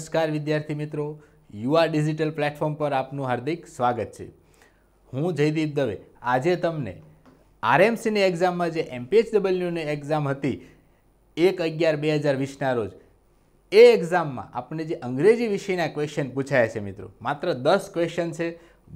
નમસ્કાર વિદ્યાર્થી મિત્રો યુવા ડિજિટલ પ્લેટફોર્મ પર આપનું હાર્દિક સ્વાગત છે હું જયદીપ દવે આજે તમને આરએમસીની એક્ઝામમાં જે એમપીએચડબલ્યુની એક્ઝામ હતી એક અગિયાર બે હજાર વીસના રોજ એ એક્ઝામમાં આપણે જે અંગ્રેજી વિષયના ક્વેશ્ચન પૂછાયા છે મિત્રો માત્ર દસ ક્વેશ્ચન છે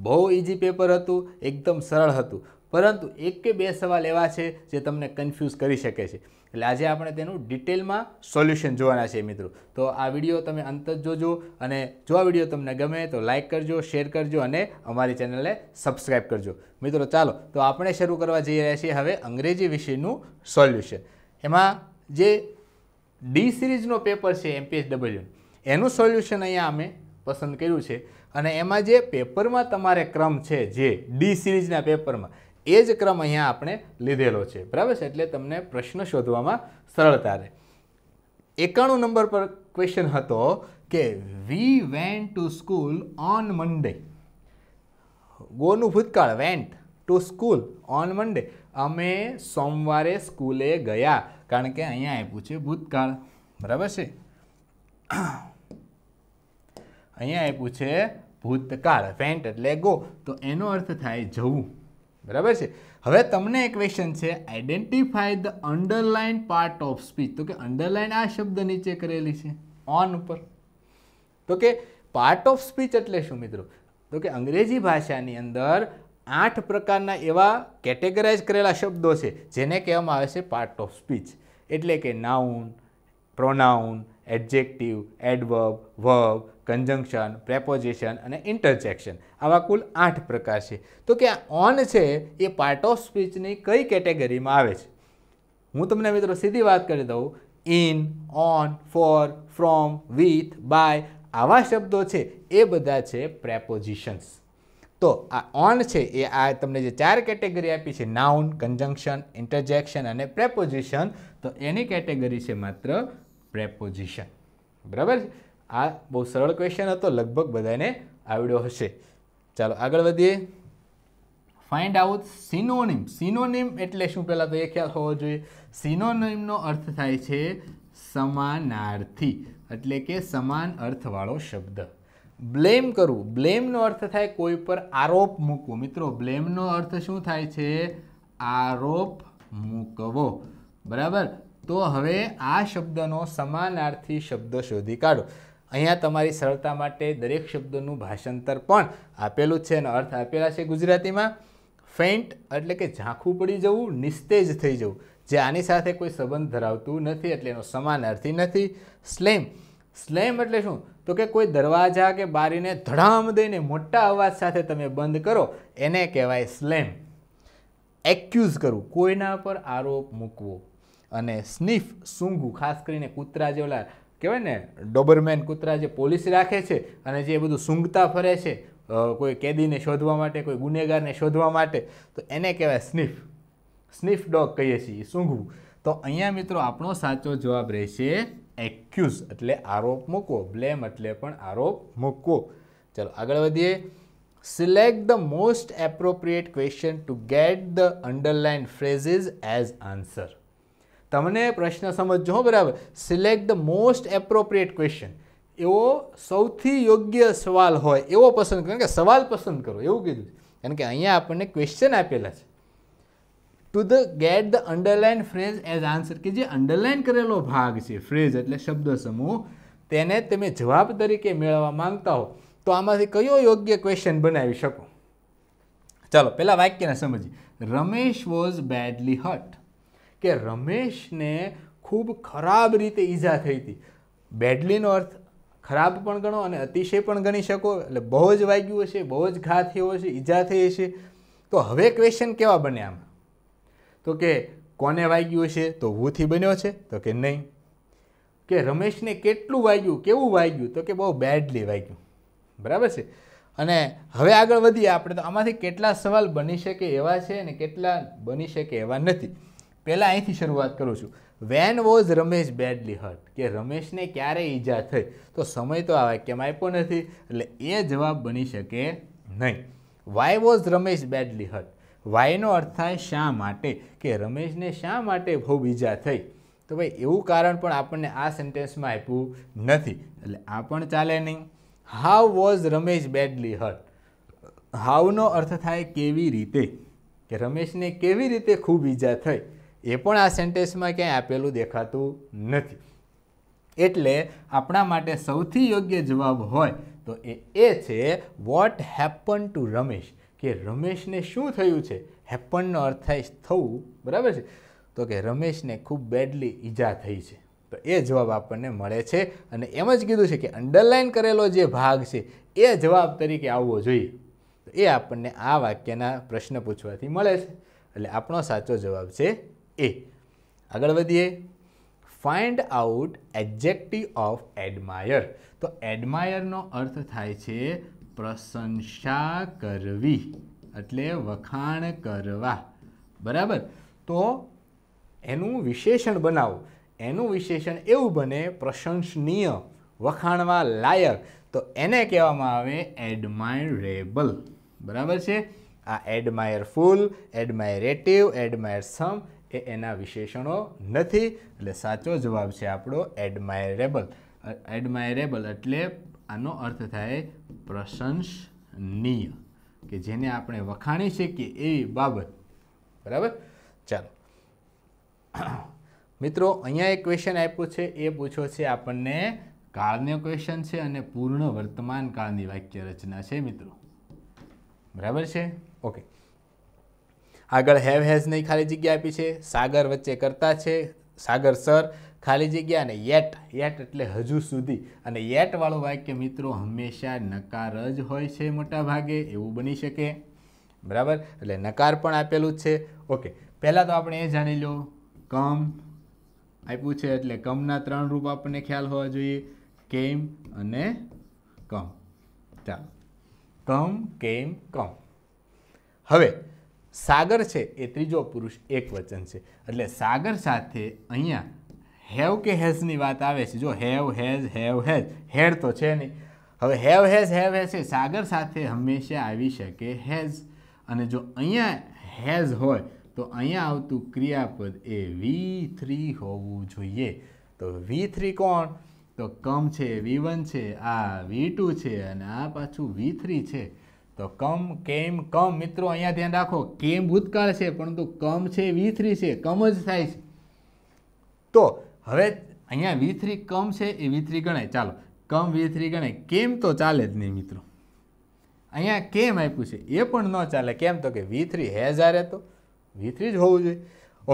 બહુ ઇઝી પેપર હતું એકદમ સરળ હતું પરંતુ એક કે બે સવાલ એવા છે જે તમને કન્ફ્યુઝ કરી શકે છે એટલે આજે આપણે તેનું ડિટેલમાં સોલ્યુશન જોવાના છે મિત્રો તો આ વિડીયો તમે અંત જ જોજો અને જો આ વિડીયો તમને ગમે તો લાઇક કરજો શેર કરજો અને અમારી ચેનલને સબસ્ક્રાઈબ કરજો મિત્રો ચાલો તો આપણે શરૂ કરવા જઈ રહ્યા છીએ હવે અંગ્રેજી વિષયનું સોલ્યુશન એમાં જે ડી સિરીઝનો પેપર છે એમપીએસ ડબલ્યુ એનું સોલ્યુશન અહીંયા અમે પસંદ કર્યું છે અને એમાં જે પેપરમાં તમારે ક્રમ છે જે ડી સિરીઝના પેપરમાં એ જ ક્રમ અહીંયા આપણે લીધેલો છે બરાબર છે એટલે તમને પ્રશ્ન શોધવામાં સરળતા રહે એકાણું નંબર પર ક્વેશ્ચન હતો કે we went to school on Monday ગોનું ભૂતકાળ went to school on Monday અમે સોમવારે સ્કૂલે ગયા કારણ કે અહીંયા આપ્યું છે ભૂતકાળ બરાબર છે અહીંયા આપ્યું છે ભૂતકાળ વેન્ટ એટલે ગો તો એનો અર્થ થાય જવું બરાબર છે હવે તમને એક ક્વેશ્ચન છે identify the underline part of speech તો કે અંડરલાઇન આ શબ્દ નીચે કરેલી છે ઓન ઉપર તો કે પાર્ટ ઓફ સ્પીચ એટલે શું મિત્રો તો કે અંગ્રેજી ભાષાની અંદર આઠ પ્રકારના એવા કેટેગરાઇઝ કરેલા શબ્દો છે જેને કહેવામાં આવે છે પાર્ટ ઓફ સ્પીચ એટલે કે noun pronoun adjective adverb verb conjunction preposition અને ઇન્ટરજેક્શન આવા કુલ આઠ પ્રકાર છે તો કે આ ઓન છે એ પાર્ટ ઓફ સ્પીચની કઈ કેટેગરીમાં આવે છે હું તમને મિત્રો સીધી વાત કરી દઉં in on for from with by આવા શબ્દો છે એ બધા છે પ્રેપોઝિશન્સ તો આ ઓન છે એ આ તમને જે ચાર કેટેગરી આપી છે નાઉન કન્જંક્શન ઇન્ટરજેક્શન અને પ્રેપોઝિશન તો એની કેટેગરી છે માત્ર પ્રેપોઝિશન બરાબર છે આ બહુ સરળ ક્વેશ્ચન હતો લગભગ બધાને આવડ્યો હશે ચાલો આગળ વધીએ ફાઇન્ડ આઉટ સિનોનિમ સિનોનિમ એટલે શું પહેલાં તો એ ખ્યાલ હોવો જોઈએ સિનોનિમનો અર્થ થાય છે સમાનાર્થી એટલે કે સમાન અર્થવાળો શબ્દ બ્લેમ કરવું બ્લેમનો અર્થ થાય કોઈ પર આરોપ મૂકવો મિત્રો બ્લેમનો અર્થ શું થાય છે આરોપ મૂકવો બરાબર તો હવે આ શબ્દનો સમાનાર્થી શબ્દ શોધી કાઢો અહીંયા તમારી સરળતા માટે દરેક શબ્દનું ભાષાંતર પણ આપેલું છે એનો અર્થ આપેલા છે ગુજરાતીમાં ફેન્ટ એટલે કે ઝાંખું પડી જવું નિસ્તેજ થઈ જવું જે આની સાથે કોઈ સંબંધ ધરાવતું નથી એટલે એનો સમાનાર્થી નથી સ્લેમ સ્લેમ એટલે શું તો કે કોઈ દરવાજા કે બારીને ધડામ દઈને મોટા અવાજ સાથે તમે બંધ કરો એને કહેવાય સ્લેમ એક્યુઝ કરવું કોઈના પર આરોપ મૂકવો અને સ્નીફ સૂંઘવું ખાસ કરીને કૂતરા જેવલા કહેવાય ને ડોબરમેન કૂતરા જે પોલીસ રાખે છે અને જે બધું સૂંઘતા ફરે છે કોઈ કેદીને શોધવા માટે કોઈ ગુનેગારને શોધવા માટે તો એને કહેવાય સ્નીફ સ્નીફ ડોગ કહીએ છીએ સૂંઘવું તો અહીંયા મિત્રો આપણો સાચો જવાબ રહેશે એક્યુઝ એટલે આરોપ મૂકવો બ્લેમ એટલે પણ આરોપ મૂકવો ચલો આગળ વધીએ select the most appropriate question to get the underline phrases as answer તમને પ્રશ્ન સમજો બરાબર select the most appropriate question એવો સૌથી યોગ્ય સવાલ હોય એવો પસંદ કારણ કે સવાલ પસંદ કરો એવું કીધું કારણ કે અહીંયા આપણને ક્વેશ્ચન આપેલા છે to the get the underline phrase as answer કે જે અંડરલાઇન કરેલો ભાગ છે ફ્રેઝ એટલે શબ્દ સમૂહ તેને તમે જવાબ તરીકે મેળવવા માંગતા હો તો આમાંથી કયો યોગ્ય ક્વેશ્ચન બનાવી શકો ચાલો પહેલાં વાક્યને સમજીએ રમેશ વોઝ બેડલી હર્ટ કે રમેશને ખૂબ ખરાબ રીતે ઈજા થઈ હતી બેડલીનો અર્થ ખરાબ પણ ગણો અને અતિશય પણ ગણી શકો એટલે બહુ જ વાગ્યું હશે બહુ જ ઘા થયો હશે ઈજા થઈ હશે તો હવે ક્વેશ્ચન કેવા બન્યા આમાં તો કે કોને વાગ્યું હશે તો હુથી બન્યો છે તો કે નહીં કે રમેશને કેટલું વાગ્યું કેવું વાગ્યું તો કે બહુ બેડલી વાગ્યું બરાબર છે અને હવે આગળ વધીએ આપણે તો આમાંથી કેટલા સવાલ બની શકે એવા છે અને કેટલા બની શકે એવા નથી પહેલાં અહીંથી શરૂઆત કરું છું when was Ramesh badly hurt કે રમેશને ક્યારે ઈજા થઈ તો સમય તો આ વાક્યમાં આપ્યો નથી એટલે એ જવાબ બની શકે નહીં why was Ramesh badly hurt વાયનો અર્થ થાય શા માટે કે રમેશને શા માટે બહુ ઈજા થઈ તો ભાઈ એવું કારણ પણ આપણને આ સેન્ટેન્સમાં આપ્યું નથી એટલે આ પણ ચાલે નહીં how was Ramesh badly hurt હાવનો અર્થ થાય કેવી રીતે કે રમેશને કેવી રીતે ખૂબ ઈજા થઈ એ પણ આ સેન્ટેન્સમાં ક્યાંય આપેલું દેખાતું નથી એટલે આપણા માટે સૌથી યોગ્ય જવાબ હોય તો એ એ છે વોટ હેપન ટુ રમેશ કે રમેશને શું થયું છે હેપનનો અર્થ થાય થવું બરાબર છે તો કે રમેશને ખૂબ બેડલી ઈજા થઈ છે તો એ જવાબ આપણને મળે છે અને એમ જ કીધું છે કે અંડરલાઇન કરેલો જે ભાગ છે એ જવાબ તરીકે આવવો જોઈએ તો એ આપણને આ વાક્યના પ્રશ્ન પૂછવાથી મળે છે એટલે આપણો સાચો જવાબ છે એ આગળ વધીએ find out adjective of admire તો એડમાયરનો અર્થ થાય છે પ્રશંસા કરવી એટલે વખાણ કરવા બરાબર તો એનું વિશેષણ બનાવો એનું વિશેષણ એવું બને પ્રશંસનીય વખાણવા લાયક તો એને કહેવામાં આવે એડમાયરેબલ બરાબર છે આ એડમાયરફુલ એડમાયરેટિવ એડમાયર સમ કે એના વિશેષણો નથી એટલે સાચો જવાબ છે આપણો એડમાયરેબલ એડમાયરેબલ એટલે આનો અર્થ થાય પ્રશંસનીય કે જેને આપણે વખાણી શકીએ એવી બાબત બરાબર ચાલો મિત્રો અહીંયા એક ક્વેશ્ચન આપ્યું છે એ પૂછ્યો છે આપણને કાળનો ક્વેશ્ચન છે અને પૂર્ણ વર્તમાન કાળની વાક્ય રચના છે મિત્રો બરાબર છે ઓકે આગળ હેવ હેઝની ખાલી જગ્યા આપી છે સાગર વચ્ચે કરતા છે સાગર સર ખાલી જગ્યા અને યેટ યેટ એટલે હજુ સુધી અને યેટવાળું વાક્ય મિત્રો હંમેશા નકાર જ હોય છે મોટા ભાગે એવું બની શકે બરાબર એટલે નકાર પણ આપેલું જ છે ઓકે પહેલાં તો આપણે એ જાણી લો કમ આપ્યું છે એટલે કમના ત્રણ રૂપ આપણને ખ્યાલ હોવા જોઈએ કેમ અને કમ ચાલો કમ કેમ કમ હવે સાગર છે એ ત્રીજો પુરુષ એકવચન છે એટલે સાગર સાથે અહીંયા હેવ કે હેઝની વાત આવે છે જો have has have has had તો છે નહીં હવે have has have has Sagar સાથે હંમેશા આવી શકે હેઝ અને જો અહીંયા હેઝ હોય તો અહીંયા આવતું ક્રિયાપદ એ વી થ્રી હોવું જોઈએ તો વી થ્રી કોણ તો કમ છે વી વન છે આ વી ટુ છે અને આ પાછું વી થ્રી છે તો કમ કેમ કમ મિત્રો અહીંયા ધ્યાન રાખો કેમ ભૂતકાળ છે પરંતુ કમ છે વી થ્રી છે કમ જ થાય છે તો હવે અહીંયા વી થ્રી કમ છે એ વી થ્રી ગણાય ચાલો કમ વી થ્રી ગણાય કેમ તો ચાલે જ નહીં મિત્રો અહીંયા કેમ આપ્યું છે એ પણ ન ચાલે કેમ તો કે વી થ્રી હેઝારે તો વી થ્રી જ હોવું જોઈએ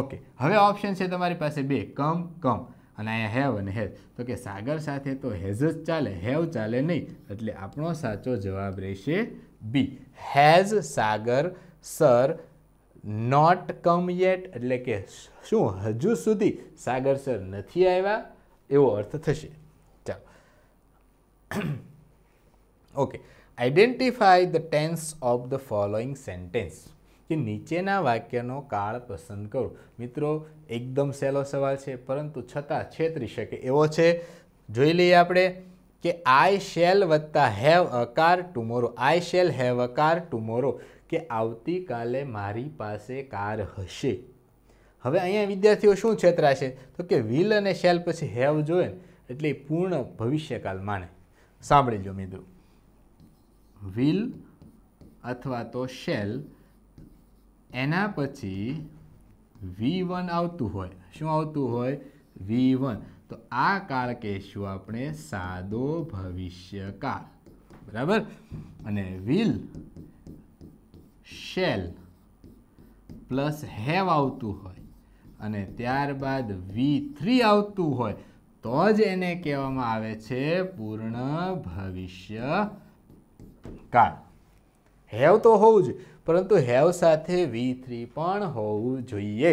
ઓકે હવે ઓપ્શન છે તમારી પાસે બે કમ કમ અને અહીંયા હેવ અને હેઝ તો કે સાગર સાથે તો હેઝ જ ચાલે હેવ ચાલે નહીં એટલે આપણો સાચો જવાબ રહેશે B has Sagar sir not come yet એટલે કે શું હજુ સુધી સાગર સર નથી આવ્યા એવો અર્થ થશે ચાલો okay identify the tense of the following sentence કે નીચેના વાક્યનો કાળ પસંદ કરો મિત્રો એકદમ સહેલો સવાલ છે પરંતુ છતાં છેતરી શકે એવો છે જોઈ લઈએ આપણે કે આઈ શેલ વત્તા have a car tomorrow I shall have a car tomorrow કે આવતીકાલે મારી પાસે કાર હશે હવે અહીંયા વિદ્યાર્થીઓ શું છેતરાશે તો કે વિલ અને શેલ પછી હેવ જોવે ને એટલે પૂર્ણ ભવિષ્યકાલ માને સાંભળી લો મિત્રો વિલ અથવા તો શેલ એના પછી વી વન આવતું હોય શું આવતું હોય વી વન તો આ કાળ કહેશું આપણે સાદો ભવિષ્ય કાળ બરાબર અને વિલ શેલ પ્લસ હેવ આવતું હોય અને ત્યારબાદ વી થ્રી આવતું હોય તો જ એને કહેવામાં આવે છે પૂર્ણ ભવિષ્ય કાળ હેવ તો હોવું જ પરંતુ હેવ સાથે વી થ્રી પણ હોવું જોઈએ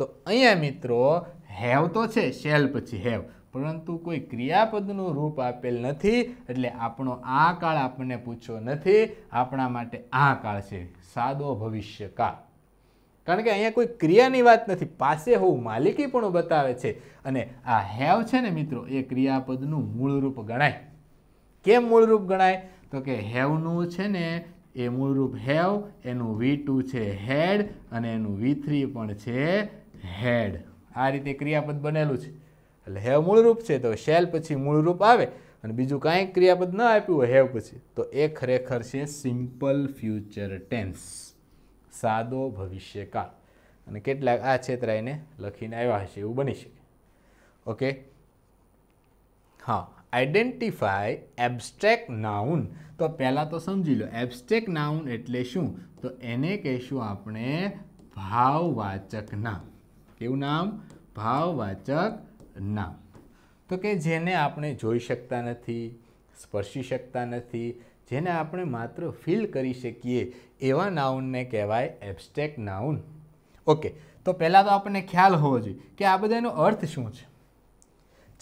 તો અહીંયા મિત્રો હેવ તો છે શેલ પછી હેવ પરંતુ કોઈ ક્રિયાપદનું રૂપ આપેલ નથી એટલે આપણો આ કાળ આપણને પૂછ્યો નથી આપણા માટે આ કાળ છે સાદો ભવિષ્યકાળ કારણ કે અહીંયા કોઈ ક્રિયાની વાત નથી પાસે હોવું માલિકી પણ બતાવે છે અને આ હેવ છે ને મિત્રો એ ક્રિયાપદનું મૂળરૂપ ગણાય કેમ મૂળરૂપ ગણાય તો કે હેવનું છે ને એ મૂળરૂપ હેવ એનું વી છે હેડ અને એનું વી પણ છે હેડ આ રીતે ક્રિયાપદ બનેલું છે એટલે હેવ મૂળરૂપ છે તો શેલ પછી મૂળરૂપ આવે અને બીજું કાંઈ ક્રિયાપદ ન આપ્યું હોય હેવ પછી તો એ ખરેખર છે સિમ્પલ ફ્યુચર ટેન્સ સાદો ભવિષ્યકાળ અને કેટલાક આ છેતરાઈને લખીને આવ્યા હશે એવું બની શકે ઓકે હા આઈડેન્ટિફાય એબ્સ્ટ્રેક્ટ નાઉન તો પહેલાં તો સમજી લો એબ્સ્ટ્રેક્ટ નાઉન એટલે શું તો એને કહીશું આપણે ભાવવાચક નામ કેવું નામ ભાવવાચક નામ તો કે જેને આપણે જોઈ શકતા નથી સ્પર્શી શકતા નથી જેને આપણે માત્ર ફીલ કરી શકીએ એવા નાઉનને કહેવાય એબસ્ટેક નાઉન ઓકે તો પહેલાં તો આપણને ખ્યાલ હોવો જોઈએ કે આ બધાનો અર્થ શું છે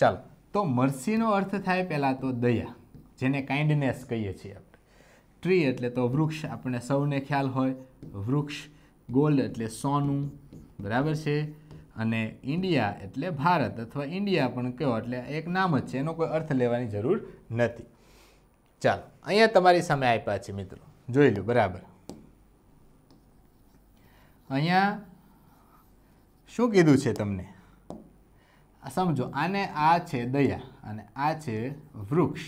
ચાલો તો મરસીનો અર્થ થાય પહેલાં તો દયા જેને કાઇન્ડનેસ કહીએ છીએ આપણે ટ્રી એટલે તો વૃક્ષ આપણે સૌને ખ્યાલ હોય વૃક્ષ ગોલ્ડ એટલે સોનું બરાબર છે અને ઇન્ડિયા એટલે ભારત અથવા ઇન્ડિયા પણ કહો એટલે એક નામ જ છે એનો કોઈ અર્થ લેવાની જરૂર નથી ચાલો અહીંયા તમારી સામે આપ્યા છે મિત્રો જોઈ લો બરાબર અહીંયા શું કીધું છે તમને સમજો આને આ છે દયા અને આ છે વૃક્ષ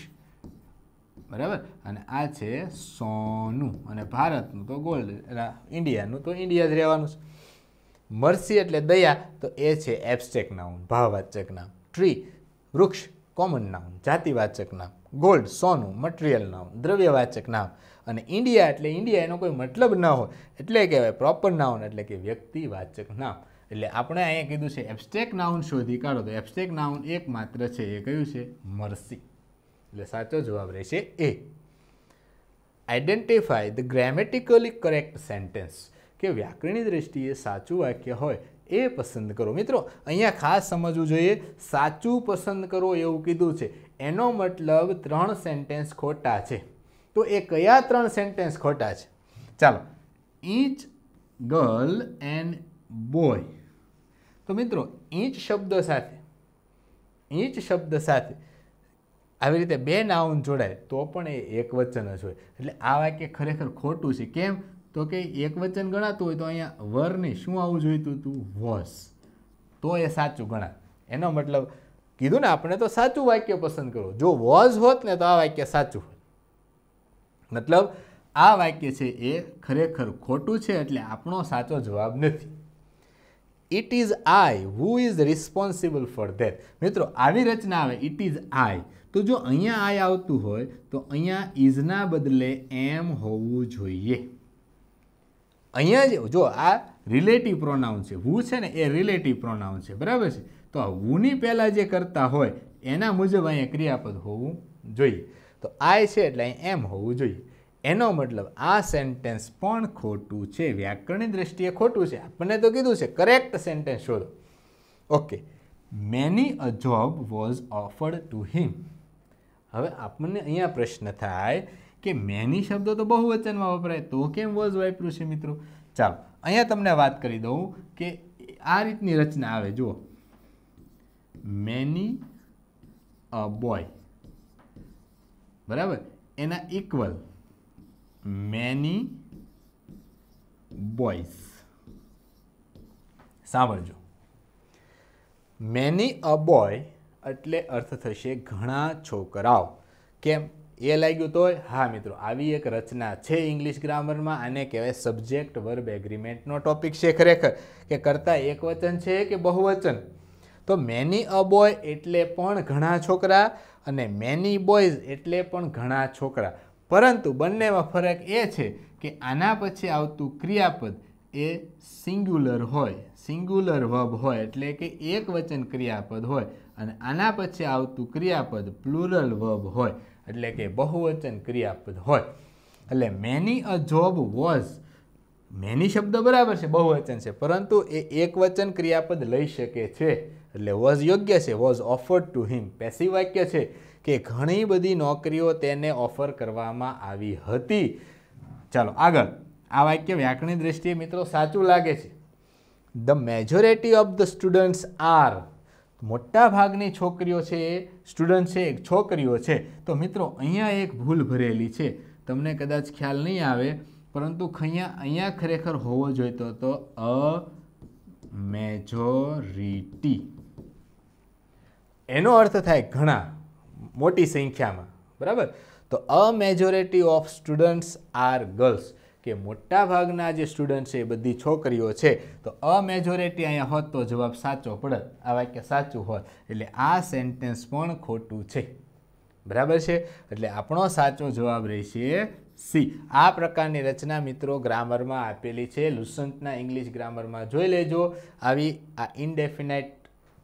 બરાબર અને આ છે સોનું અને ભારતનું તો ગોલ્ડ ઇન્ડિયાનું તો ઇન્ડિયા જ રહેવાનું છે મર્સી એટલે દયા તો એ છે એબ્સ્ટ્રેક્ટ નાઉન ભાવવાચક નામ ટ્રી વૃક્ષ કોમન નાઉન જાતિવાચક નામ ગોલ્ડ સોનું મટીરિયલ નામ દ્રવ્યવાચક નામ અને ઇન્ડિયા એટલે ઇન્ડિયા એનો કોઈ મતલબ ન હોય એટલે કહેવાય પ્રોપર નાઉન એટલે કે વ્યક્તિવાચક નામ એટલે આપણે અહીંયા કીધું છે એબસ્ટેક નાઉન શોધી કાઢો તો એબસ્ટેક નાઉન એકમાત્ર છે એ કયું છે મરસી એટલે સાચો જવાબ રહેશે A identify the grammatically correct sentence કે વ્યાકરણની દ્રષ્ટિએ સાચું વાક્ય હોય એ પસંદ કરો મિત્રો અહીંયા ખાસ સમજવું જોઈએ સાચું પસંદ કરો એવું કીધું છે એનો મતલબ ત્રણ સેન્ટેન્સ ખોટા છે તો એ કયા ત્રણ સેન્ટેન્સ ખોટા છે ચાલો ઈચ ગર્લ એન્ડ બોય તો મિત્રો ઈચ શબ્દ સાથે ઈચ શબ્દ સાથે આવી રીતે બે નાઉન જોડાય તો પણ એ એક વચન જ હોય એટલે આ વાક્ય ખરેખર ખોટું છે કેમ તો કે એક વચન ગણાતું હોય તો અહીંયા વરને શું આવવું જોઈતું હતું વોસ તો એ સાચું ગણા એનો મતલબ કીધું ને આપણે તો સાચું વાક્ય પસંદ કરો જો વોઝ હોત ને તો આ વાક્ય સાચું હોત મતલબ આ વાક્ય છે એ ખરેખર ખોટું છે એટલે આપણો સાચો જવાબ નથી it is I who is responsible for that મિત્રો આવી રચના આવે ઇટ ઇઝ આય તો જો અહીંયા આઈ આવતું હોય તો અહીંયા ઇઝના બદલે એમ હોવું જોઈએ અહીંયા જ જો આ રિલેટિવ પ્રોનાઉન છે હું છે ને એ રિલેટિવ પ્રોનાઉન છે બરાબર છે તો આ વુની પહેલાં જે કરતા હોય એના મુજબ અહીંયા ક્રિયાપદ હોવું જોઈએ તો આય છે એટલે અહીં એમ હોવું જોઈએ એનો મતલબ આ સેન્ટેન્સ પણ ખોટું છે વ્યાકરણની દ્રષ્ટિએ ખોટું છે આપણને તો કીધું છે કરેક્ટ સેન્ટેન્સ શોધો okay many a job was offered to him હવે આપણને અહીંયા પ્રશ્ન થાય કે મેની શબ્દો તો બહુ વચનમાં વપરાય તો કેમ વોઝ વાય છે મિત્રો ચાલો અહીંયા તમને વાત કરી દઉં કે આ રીતની રચના આવે જુઓ મેની અ બોય બરાબર એના ઇક્વલ મેની બોયઝ સાંભળજો મેની અ બોય એટલે અર્થ થશે ઘણા છોકરાઓ કેમ એ લાગ્યું તો હા મિત્રો આવી એક રચના છે ઇંગ્લિશ ગ્રામરમાં આને કહેવાય સબ્જેક્ટ વર્બ એગ્રીમેન્ટનો ટોપિક છે ખરેખર કે કરતાં એક વચન છે કે બહુવચન તો મેની અ બોય એટલે પણ ઘણા છોકરા અને મેની બોયઝ એટલે પણ ઘણા છોકરા પરંતુ બંનેમાં ફરક એ છે કે આના પછી આવતું ક્રિયાપદ એ સિંગ્યુલર હોય સિંગ્યુલર વબ હોય એટલે કે એક વચન ક્રિયાપદ હોય અને આના પછી આવતું ક્રિયાપદ પ્લુરલ વબ હોય એટલે કે બહુવચન ક્રિયાપદ હોય એટલે many a job was many શબ્દ બરાબર છે બહુવચન છે પરંતુ એ એકવચન ક્રિયાપદ લઈ શકે છે એટલે વોઝ યોગ્ય છે વોઝ ઓફર્ડ ટુ હિમ પેસી વાક્ય છે કે ઘણી બધી નોકરીઓ તેને ઓફર કરવામાં આવી હતી ચાલો આગળ આ વાક્ય વ્યાકરણની દ્રષ્ટિએ મિત્રો સાચું લાગે છે the majority of the students are મોટા ભાગની છોકરીઓ છે એ સ્ટુડન્ટ છે એક છોકરીઓ છે તો મિત્રો અહીંયા એક ભૂલ ભરેલી છે તમને કદાચ ખ્યાલ નહીં આવે પરંતુ અહીંયા અહીંયા ખરેખર હોવો જોઈતો હતો અ મેજોરિટી એનો અર્થ થાય ઘણા મોટી સંખ્યામાં બરાબર તો a majority of students are girls કે મોટાભાગના જે સ્ટુડન્ટ છે એ બધી છોકરીઓ છે તો અમેજોરિટી અહીંયા હોત તો જવાબ સાચો પડત આ વાક્ય સાચું હોત એટલે આ સેન્ટેન્સ પણ ખોટું છે બરાબર છે એટલે આપણો સાચો જવાબ રહેશે સી આ પ્રકારની રચના મિત્રો ગ્રામરમાં આપેલી છે લુસન્ટના ઇંગ્લિશ ગ્રામરમાં જોઈ લેજો આવી આ ઇનડેફિનાઇટ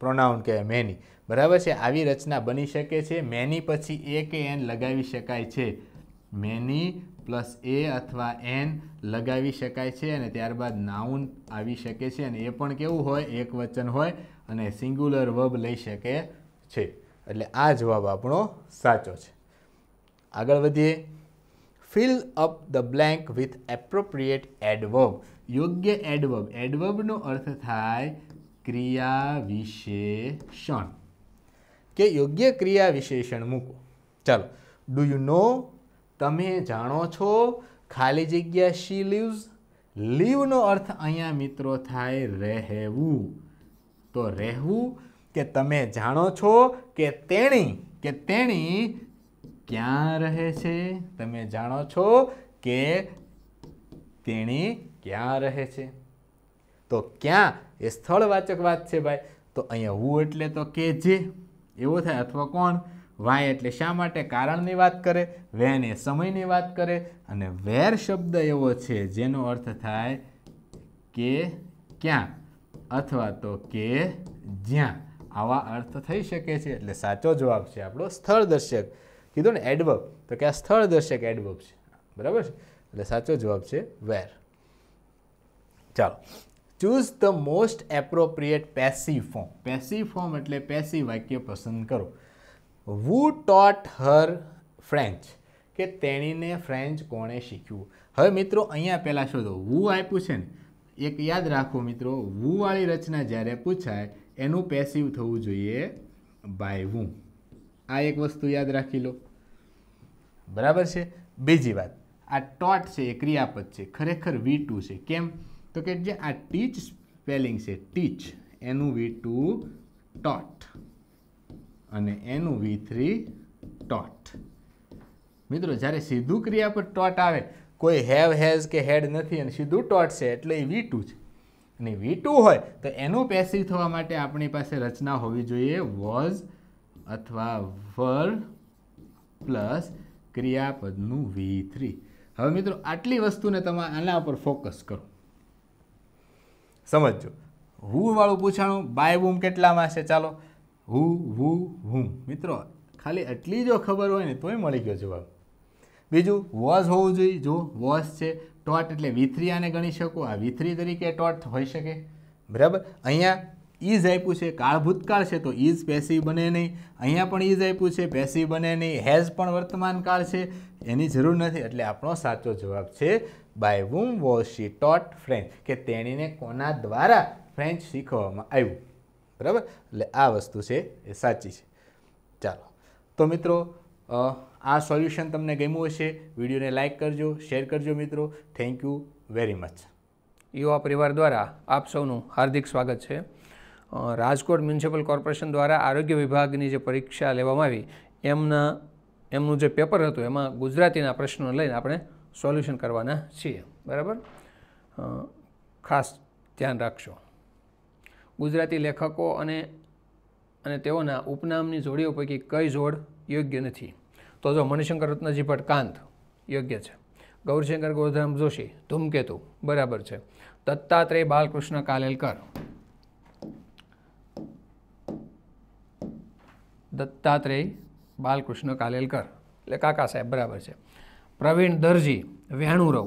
પ્રોનાઉન કહેવાય મેની બરાબર છે આવી રચના બની શકે છે મેની પછી એ કે એન લગાવી શકાય છે મેની પ્લસ એ અથવા એન લગાવી શકાય છે અને ત્યારબાદ નાઉન આવી શકે છે અને એ પણ કેવું હોય એક વચન હોય અને સિંગ્યુલર વર્બ લઈ શકે છે એટલે આ જવાબ આપણો સાચો છે આગળ વધીએ fill up the blank with appropriate adverb યોગ્ય એડવર્બ એડવર્બનો અર્થ થાય ક્રિયા વિશેષણ કે યોગ્ય ક્રિયા વિશેષણ મૂકો ચાલો ડુ યુ નો તમે જાણો છો ખાલી જગ્યા શી લીવ્સ લીવનો અર્થ અહીંયા મિત્રો થાય રહેવું તો રહેવું કે તમે જાણો છો કે તેણી કે તેણી ક્યાં રહે છે તમે જાણો છો કે તેણી ક્યાં રહે છે તો ક્યાં એ સ્થળવાચક વાત છે ભાઈ તો અહીંયા હું એટલે તો કે જે એવો થાય અથવા કોણ વાય એટલે શા માટે કારણની વાત કરે વેન એ સમયની વાત કરે અને વેર શબ્દ એવો છે જેનો અર્થ થાય કે ક્યાં અથવા તો કે જ્યાં આવા અર્થ થઈ શકે છે એટલે સાચો જવાબ છે આપણો સ્થળ દર્શક કીધું ને એડવર્બ તો કે આ સ્થળ દર્શક એડવર્બ છે બરાબર છે એટલે સાચો જવાબ છે વેર ચાલો choose the most appropriate passive form passive form એટલે પેસી વાક્ય પસંદ કરો વુ ટોટ હર ફ્રેન્ચ કે તેણીને ફ્રેન્ચ કોણે શીખ્યું હવે મિત્રો અહીંયા પહેલાં શોધો વુ આપ્યું છે ને એક યાદ રાખો મિત્રો વુવાળી રચના જ્યારે પૂછાય એનું પેસિવ થવું જોઈએ બાય વુ આ એક વસ્તુ યાદ રાખી લો બરાબર છે બીજી વાત આ ટોટ છે એ ક્રિયાપદ છે ખરેખર વી ટુ છે કેમ તો કે જે આ ટીચ સ્પેલિંગ છે ટીચ એનું વી ટુ ટોટ અને એનું વી થ્રી ટોટ મિત્રો જ્યારે સીધું ક્રિયા પર ટોટ આવે કોઈ હેવ હેઝ કે હેડ નથી અને સીધું ટોટ છે એટલે એ વી ટુ છે અને વી ટુ હોય તો એનું પેસિવ થવા માટે આપણી પાસે રચના હોવી જોઈએ વોઝ અથવા વર પ્લસ ક્રિયાપદનું વી થ્રી હવે મિત્રો આટલી વસ્તુને તમે આના ઉપર ફોકસ કરો સમજો હું વાળું પૂછાણું બાય બૂમ કેટલામાં છે ચાલો હુ વુ હુમ મિત્રો ખાલી એટલી જો ખબર હોય ને તોય મળી ગયો જવાબ બીજું વોઝ હોવું જોઈએ જો વોઝ છે ટોટ એટલે વિથરી આને ગણી શકો આ વિથરી તરીકે ટોટ હોઈ શકે બરાબર અહીંયા ઇઝ આપ્યું છે કાળભૂતકાળ છે તો ઇઝ પેસી બને નહીં અહીંયા પણ ઇઝ આપ્યું છે પેસી બને નહીં હેઝ પણ વર્તમાન કાળ છે એની જરૂર નથી એટલે આપણો સાચો જવાબ છે by whom was she taught French કે તેણીને કોના દ્વારા ફ્રેન્ચ શીખવવામાં આવ્યું બરાબર એટલે આ વસ્તુ છે એ સાચી છે ચાલો તો મિત્રો આ સોલ્યુશન તમને ગમ્યું હશે વિડીયોને લાઇક કરજો શેર કરજો મિત્રો થેન્ક યુ વેરી મચ યુવા પરિવાર દ્વારા આપ સૌનું હાર્દિક સ્વાગત છે રાજકોટ મ્યુનિસિપલ કોર્પોરેશન દ્વારા આરોગ્ય વિભાગની જે પરીક્ષા લેવામાં આવી એમના એમનું જે પેપર હતું એમાં ગુજરાતીના પ્રશ્નો લઈને આપણે સોલ્યુશન કરવાના છીએ બરાબર ખાસ ધ્યાન રાખશો ગુજરાતી લેખકો અને અને તેઓના ઉપનામની જોડીઓ પૈકી કઈ જોડ યોગ્ય નથી તો જો મણિશંકર રત્નજી ભટ્ટ યોગ્ય છે ગૌરશંકર ગોધરામ જોશી ધૂમકેતુ બરાબર છે દત્તાત્રેય બાલકૃષ્ણ કાલેલકર દત્તાત્રેય બાલકૃષ્ણ કાલેલકર એટલે કાકા સાહેબ બરાબર છે પ્રવીણ દરજી વેણુરવ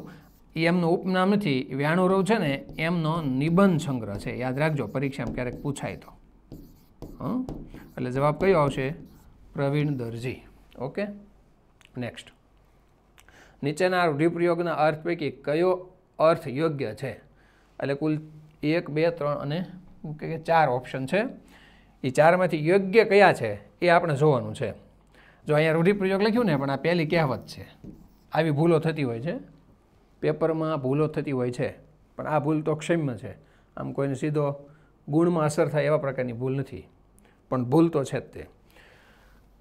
એ એમનું ઉપનામ નથી વ્યાણુરવ છે ને એમનો નિબંધ સંગ્રહ છે યાદ રાખજો પરીક્ષામાં ક્યારેક પૂછાય તો હં એટલે જવાબ કયો આવશે પ્રવીણ દરજી ઓકે નેક્સ્ટ નીચેના રૂઢિપ્રયોગના અર્થ પૈકી કયો અર્થ યોગ્ય છે એટલે કુલ એક બે ત્રણ અને કે ચાર ઓપ્શન છે એ ચારમાંથી યોગ્ય કયા છે એ આપણે જોવાનું છે જો અહીંયા રૂઢિપ્રયોગ લખ્યું ને પણ આ પહેલી કહેવત છે આવી ભૂલો થતી હોય છે પેપરમાં ભૂલો થતી હોય છે પણ આ ભૂલ તો ક્ષમ્ય છે આમ કોઈને સીધો ગુણમાં અસર થાય એવા પ્રકારની ભૂલ નથી પણ ભૂલ તો છે જ તે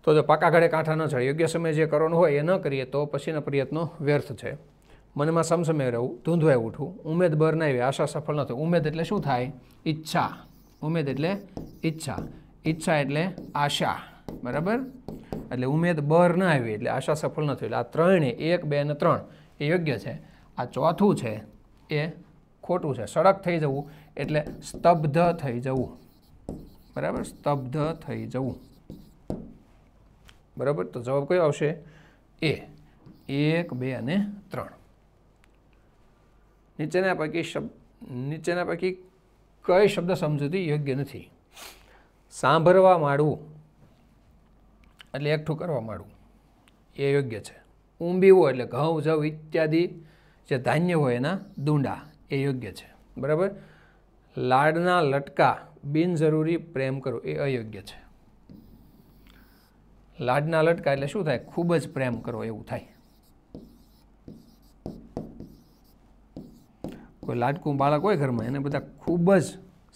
તો જો પાકા ઘડે કાંઠા ન ચડે યોગ્ય સમયે જે કરવાનું હોય એ ન કરીએ તો પછીના પ્રયત્નો વ્યર્થ છે મનમાં સમસમે રહેવું ધૂંધવાઈ ઉઠવું ઉમેદ બર ના આવી આશા સફળ ન થાય ઉમેદ એટલે શું થાય ઈચ્છા ઉમેદ એટલે ઈચ્છા ઈચ્છા એટલે આશા બરાબર એટલે ઉમેદ બર ન આવી એટલે આશા સફળ ન થઈ એટલે આ ત્રણે એક બે ને ત્રણ એ યોગ્ય છે આ ચોથું છે એ ખોટું છે સડક થઈ જવું એટલે સ્તબ્ધ થઈ જવું બરાબર સ્તબ્ધ થઈ જવું બરાબર તો જવાબ કયો આવશે એ એક બે અને ત્રણ નીચેના પૈકી શબ્દ નીચેના પૈકી કઈ શબ્દ સમજૂતી યોગ્ય નથી સાંભળવા માંડવું એટલે એકઠું કરવા માંડવું એ યોગ્ય છે ઊંબીવું એટલે ઘઉં જવ ઇત્યાદિ જે ધાન્ય હોય એના દૂંડા એ યોગ્ય છે બરાબર લાડના લટકા બિનજરૂરી પ્રેમ કરો એ અયોગ્ય છે લાડના લટકા એટલે શું થાય ખૂબ જ પ્રેમ કરો એવું થાય કોઈ લાડકું બાળક હોય ઘરમાં એને બધા ખૂબ જ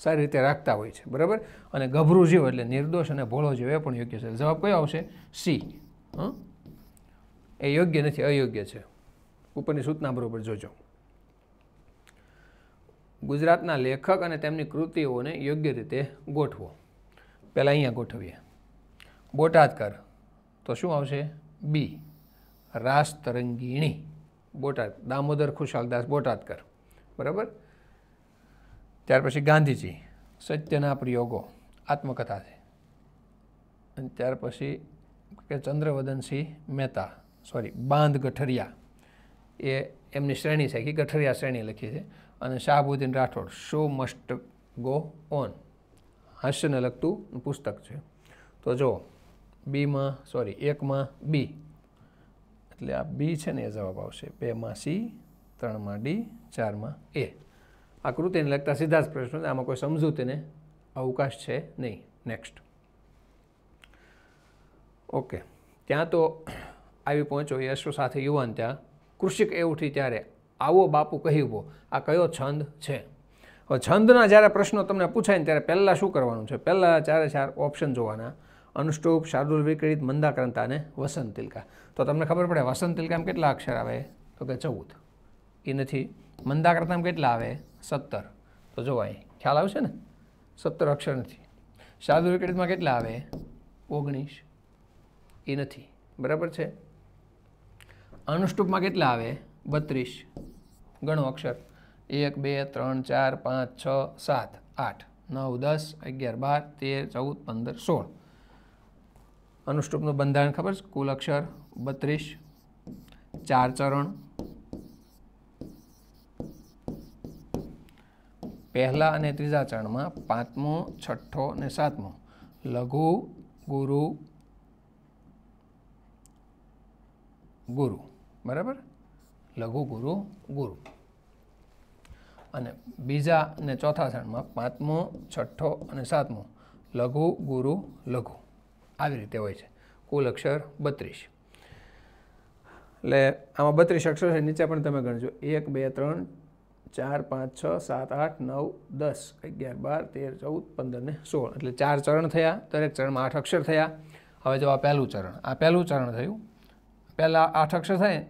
સારી રીતે રાખતા હોય છે બરાબર અને ગભરું જીવ એટલે નિર્દોષ અને ભોળો જીવ એ પણ યોગ્ય છે જવાબ કયો આવશે સી એ યોગ્ય નથી અયોગ્ય છે ઉપરની સૂચના બરોબર જોજો ગુજરાતના લેખક અને તેમની કૃતિઓને યોગ્ય રીતે ગોઠવો પહેલાં અહીંયા ગોઠવીએ બોટાદકર તો શું આવશે બી રાસ તરંગીણી બોટાદ દામોદર ખુશાલદાસ બોટાદકર બરાબર ત્યાર પછી ગાંધીજી સત્યના પ્રયોગો આત્મકથા છે અને ત્યાર પછી કે ચંદ્રવદનસિંહ મહેતા સોરી બાંધ ગઠરિયા એ એમની શ્રેણી છે કે ગઠરિયા શ્રેણી લખી છે અને Shahbuddin Rathod show must go on હાસ્યને લગતું પુસ્તક છે તો જો બીમાં સોરી એકમાં બી એટલે આ બી છે ને એ જવાબ આવશે બેમાં સી ત્રણમાં ડી ચારમાં એ આકૃતિને લગતા સીધા જ પ્રશ્નો આમાં કોઈ સમજૂતીને અવકાશ છે નહીં નેક્સ્ટ ઓકે ત્યાં તો આવી પહોંચો યશો સાથે યુવાન ત્યાં કૃષિક એ ઉઠી ત્યારે આવો બાપુ કહી ઉભો આ કયો છંદ છે હવે છંદના જ્યારે પ્રશ્નો તમને પૂછાય ને ત્યારે પહેલાં શું કરવાનું છે પહેલાં ચારે ચાર ઓપ્શન જોવાના અનુષ્ટોપ શાર્દુલ વિકૃત મંદાક્રંતા અને વસંત તિલકા તો તમને ખબર પડે વસંત તિલકામાં કેટલા અક્ષર આવે તો કે ચૌદ એ નથી મંદાક્રંતામાં કેટલા આવે સત્તર તો જો અહીં ખ્યાલ આવશે ને સત્તર અક્ષર નથી શાર્દુલ વિકૃતમાં કેટલા આવે ઓગણીસ એ નથી બરાબર છે અનુષ્ટુપમાં કેટલા આવે બત્રીસ ગણો અક્ષર એક બે ત્રણ ચાર પાંચ છ સાત આઠ નવ દસ અગિયાર બાર તેર ચૌદ પંદર સોળ અનુષ્ટુપનું બંધારણ ખબર છે કુલ અક્ષર બત્રીસ ચાર ચરણ પહેલા અને ત્રીજા ચરણમાં પાંચમો છઠ્ઠો અને સાતમો લઘુ ગુરુ ગુરુ બરાબર લઘુ ગુરુ ગુરુ અને બીજા ને ચોથા ક્ષણમાં પાંચમો છઠ્ઠો અને સાતમો લઘુ ગુરુ લઘુ આવી રીતે હોય છે કુલ અક્ષર બત્રીસ એટલે આમાં બત્રીસ અક્ષર છે નીચે પણ તમે ગણજો એક બે ત્રણ ચાર પાંચ છ સાત આઠ નવ દસ અગિયાર બાર તેર ચૌદ પંદર ને સોળ એટલે ચાર ચરણ થયા દરેક ચરણમાં આઠ અક્ષર થયા હવે જો આ પહેલું ચરણ આ પહેલું ચરણ થયું પહેલાં આઠ અક્ષર થાય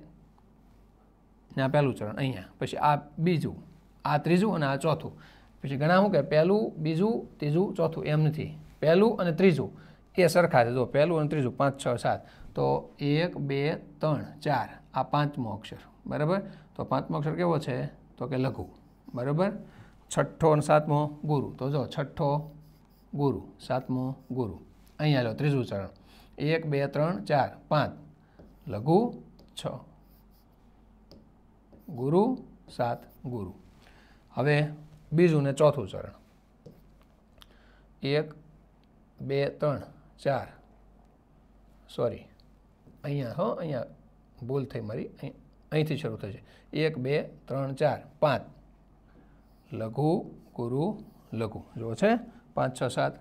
ને આ પહેલું ચરણ અહીંયા પછી આ બીજું આ ત્રીજું અને આ ચોથું પછી ઘણા શું કે પહેલું બીજું ત્રીજું ચોથું એમ નથી પહેલું અને ત્રીજું એ સરખા છે જો પહેલું અને ત્રીજું પાંચ છ સાત તો એક બે ત્રણ ચાર આ પાંચમો અક્ષર બરાબર તો પાંચમો અક્ષર કેવો છે તો કે લઘુ બરાબર છઠ્ઠો અને સાતમો ગુરુ તો જો છઠ્ઠો ગુરુ સાતમો ગુરુ અહીંયા લો ત્રીજું ચરણ એક બે ત્રણ ચાર પાંચ લઘુ છ ગુરુ સાત ગુરુ હવે બીજું ને ચોથું ચરણ એક બે ત્રણ ચાર સોરી અહીંયા હો અહીંયા ભૂલ થઈ મારી અહીંથી શરૂ થશે એક બે ત્રણ ચાર પાંચ લઘુ ગુરુ લઘુ જો છે પાંચ છ સાત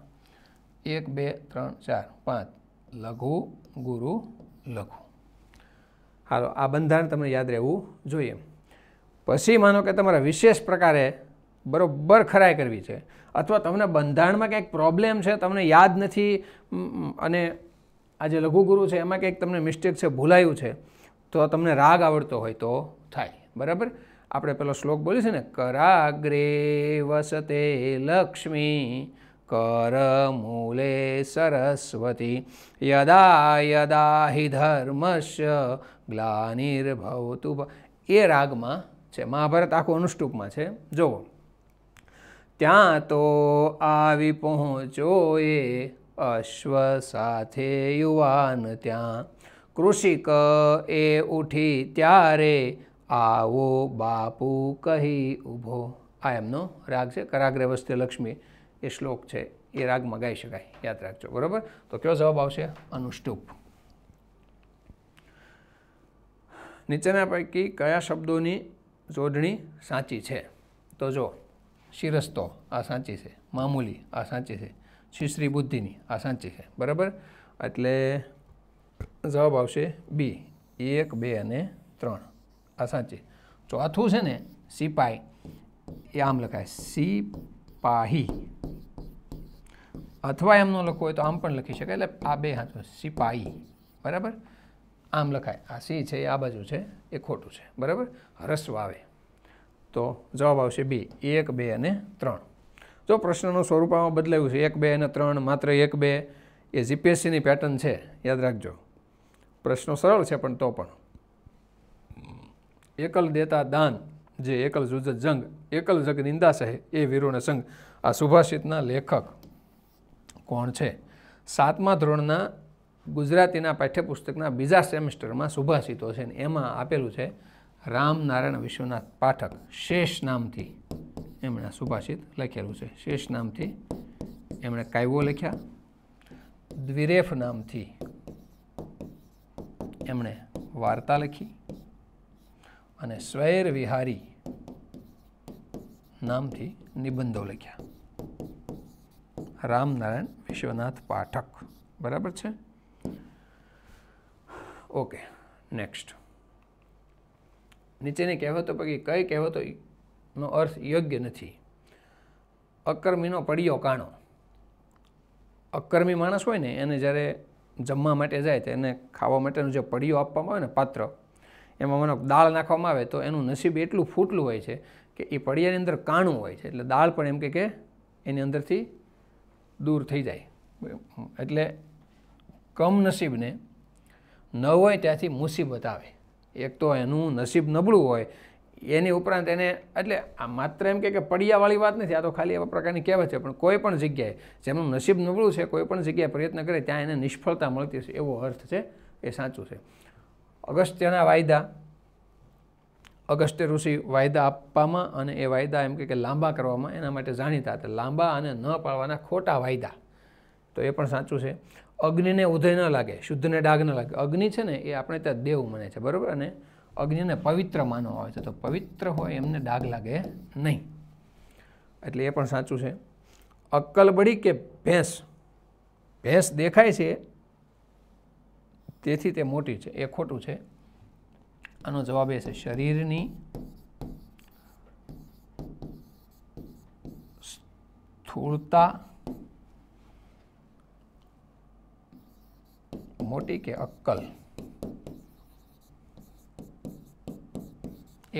એક બે ત્રણ ચાર પાંચ લઘુ ગુરુ લઘુ હાલો આ બંધારણ તમને યાદ રહેવું જોઈએ પછી માનો કે તમારે વિશેષ પ્રકારે બરાબર ખરાઈ કરવી છે અથવા તમને બંધારણમાં કંઈક પ્રોબ્લેમ છે તમને યાદ નથી અને આ જે લઘુગુરુ છે એમાં કંઈક તમને મિસ્ટેક છે ભૂલાયું છે તો તમને રાગ આવડતો હોય તો થાય બરાબર આપણે પેલો શ્લોક બોલ્યું છે ને કરાગ્રે વસતે લક્ષ્મી કરમૂલે સરસ્વતી યદા યદા હિ ધર્મશ ગ્લાનિર્ભવતુ એ રાગમાં છે મહાભારત આખું અનુષ્ટુપમાં છે જુઓ ત્યાં તો આવી પહોંચો એ અશ્વ સાથે યુવાન ત્યાં કૃષિક એ ઉઠી ત્યારે આવો બાપુ કહી ઊભો આ એમનો રાગ છે કરાગ્રે વસ્તે લક્ષ્મી એ શ્લોક છે એ રાગમાં ગાઈ શકાય યાદ રાખજો બરાબર તો કયો જવાબ આવશે અનુષ્ટુપ નીચેના પૈકી કયા શબ્દોની જોડણી સાચી છે તો જો શિરસ્તો આ સાચી છે મામૂલી આ સાચી છે શિશ્રી બુદ્ધિની આ સાચી છે બરાબર એટલે જવાબ આવશે બી એક બે અને ત્રણ આ સાચી ચોથું છે ને સિપાહી એ આમ લખાય સિપાહી અથવા એમનો લખવું હોય તો આમ પણ લખી શકાય એટલે આ બે હાથો સિપાહી બરાબર આમ લખાય આ સી છે આ બાજુ છે એ ખોટું છે બરાબર હરસ્વ આવે તો જવાબ આવશે બી એક બે અને ત્રણ જો પ્રશ્નનું સ્વરૂપ આમાં બદલાયું છે એક બે અને ત્રણ માત્ર એક બે એ જીપીએસસીની પેટર્ન છે યાદ રાખજો પ્રશ્નો સરળ છે પણ તો પણ એકલ દેતા દાન જે એકલ જુજ જંગ એકલ જગ નિંદા સહે એ વીરોને સંઘ આ સુભાષિતના લેખક કોણ છે સાતમા ધોરણના ગુજરાતીના પાઠ્યપુસ્તકના બીજા સેમેસ્ટરમાં સુભાષિતો છે ને એમાં આપેલું છે રામનારાયણ વિશ્વનાથ પાઠક શેષ નામથી એમણે સુભાષિત લખેલું છે શેષ નામથી એમણે કાવ્યો લખ્યા દ્વિરેફ નામથી એમણે વાર્તા લખી અને સ્વૈર વિહારી નામથી નિબંધો લખ્યા રામનારાયણ વિશ્વનાથ પાઠક બરાબર છે ઓકે નેક્સ્ટ નીચેની કહેવતો પૈકી કઈ કહેવતોનો અર્થ યોગ્ય નથી અકર્મીનો પડિયો કાણો અકર્મી માણસ હોય ને એને જ્યારે જમવા માટે જાય તો એને ખાવા માટેનું જે પડિયો આપવામાં આવે ને પાત્ર એમાં મને દાળ નાખવામાં આવે તો એનું નસીબ એટલું ફૂટલું હોય છે કે એ પડિયાની અંદર કાણું હોય છે એટલે દાળ પણ એમ કે એની અંદરથી દૂર થઈ જાય એટલે કમનસીબને ન હોય ત્યાંથી મુસીબત આવે એક તો એનું નસીબ નબળું હોય એની ઉપરાંત એને એટલે આ માત્ર એમ કે પડિયાવાળી વાત નથી આ તો ખાલી એવા પ્રકારની કહેવત છે પણ કોઈ પણ જગ્યાએ જેમનું નસીબ નબળું છે કોઈ પણ જગ્યાએ પ્રયત્ન કરે ત્યાં એને નિષ્ફળતા મળતી છે એવો અર્થ છે એ સાચું છે અગસ્ત્યના વાયદા અગસ્ત્ય ઋષિ વાયદા આપવામાં અને એ વાયદા એમ કે લાંબા કરવામાં એના માટે જાણીતા હતા લાંબા અને ન પાડવાના ખોટા વાયદા તો એ પણ સાચું છે અગ્નિને ઉદય ન લાગે શુદ્ધને ડાગ ન લાગે અગ્નિ છે ને એ આપણે ત્યાં દેવ મને છે બરાબર અને અગ્નિને પવિત્ર માનવા આવે છે તો પવિત્ર હોય એમને ડાગ લાગે નહીં એટલે એ પણ સાચું છે અક્કલબડી કે ભેંસ ભેંસ દેખાય છે તેથી તે મોટી છે એ ખોટું છે આનો જવાબ એ છે શરીરની સ્થૂળતા મોટી કે અક્કલ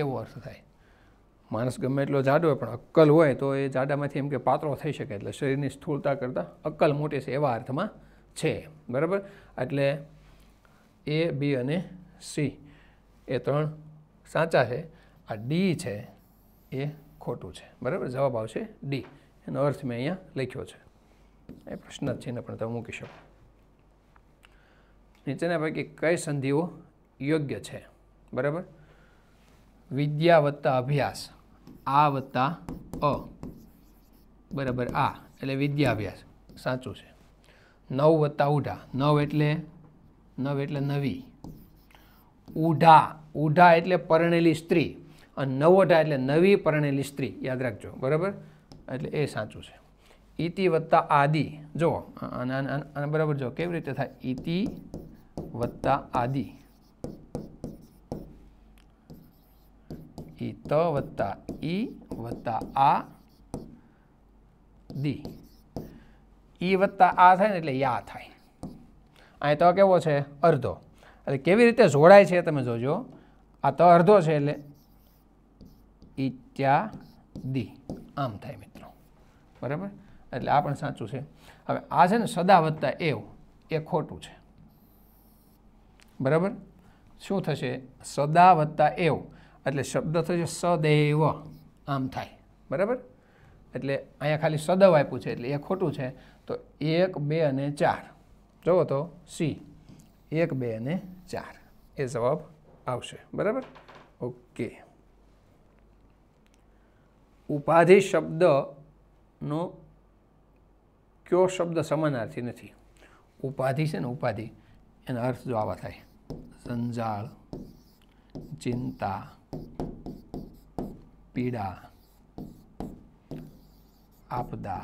એવો અર્થ થાય માણસ ગમે એટલો જાડો હોય પણ અક્કલ હોય તો એ જાડામાંથી એમ કે પાતળો થઈ શકે એટલે શરીરની સ્થૂળતા કરતાં અક્કલ મોટી છે એવા અર્થમાં છે બરાબર એટલે એ બી અને સી એ ત્રણ સાચા છે આ ડી છે એ ખોટું છે બરાબર જવાબ આવશે ડી એનો અર્થ મેં અહીંયા લખ્યો છે એ પ્રશ્ન જ છે ચિહ્ન પણ તમે મૂકી શકો નીચેના પૈકી કઈ સંધિઓ યોગ્ય છે બરાબર વિદ્યા વત્તા અભ્યાસ આ વત્તા અ બરાબર આ એટલે વિદ્યા અભ્યાસ સાચું છે નવ વત્તા ઉઢા નવ એટલે નવ એટલે નવી ઉઢા ઉઢા એટલે પરણેલી સ્ત્રી અને નવોઢા એટલે નવી પરણેલી સ્ત્રી યાદ રાખજો બરાબર એટલે એ સાચું છે ઇતિ વત્તા આદિ જુઓ અને બરાબર જો કેવી રીતે થાય ઈતિ વત્તા આદિ ઈ ત વત્તા ઈ વત્તા આ દી ઈ વત્તા આ થાય ને એટલે યા થાય અહીં તો કેવો છે અર્ધો એટલે કેવી રીતે જોડાય છે તમે જોજો આ તો અર્ધો છે એટલે ઈચ્યા દી આમ થાય મિત્રો બરાબર એટલે આ પણ સાચું છે હવે આ છે ને સદા વત્તા એવું એ ખોટું છે બરાબર શું થશે સદા વત્તા એવ એટલે શબ્દ થશે સદૈવ આમ થાય બરાબર એટલે અહીંયા ખાલી સદવ આપ્યું છે એટલે એ ખોટું છે તો એક બે અને ચાર જુઓ તો સી એક બે અને ચાર એ જવાબ આવશે બરાબર ઓકે ઉપાધિ શબ્દનો કયો શબ્દ સમાનાર્થી નથી ઉપાધિ છે ને ઉપાધિ એનો અર્થ જો આવા થાય સંજાળ ચિંતા પીડા આપદા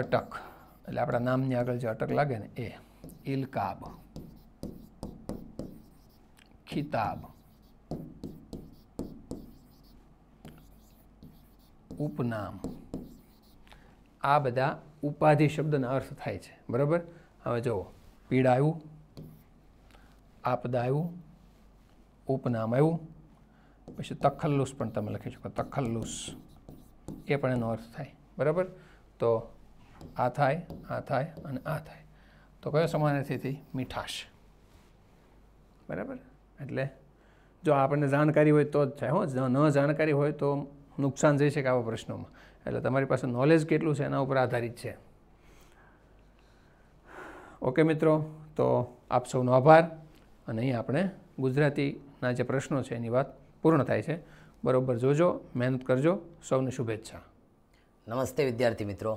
અટક એટલે આપણા નામની આગળ જે અટક લાગે ને એ ઇલકાબ ખિતાબ ઉપનામ આ બધા ઉપાધિ શબ્દના અર્થ થાય છે બરાબર હવે જુઓ પીડાયું આવ્યું આપદા આવ્યું ઉપનામ આવ્યું પછી તખલ્લુસ પણ તમે લખી શકો તખલ્લુસ એ પણ એનો અર્થ થાય બરાબર તો આ થાય આ થાય અને આ થાય તો કયો સમાનાર્થીથી મીઠાશ બરાબર એટલે જો આપણને જાણકારી હોય તો જ થાય હો ન જાણકારી હોય તો નુકસાન જઈ શકે આવા પ્રશ્નોમાં એટલે તમારી પાસે નોલેજ કેટલું છે એના ઉપર આધારિત છે ઓકે મિત્રો તો આપ સૌનો આભાર અને અહીં આપણે ગુજરાતીના જે પ્રશ્નો છે એની વાત પૂર્ણ થાય છે બરાબર જોજો મહેનત કરજો સૌને શુભેચ્છા નમસ્તે વિદ્યાર્થી મિત્રો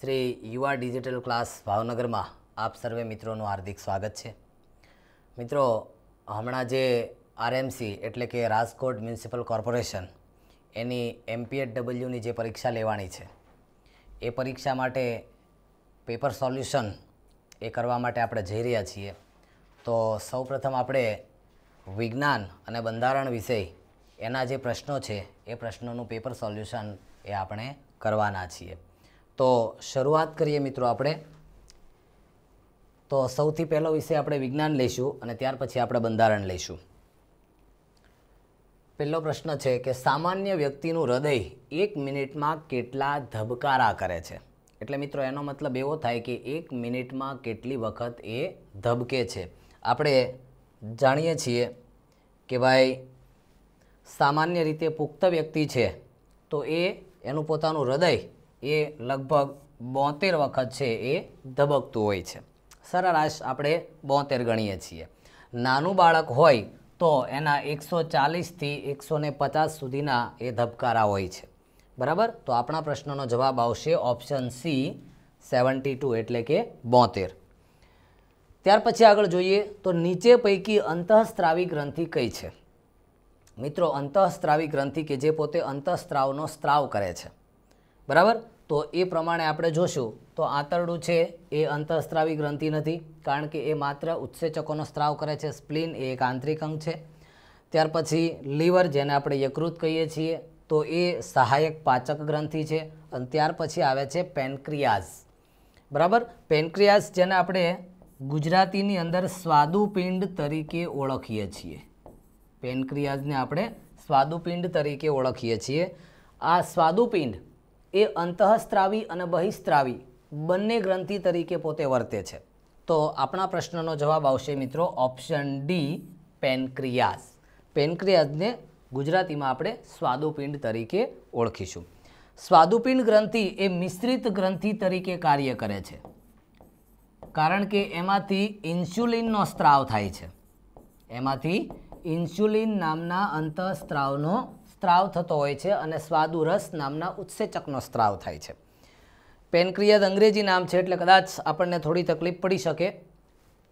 શ્રી યુવા ડિજિટલ ક્લાસ ભાવનગરમાં આપ સર્વે મિત્રોનું હાર્દિક સ્વાગત છે મિત્રો હમણાં જે આરએમસી એટલે કે રાજકોટ મ્યુનિસિપલ કોર્પોરેશન એની એમપીએચડબલ્યુની જે પરીક્ષા લેવાની છે એ પરીક્ષા માટે પેપર સોલ્યુશન એ કરવા માટે આપણે જઈ રહ્યા છીએ તો સૌપ્રથમ આપણે વિજ્ઞાન અને બંધારણ વિષય એના જે પ્રશ્નો છે એ પ્રશ્નોનું પેપર સોલ્યુશન એ આપણે કરવાના છીએ તો શરૂઆત કરીએ મિત્રો આપણે તો સૌથી પહેલો વિષય આપણે વિજ્ઞાન લઈશું અને ત્યાર પછી આપણે બંધારણ લઈશું પહેલો પ્રશ્ન છે કે સામાન્ય વ્યક્તિનું હૃદય એક મિનિટમાં કેટલા ધબકારા કરે છે એટલે મિત્રો એનો મતલબ એવો થાય કે એક મિનિટમાં કેટલી વખત એ ધબકે છે આપણે જાણીએ છીએ કે ભાઈ સામાન્ય રીતે પુખ્ત વ્યક્તિ છે તો એ એનું પોતાનું હૃદય એ લગભગ બોતેર વખત છે એ ધબકતું હોય છે સરેરાશ આપણે બોતેર ગણીએ છીએ નાનું બાળક હોય તો એના એકસો ચાલીસથી એકસો ને પચાસ સુધીના એ ધબકારા હોય છે બરાબર તો આપણા પ્રશ્નનો જવાબ આવશે ઓપ્શન સી સેવન્ટી ટુ એટલે કે બોતેર ત્યાર પછી આગળ જોઈએ તો નીચે પૈકી અંતઃસ્ત્રાવી ગ્રંથિ કઈ છે મિત્રો અંતઃસ્ત્રાવી ગ્રંથિ કે જે પોતે અંતઃસ્ત્રાવનો સ્ત્રાવ કરે છે બરાબર તો એ પ્રમાણે આપણે જોશું તો આંતરડું છે એ અંતઃસ્ત્રાવી ગ્રંથિ નથી કારણ કે એ માત્ર ઉત્સેચકોનો સ્ત્રાવ કરે છે સ્પ્લિન એ એક આંતરિક અંગ છે ત્યાર પછી લીવર જેને આપણે યકૃત કહીએ છીએ તો એ સહાયક પાચક ગ્રંથિ છે અને ત્યાર પછી આવે છે પેનક્રિયાઝ બરાબર પેનક્રિયાઝ જેને આપણે ગુજરાતીની અંદર સ્વાદુપિંડ તરીકે ઓળખીએ છીએ પેનક્રિયાઝને આપણે સ્વાદુપિંડ તરીકે ઓળખીએ છીએ આ સ્વાદુપિંડ એ અંતઃસ્ત્રાવી અને બહિસ્ત્રાવી બંને ગ્રંથિ તરીકે પોતે વર્તે છે તો આપણા પ્રશ્નનો જવાબ આવશે મિત્રો ઓપ્શન ડી પેનક્રિયાઝ પેનક્રિયાઝને ગુજરાતીમાં આપણે સ્વાદુપિંડ તરીકે ઓળખીશું સ્વાદુપિંડ ગ્રંથિ એ મિશ્રિત ગ્રંથિ તરીકે કાર્ય કરે છે કારણ કે એમાંથી ઇન્સ્યુલિનનો સ્ત્રાવ થાય છે એમાંથી ઇન્સ્યુલિન નામના અંતઃસ્ત્રાવનો સ્ત્રાવ થતો હોય છે અને સ્વાદુરસ નામના ઉત્સેચકનો સ્ત્રાવ થાય છે પેનક્રિયાદ અંગ્રેજી નામ છે એટલે કદાચ આપણને થોડી તકલીફ પડી શકે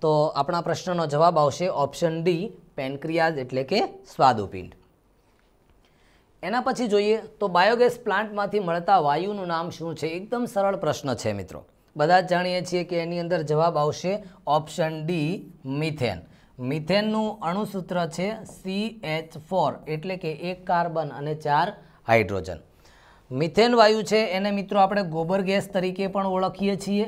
તો આપણા પ્રશ્નનો જવાબ આવશે ઓપ્શન ડી પેનક્રિયાદ એટલે કે સ્વાદુપિંડ એના પછી જોઈએ તો બાયોગેસ પ્લાન્ટમાંથી મળતા વાયુનું નામ શું છે એકદમ સરળ પ્રશ્ન છે મિત્રો બધા જ જાણીએ છીએ કે એની અંદર જવાબ આવશે ઓપ્શન ડી મિથેન મિથેનનું અણુસૂત્ર છે સી એચ ફોર એટલે કે એક કાર્બન અને ચાર હાઇડ્રોજન મિથેન વાયુ છે એને મિત્રો આપણે ગોબર ગેસ તરીકે પણ ઓળખીએ છીએ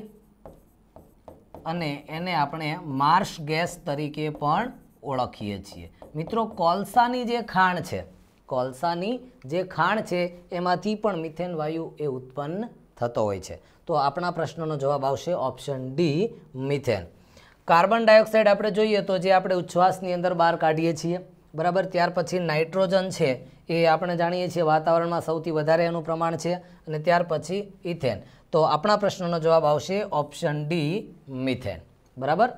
અને એને આપણે માર્શ ગેસ તરીકે પણ ઓળખીએ છીએ મિત્રો કોલસાની જે ખાણ છે કોલસાની જે ખાણ છે એમાંથી પણ મિથેન વાયુ એ ઉત્પન્ન થતો હોય છે તો આપણા પ્રશ્નનો જવાબ આવશે option D methane carbon dioxide આપણે જોઈએ તો જે આપણે ઉચ્છ્વાસની અંદર બહાર કાઢીએ છીએ બરાબર ત્યાર પછી નાઇટ્રોજન છે એ આપણે જાણીએ છીએ વાતાવરણમાં સૌથી વધારે એનું પ્રમાણ છે અને ત્યાર પછી ઇથેન તો આપણા પ્રશ્નનો જવાબ આવશે ઓપ્શન ડી મિથેન બરાબર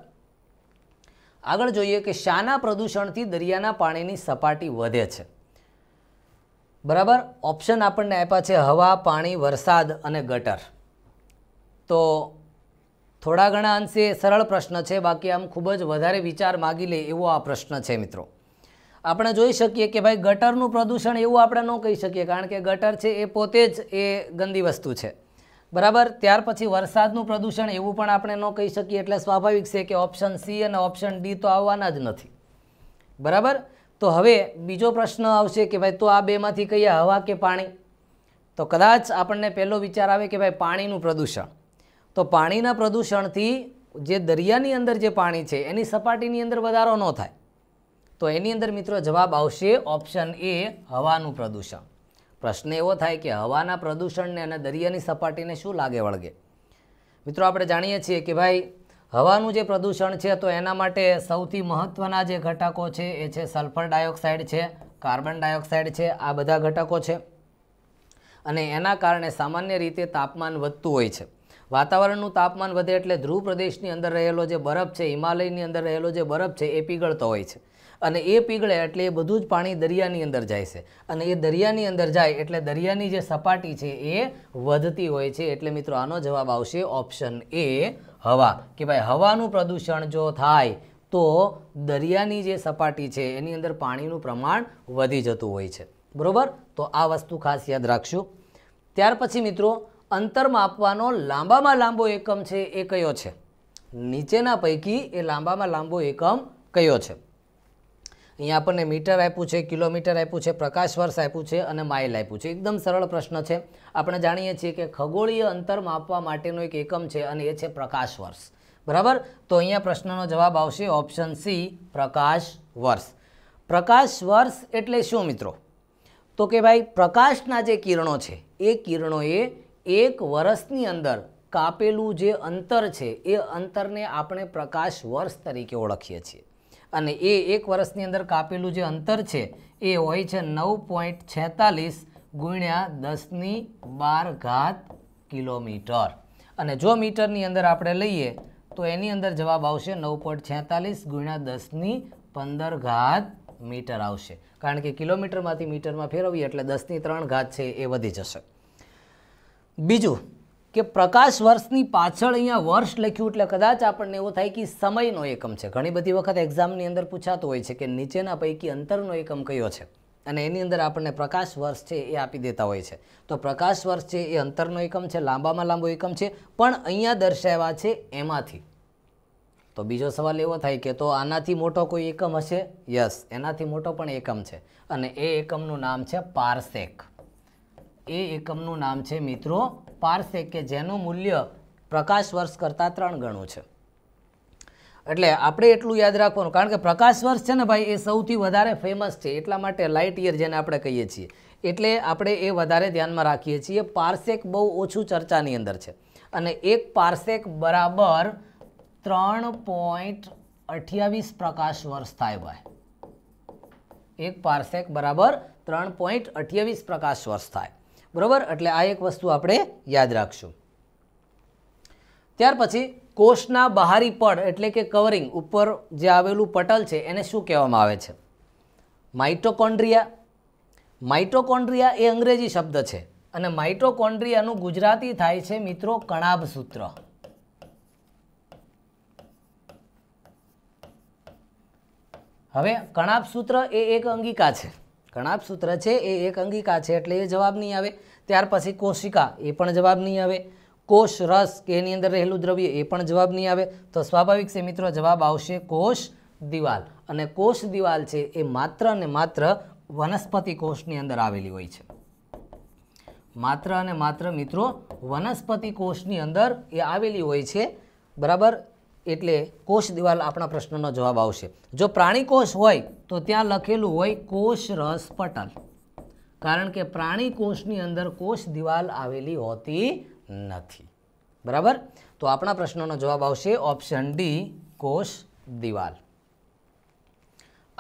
આગળ જોઈએ કે શાના પ્રદૂષણથી દરિયાના પાણીની સપાટી વધે છે બરાબર ઓપ્શન આપણને આપ્યા છે હવા પાણી વરસાદ અને ગટર તો થોડા ઘણા અંશે સરળ પ્રશ્ન છે બાકી આમ ખૂબ જ વધારે વિચાર માગી લે એવો આ પ્રશ્ન છે મિત્રો આપણે જોઈ શકીએ કે ભાઈ ગટરનું પ્રદૂષણ એવું આપણે ન કહી શકીએ કારણ કે ગટર છે એ પોતે જ એ ગંદી વસ્તુ છે બરાબર ત્યાર પછી વરસાદનું પ્રદૂષણ એવું પણ આપણે ન કહી શકીએ એટલે સ્વાભાવિક છે કે ઓપ્શન સી અને ઓપ્શન ડી તો આવવાના જ નથી બરાબર તો હવે બીજો પ્રશ્ન આવશે કે ભાઈ તો આ બેમાંથી કહીએ હવા કે પાણી તો કદાચ આપણને પહેલો વિચાર આવે કે ભાઈ પાણીનું પ્રદૂષણ તો પાણીના પ્રદૂષણથી જે દરિયાની અંદર જે પાણી છે એની સપાટીની અંદર વધારો ન થાય તો એની અંદર મિત્રો જવાબ આવશે ઓપ્શન એ હવાનું પ્રદૂષણ પ્રશ્ન એવો થાય કે હવાના પ્રદૂષણને અને દરિયાની સપાટીને શું લાગે વળગે મિત્રો આપણે જાણીએ છીએ કે ભાઈ હવાનું જે પ્રદૂષણ છે તો એના માટે સૌથી મહત્ત્વના જે ઘટકો છે એ છે સલ્ફર ડાયોક્સાઇડ છે કાર્બન ડાયોક્સાઇડ છે આ બધા ઘટકો છે અને એના કારણે સામાન્ય રીતે તાપમાન વધતું હોય છે વાતાવરણનું તાપમાન વધે એટલે ધ્રુવ પ્રદેશની અંદર રહેલો જે બરફ છે હિમાલયની અંદર રહેલો જે બરફ છે એ પીગળતો હોય છે અને એ પીગળે એટલે એ બધું જ પાણી દરિયાની અંદર જાય છે અને એ દરિયાની અંદર જાય એટલે દરિયાની જે સપાટી છે એ વધતી હોય છે એટલે મિત્રો આનો જવાબ આવશે ઓપ્શન એ હવા કે ભાઈ હવાનું પ્રદૂષણ જો થાય તો દરિયાની જે સપાટી છે એની અંદર પાણીનું પ્રમાણ વધી જતું હોય છે બરાબર તો આ વસ્તુ ખાસ યાદ રાખશું ત્યાર પછી મિત્રો અંતર માપવાનો લાંબામાં લાંબો એકમ છે એ કયો છે નીચેના પૈકી એ લાંબામાં લાંબો એકમ કયો છે અહીંયા આપણને મીટર આપ્યું છે કિલોમીટર આપ્યું છે પ્રકાશ વર્ષ આપ્યું છે અને માઇલ આપ્યું છે એકદમ સરળ પ્રશ્ન છે આપણે જાણીએ છીએ કે ખગોળીય અંતર માપવા માટેનો એક એકમ છે અને એ છે પ્રકાશ વર્ષ બરાબર તો અહીંયા પ્રશ્નનો જવાબ આવશે ઓપ્શન સી પ્રકાશ વર્ષ પ્રકાશ વર્ષ એટલે શું મિત્રો તો કે ભાઈ પ્રકાશના જે કિરણો છે એ કિરણોએ એક વર્ષની અંદર કાપેલું જે અંતર છે એ અંતરને આપણે પ્રકાશ વર્ષ તરીકે ઓળખીએ છીએ અને એ એક વર્ષની અંદર કાપેલું જે અંતર છે એ હોય છે નવ પોઈન્ટ છેતાલીસ ગુણ્યા દસની બાર ઘાત કિલોમીટર અને જો મીટરની અંદર આપણે લઈએ તો એની અંદર જવાબ આવશે નવ પોઈન્ટ છેતાલીસ ગુણ્યા દસની પંદર ઘાત મીટર આવશે કારણ કે કિલોમીટરમાંથી મીટરમાં ફેરવીએ એટલે દસની ત્રણ ઘાત છે એ વધી જશે બીજું કે પ્રકાશ વર્ષની પાછળ અહીંયા વર્ષ લખ્યું એટલે કદાચ આપણને એવું થાય કે સમયનો એકમ છે ઘણી બધી વખત એક્ઝામની અંદર પૂછાતું હોય છે કે નીચેના પૈકી અંતરનો એકમ કયો છે અને એની અંદર આપણને પ્રકાશ વર્ષ છે એ આપી દેતા હોય છે તો પ્રકાશ વર્ષ છે એ અંતરનો એકમ છે લાંબામાં લાંબો એકમ છે પણ અહીંયા દર્શાવ્યા છે એમાંથી તો બીજો સવાલ એવો થાય કે તો આનાથી મોટો કોઈ એકમ હશે યસ એનાથી મોટો પણ એકમ છે અને એ એકમનું નામ છે પારસેક એ એકમનું નામ છે મિત્રો પાર કે જેનું મૂલ્ય પ્રકાશ વર્ષ કરતાં ત્રણ ગણું છે એટલે આપણે એટલું યાદ રાખવાનું કારણ કે પ્રકાશ વર્ષ છે ને ભાઈ એ સૌથી વધારે ફેમસ છે એટલા માટે લાઇટ યર જેને આપણે કહીએ છીએ એટલે આપણે એ વધારે ધ્યાનમાં રાખીએ છીએ પારસેક બહુ ઓછું ચર્ચાની અંદર છે અને એક પારસેક બરાબર ત્રણ પોઈન્ટ અઠ્યાવીસ પ્રકાશ વર્ષ થાય ભાઈ એક પારસેક બરાબર ત્રણ પોઈન્ટ અઠ્યાવીસ પ્રકાશ વર્ષ થાય બરાબર એટલે આ એક વસ્તુ આપણે યાદ રાખશું ત્યાર પછી કોષના બહારી પડ એટલે કે કવરિંગ ઉપર જે આવેલું પટલ છે એને શું કહેવામાં આવે છે માઇટોકોન્ડ્રિયા માઇટોકોન્ડ્રિયા એ અંગ્રેજી શબ્દ છે અને માઇટોકોન્ડ્રિયાનું ગુજરાતી થાય છે મિત્રો કણાભ સૂત્ર હવે કણાભ સૂત્ર એ એક અંગિકા છે કણાભ સૂત્ર છે એ એક અંગિકા છે એટલે એ જવાબ નહીં આવે ત્યાર પછી કોશિકા એ પણ જવાબ નહીં આવે કોષ રસ કે એની અંદર રહેલું દ્રવ્ય એ પણ જવાબ નહીં આવે તો સ્વાભાવિક છે મિત્રો જવાબ આવશે કોષ દિવાલ અને કોષ દિવાલ છે એ માત્ર અને માત્ર વનસ્પતિ કોષની અંદર આવેલી હોય છે માત્ર અને માત્ર મિત્રો વનસ્પતિ કોષની અંદર એ આવેલી હોય છે બરાબર એટલે કોષ દિવાલ આપણા પ્રશ્નનો જવાબ આવશે જો પ્રાણી કોષ હોય તો ત્યાં લખેલું હોય કોષ રસ પટલ કારણ કે પ્રાણી કોષની અંદર કોષ દિવાલ આવેલી હોતી નથી બરાબર તો આપણા પ્રશ્નનો જવાબ આવશે ઓપ્શન ડી કોષ દિવાલ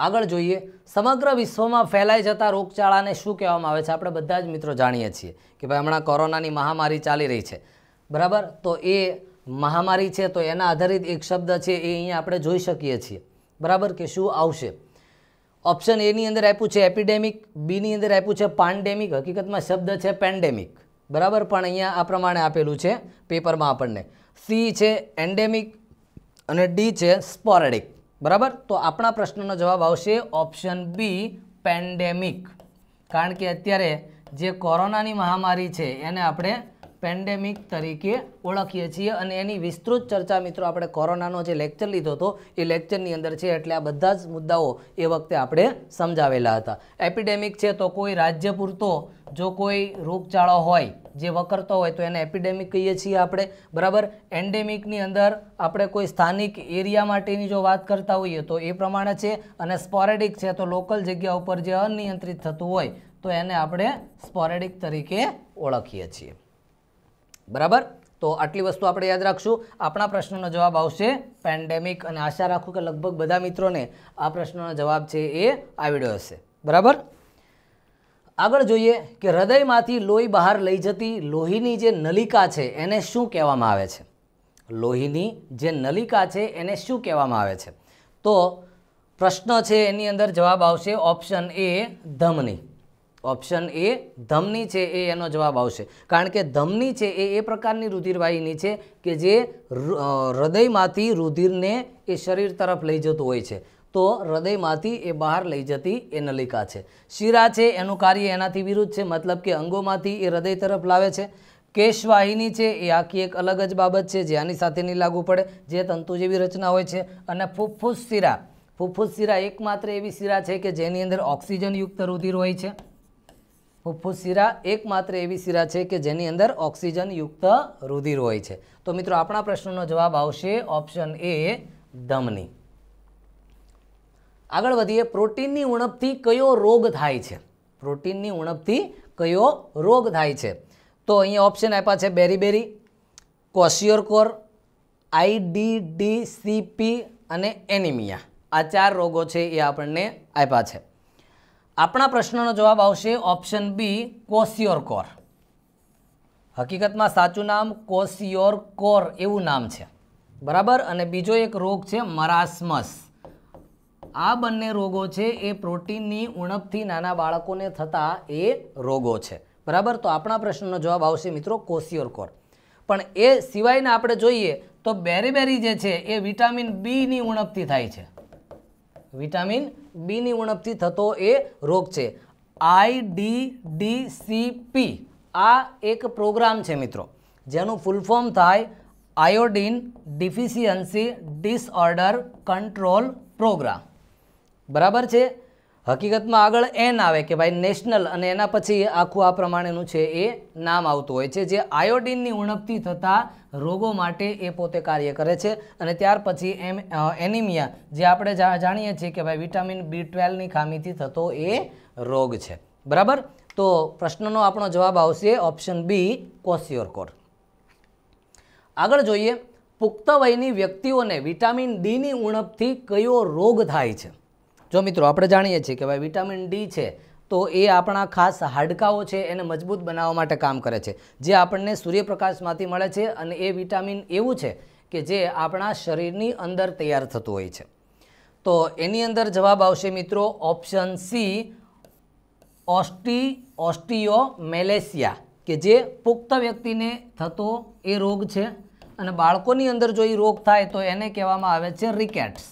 આગળ જોઈએ સમગ્ર વિશ્વમાં ફેલાઈ જતા રોગચાળાને શું કહેવામાં આવે છે આપણે બધા જ મિત્રો જાણીએ છીએ કે ભાઈ હમણાં કોરોનાની મહામારી ચાલી રહી છે બરાબર તો એ મહામારી છે તો એના આધારિત એક શબ્દ છે એ અહીંયા આપણે જોઈ શકીએ છીએ બરાબર કે શું આવશે ઓપ્શન એની અંદર આપ્યું છે એપિડેમિક બીની અંદર આપ્યું છે પાન્ડેમિક હકીકતમાં શબ્દ છે પેન્ડેમિક બરાબર પણ અહીંયા આ પ્રમાણે આપેલું છે પેપરમાં આપણને સી છે એન્ડેમિક અને ડી છે સ્પોરેડિક બરાબર તો આપણા પ્રશ્નનો જવાબ આવશે ઓપ્શન બી પેન્ડેમિક કારણ કે અત્યારે જે કોરોનાની મહામારી છે એને આપણે પેન્ડેમિક તરીકે ઓળખીએ છીએ અને એની વિસ્તૃત ચર્ચા મિત્રો આપણે કોરોનાનો જે લેક્ચર લીધો હતો એ લેક્ચરની અંદર છે એટલે આ બધા જ મુદ્દાઓ એ વખતે આપણે સમજાવેલા હતા એપિડેમિક છે તો કોઈ રાજ્ય પૂરતો જો કોઈ રોગચાળો હોય જે વકરતો હોય તો એને એપિડેમિક કહીએ છીએ આપણે બરાબર એન્ડેમિકની અંદર આપણે કોઈ સ્થાનિક એરિયા માટેની જો વાત કરતા હોઈએ તો એ પ્રમાણે છે અને સ્પોરેડિક છે તો લોકલ જગ્યા ઉપર જે અનિયંત્રિત થતું હોય તો એને આપણે સ્પોરેડિક તરીકે ઓળખીએ છીએ બરાબર તો આટલી વસ્તુ આપણે યાદ રાખશું આપણા પ્રશ્નનો જવાબ આવશે પેન્ડેમિક અને આશા રાખું કે લગભગ બધા મિત્રોને આ પ્રશ્નનો જવાબ છે એ આવડ્યો હશે બરાબર આગળ જોઈએ કે હૃદયમાંથી લોહી બહાર લઈ જતી લોહીની જે નલિકા છે એને શું કહેવામાં આવે છે લોહીની જે નલિકા છે એને શું કહેવામાં આવે છે તો પ્રશ્ન છે એની અંદર જવાબ આવશે ઓપ્શન એ ધમની ઓપ્શન એ ધમની છે એ એનો જવાબ આવશે કારણ કે ધમની છે એ એ પ્રકારની રુધિરવાહિની છે કે જે હૃદયમાંથી રુધિરને એ શરીર તરફ લઈ જતું હોય છે તો હૃદયમાંથી એ બહાર લઈ જતી એ નલિકા છે શિરા છે એનું કાર્ય એનાથી વિરુદ્ધ છે મતલબ કે અંગોમાંથી એ હૃદય તરફ લાવે છે કેશવાહિની છે એ આખી એક અલગ જ બાબત છે જે આની સાથે નહીં લાગુ પડે જે તંતુ જેવી રચના હોય છે અને ફૂફૂસ શિરા ફૂફૂસ શિરા એકમાત્ર એવી શિરા છે કે જેની અંદર ઓક્સિજનયુક્ત રુધિર હોય છે ફૂફૂસ શીરા એકમાત્ર એવી શીરા છે કે જેની અંદર ઓક્સિજનયુક્ત રુધિર હોય છે તો મિત્રો આપણા પ્રશ્નનો જવાબ આવશે ઓપ્શન એ ધમની આગળ વધીએ પ્રોટીનની ઉણપથી કયો રોગ થાય છે પ્રોટીનની ઉણપથી કયો રોગ થાય છે તો અહીંયા ઓપ્શન આપ્યા છે બેરીબેરી કોશિયોરકોર આઈડીડીસીપી અને એનિમિયા આ ચાર રોગો છે એ આપણને આપ્યા છે આપણા પ્રશ્નનો જવાબ આવશે ઓપ્શન બી કોસ્યોર કોર હકીકતમાં સાચું નામ કોસ્યોર કોર એવું નામ છે બરાબર અને બીજો એક રોગ છે મરાસમસ આ બંને રોગો છે એ પ્રોટીનની ઉણપથી નાના બાળકોને થતા એ રોગો છે બરાબર તો આપણા પ્રશ્નનો જવાબ આવશે મિત્રો કોસ્યોર કોર પણ એ સિવાયને આપણે જોઈએ તો બેરી બેરી જે છે એ વિટામિન બીની ઉણપથી થાય છે વિટામિન બીની ઉણપથી થતો એ રોગ છે I D D C P આ એક પ્રોગ્રામ છે મિત્રો જેનું ફૂલ ફોર્મ થાય iodine deficiency disorder control programme બરાબર છે હકીકતમાં આગળ એન આવે કે ભાઈ નેશનલ અને એના પછી આખું આ પ્રમાણેનું છે એ નામ આવતું હોય છે જે આયોડિનની ઉણપથી થતા રોગો માટે એ પોતે કાર્ય કરે છે અને ત્યાર પછી એમ એનિમિયા જે આપણે જાણીએ છીએ કે ભાઈ વિટામિન બી ટ્વેલ્વની ખામીથી થતો એ રોગ છે બરાબર તો પ્રશ્નનો આપણો જવાબ આવશે ઓપ્શન બી કોસિયોરકોર આગળ જોઈએ પુખ્ત વયની વ્યક્તિઓને વિટામિન ડીની ઉણપથી કયો રોગ થાય છે જો મિત્રો આપણે જાણીએ છીએ કે ભાઈ વિટામિન ડી છે તો એ આપણા ખાસ હાડકાઓ છે એને મજબૂત બનાવવા માટે કામ કરે છે જે આપણને સૂર્યપ્રકાશમાંથી મળે છે અને એ વિટામિન એવું છે કે જે આપણા શરીરની અંદર તૈયાર થતું હોય છે તો એની અંદર જવાબ આવશે મિત્રો ઓપ્શન સી ઓસ્ટી ઓસ્ટિયો મેલેશિયા કે જે પુખ્ત વ્યક્તિને થતો એ રોગ છે અને બાળકોની અંદર જો એ રોગ થાય તો એને કહેવામાં આવે છે રિકેટ્સ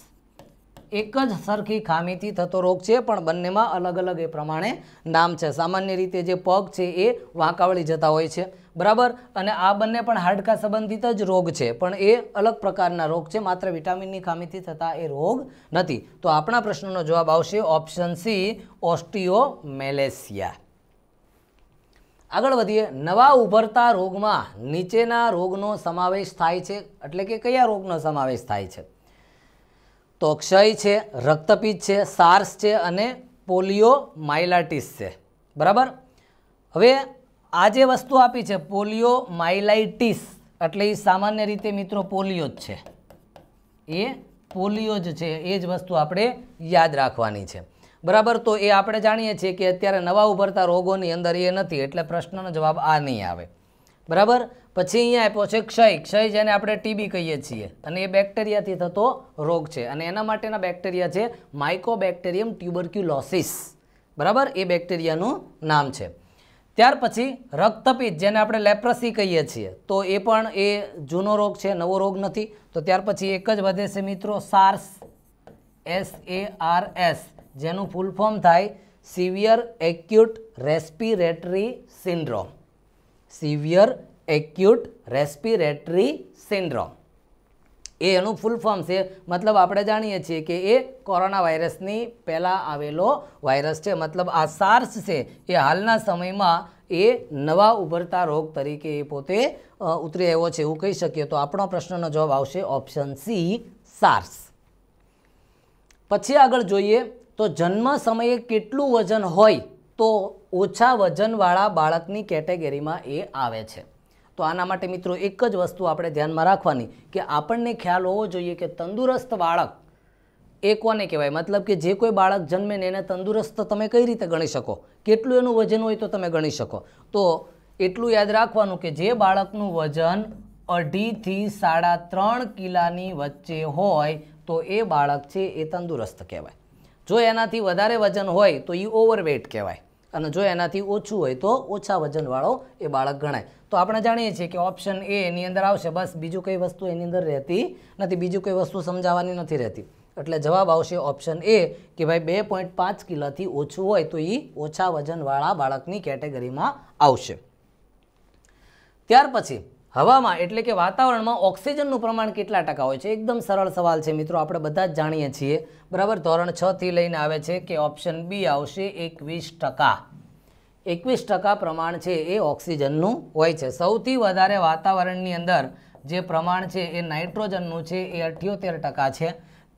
એક જ સરખી ખામીથી થતો રોગ છે પણ બંનેમાં અલગ અલગ એ પ્રમાણે નામ છે સામાન્ય રીતે જે પગ છે એ વાંકાવળી જતા હોય છે બરાબર અને આ બંને પણ હાડકા સંબંધિત જ રોગ છે પણ એ અલગ પ્રકારના રોગ છે માત્ર વિટામિનની ખામીથી થતા એ રોગ નથી તો આપણા પ્રશ્નનો જવાબ આવશે ઓપ્શન સી મેલેશિયા આગળ વધીએ નવા ઉભરતા રોગમાં નીચેના રોગનો સમાવેશ થાય છે એટલે કે કયા રોગનો સમાવેશ થાય છે તો ક્ષય છે રક્તપિત છે સાર્સ છે અને પોલિયો માઇલાઇટિસ છે બરાબર હવે આ જે વસ્તુ આપી છે પોલિયો માઇલાઇટિસ એટલે એ સામાન્ય રીતે મિત્રો પોલિયો જ છે એ પોલિયો જ છે એ જ વસ્તુ આપણે યાદ રાખવાની છે બરાબર તો એ આપણે જાણીએ છીએ કે અત્યારે નવા ઉભરતા રોગોની અંદર એ નથી એટલે પ્રશ્નનો જવાબ આ નહીં આવે બરાબર પછી અહીંયા આપ્યો છે ક્ષય ક્ષય જેને આપણે ટીબી કહીએ છીએ અને એ બેક્ટેરિયાથી થતો રોગ છે અને એના માટેના બેક્ટેરિયા છે માઇકોબેક્ટેરિયમ ટ્યુબરક્યુલોસિસ બરાબર એ બેક્ટેરિયાનું નામ છે ત્યાર પછી રક્તપિત જેને આપણે લેપ્રસી કહીએ છીએ તો એ પણ એ જૂનો રોગ છે નવો રોગ નથી તો ત્યાર પછી એક જ વધે છે મિત્રો SARS S A R S જેનું ફૂલ ફોર્મ થાય severe acute respiratory syndrome severe acute respiratory syndrome એ એનું ફૂલ ફોર્મ છે મતલબ આપણે જાણીએ છીએ કે એ કોરોના વાયરસની પહેલાં આવેલો વાયરસ છે મતલબ આ સાર્સ છે એ હાલના સમયમાં એ નવા ઉભરતા રોગ તરીકે એ પોતે ઉતરી આવ્યો છે એવું કહી શકીએ તો આપણો પ્રશ્નનો જવાબ આવશે ઓપ્શન સી સાર્સ પછી આગળ જોઈએ તો જન્મ સમયે કેટલું વજન હોય તો ઓછા વજનવાળા બાળકની કેટેગરીમાં એ આવે છે તો આના માટે મિત્રો એક જ વસ્તુ આપણે ધ્યાનમાં રાખવાની કે આપણને ખ્યાલ હોવો જોઈએ કે તંદુરસ્ત બાળક એ કોને કહેવાય મતલબ કે જે કોઈ બાળક જન્મે ને એને તંદુરસ્ત તમે કઈ રીતે ગણી શકો કેટલું એનું વજન હોય તો તમે ગણી શકો તો એટલું યાદ રાખવાનું કે જે બાળકનું વજન અઢીથી સાડા ત્રણ કિલાની વચ્ચે હોય તો એ બાળક છે એ તંદુરસ્ત કહેવાય જો એનાથી વધારે વજન હોય તો એ ઓવરવેટ કહેવાય અને જો એનાથી ઓછું હોય તો ઓછા વજનવાળો એ બાળક ગણાય તો આપણે જાણીએ છીએ કે ઓપ્શન એ એની અંદર આવશે બસ બીજું કઈ વસ્તુ એની અંદર રહેતી નથી બીજું કઈ વસ્તુ સમજાવવાની નથી રહેતી એટલે જવાબ આવશે ઓપ્શન એ કે ભાઈ બે પોઈન્ટ પાંચ કિલોથી ઓછું હોય તો એ ઓછા વજનવાળા બાળકની કેટેગરીમાં આવશે ત્યાર પછી હવામાં એટલે કે વાતાવરણમાં ઓક્સિજનનું પ્રમાણ કેટલા ટકા હોય છે એકદમ સરળ સવાલ છે મિત્રો આપણે બધા જ જાણીએ છીએ બરાબર ધોરણ છથી લઈને આવે છે કે ઓપ્શન બી આવશે એકવીસ ટકા એકવીસ ટકા પ્રમાણ છે એ ઓક્સિજનનું હોય છે સૌથી વધારે વાતાવરણની અંદર જે પ્રમાણ છે એ નાઇટ્રોજનનું છે એ અઠ્યોતેર ટકા છે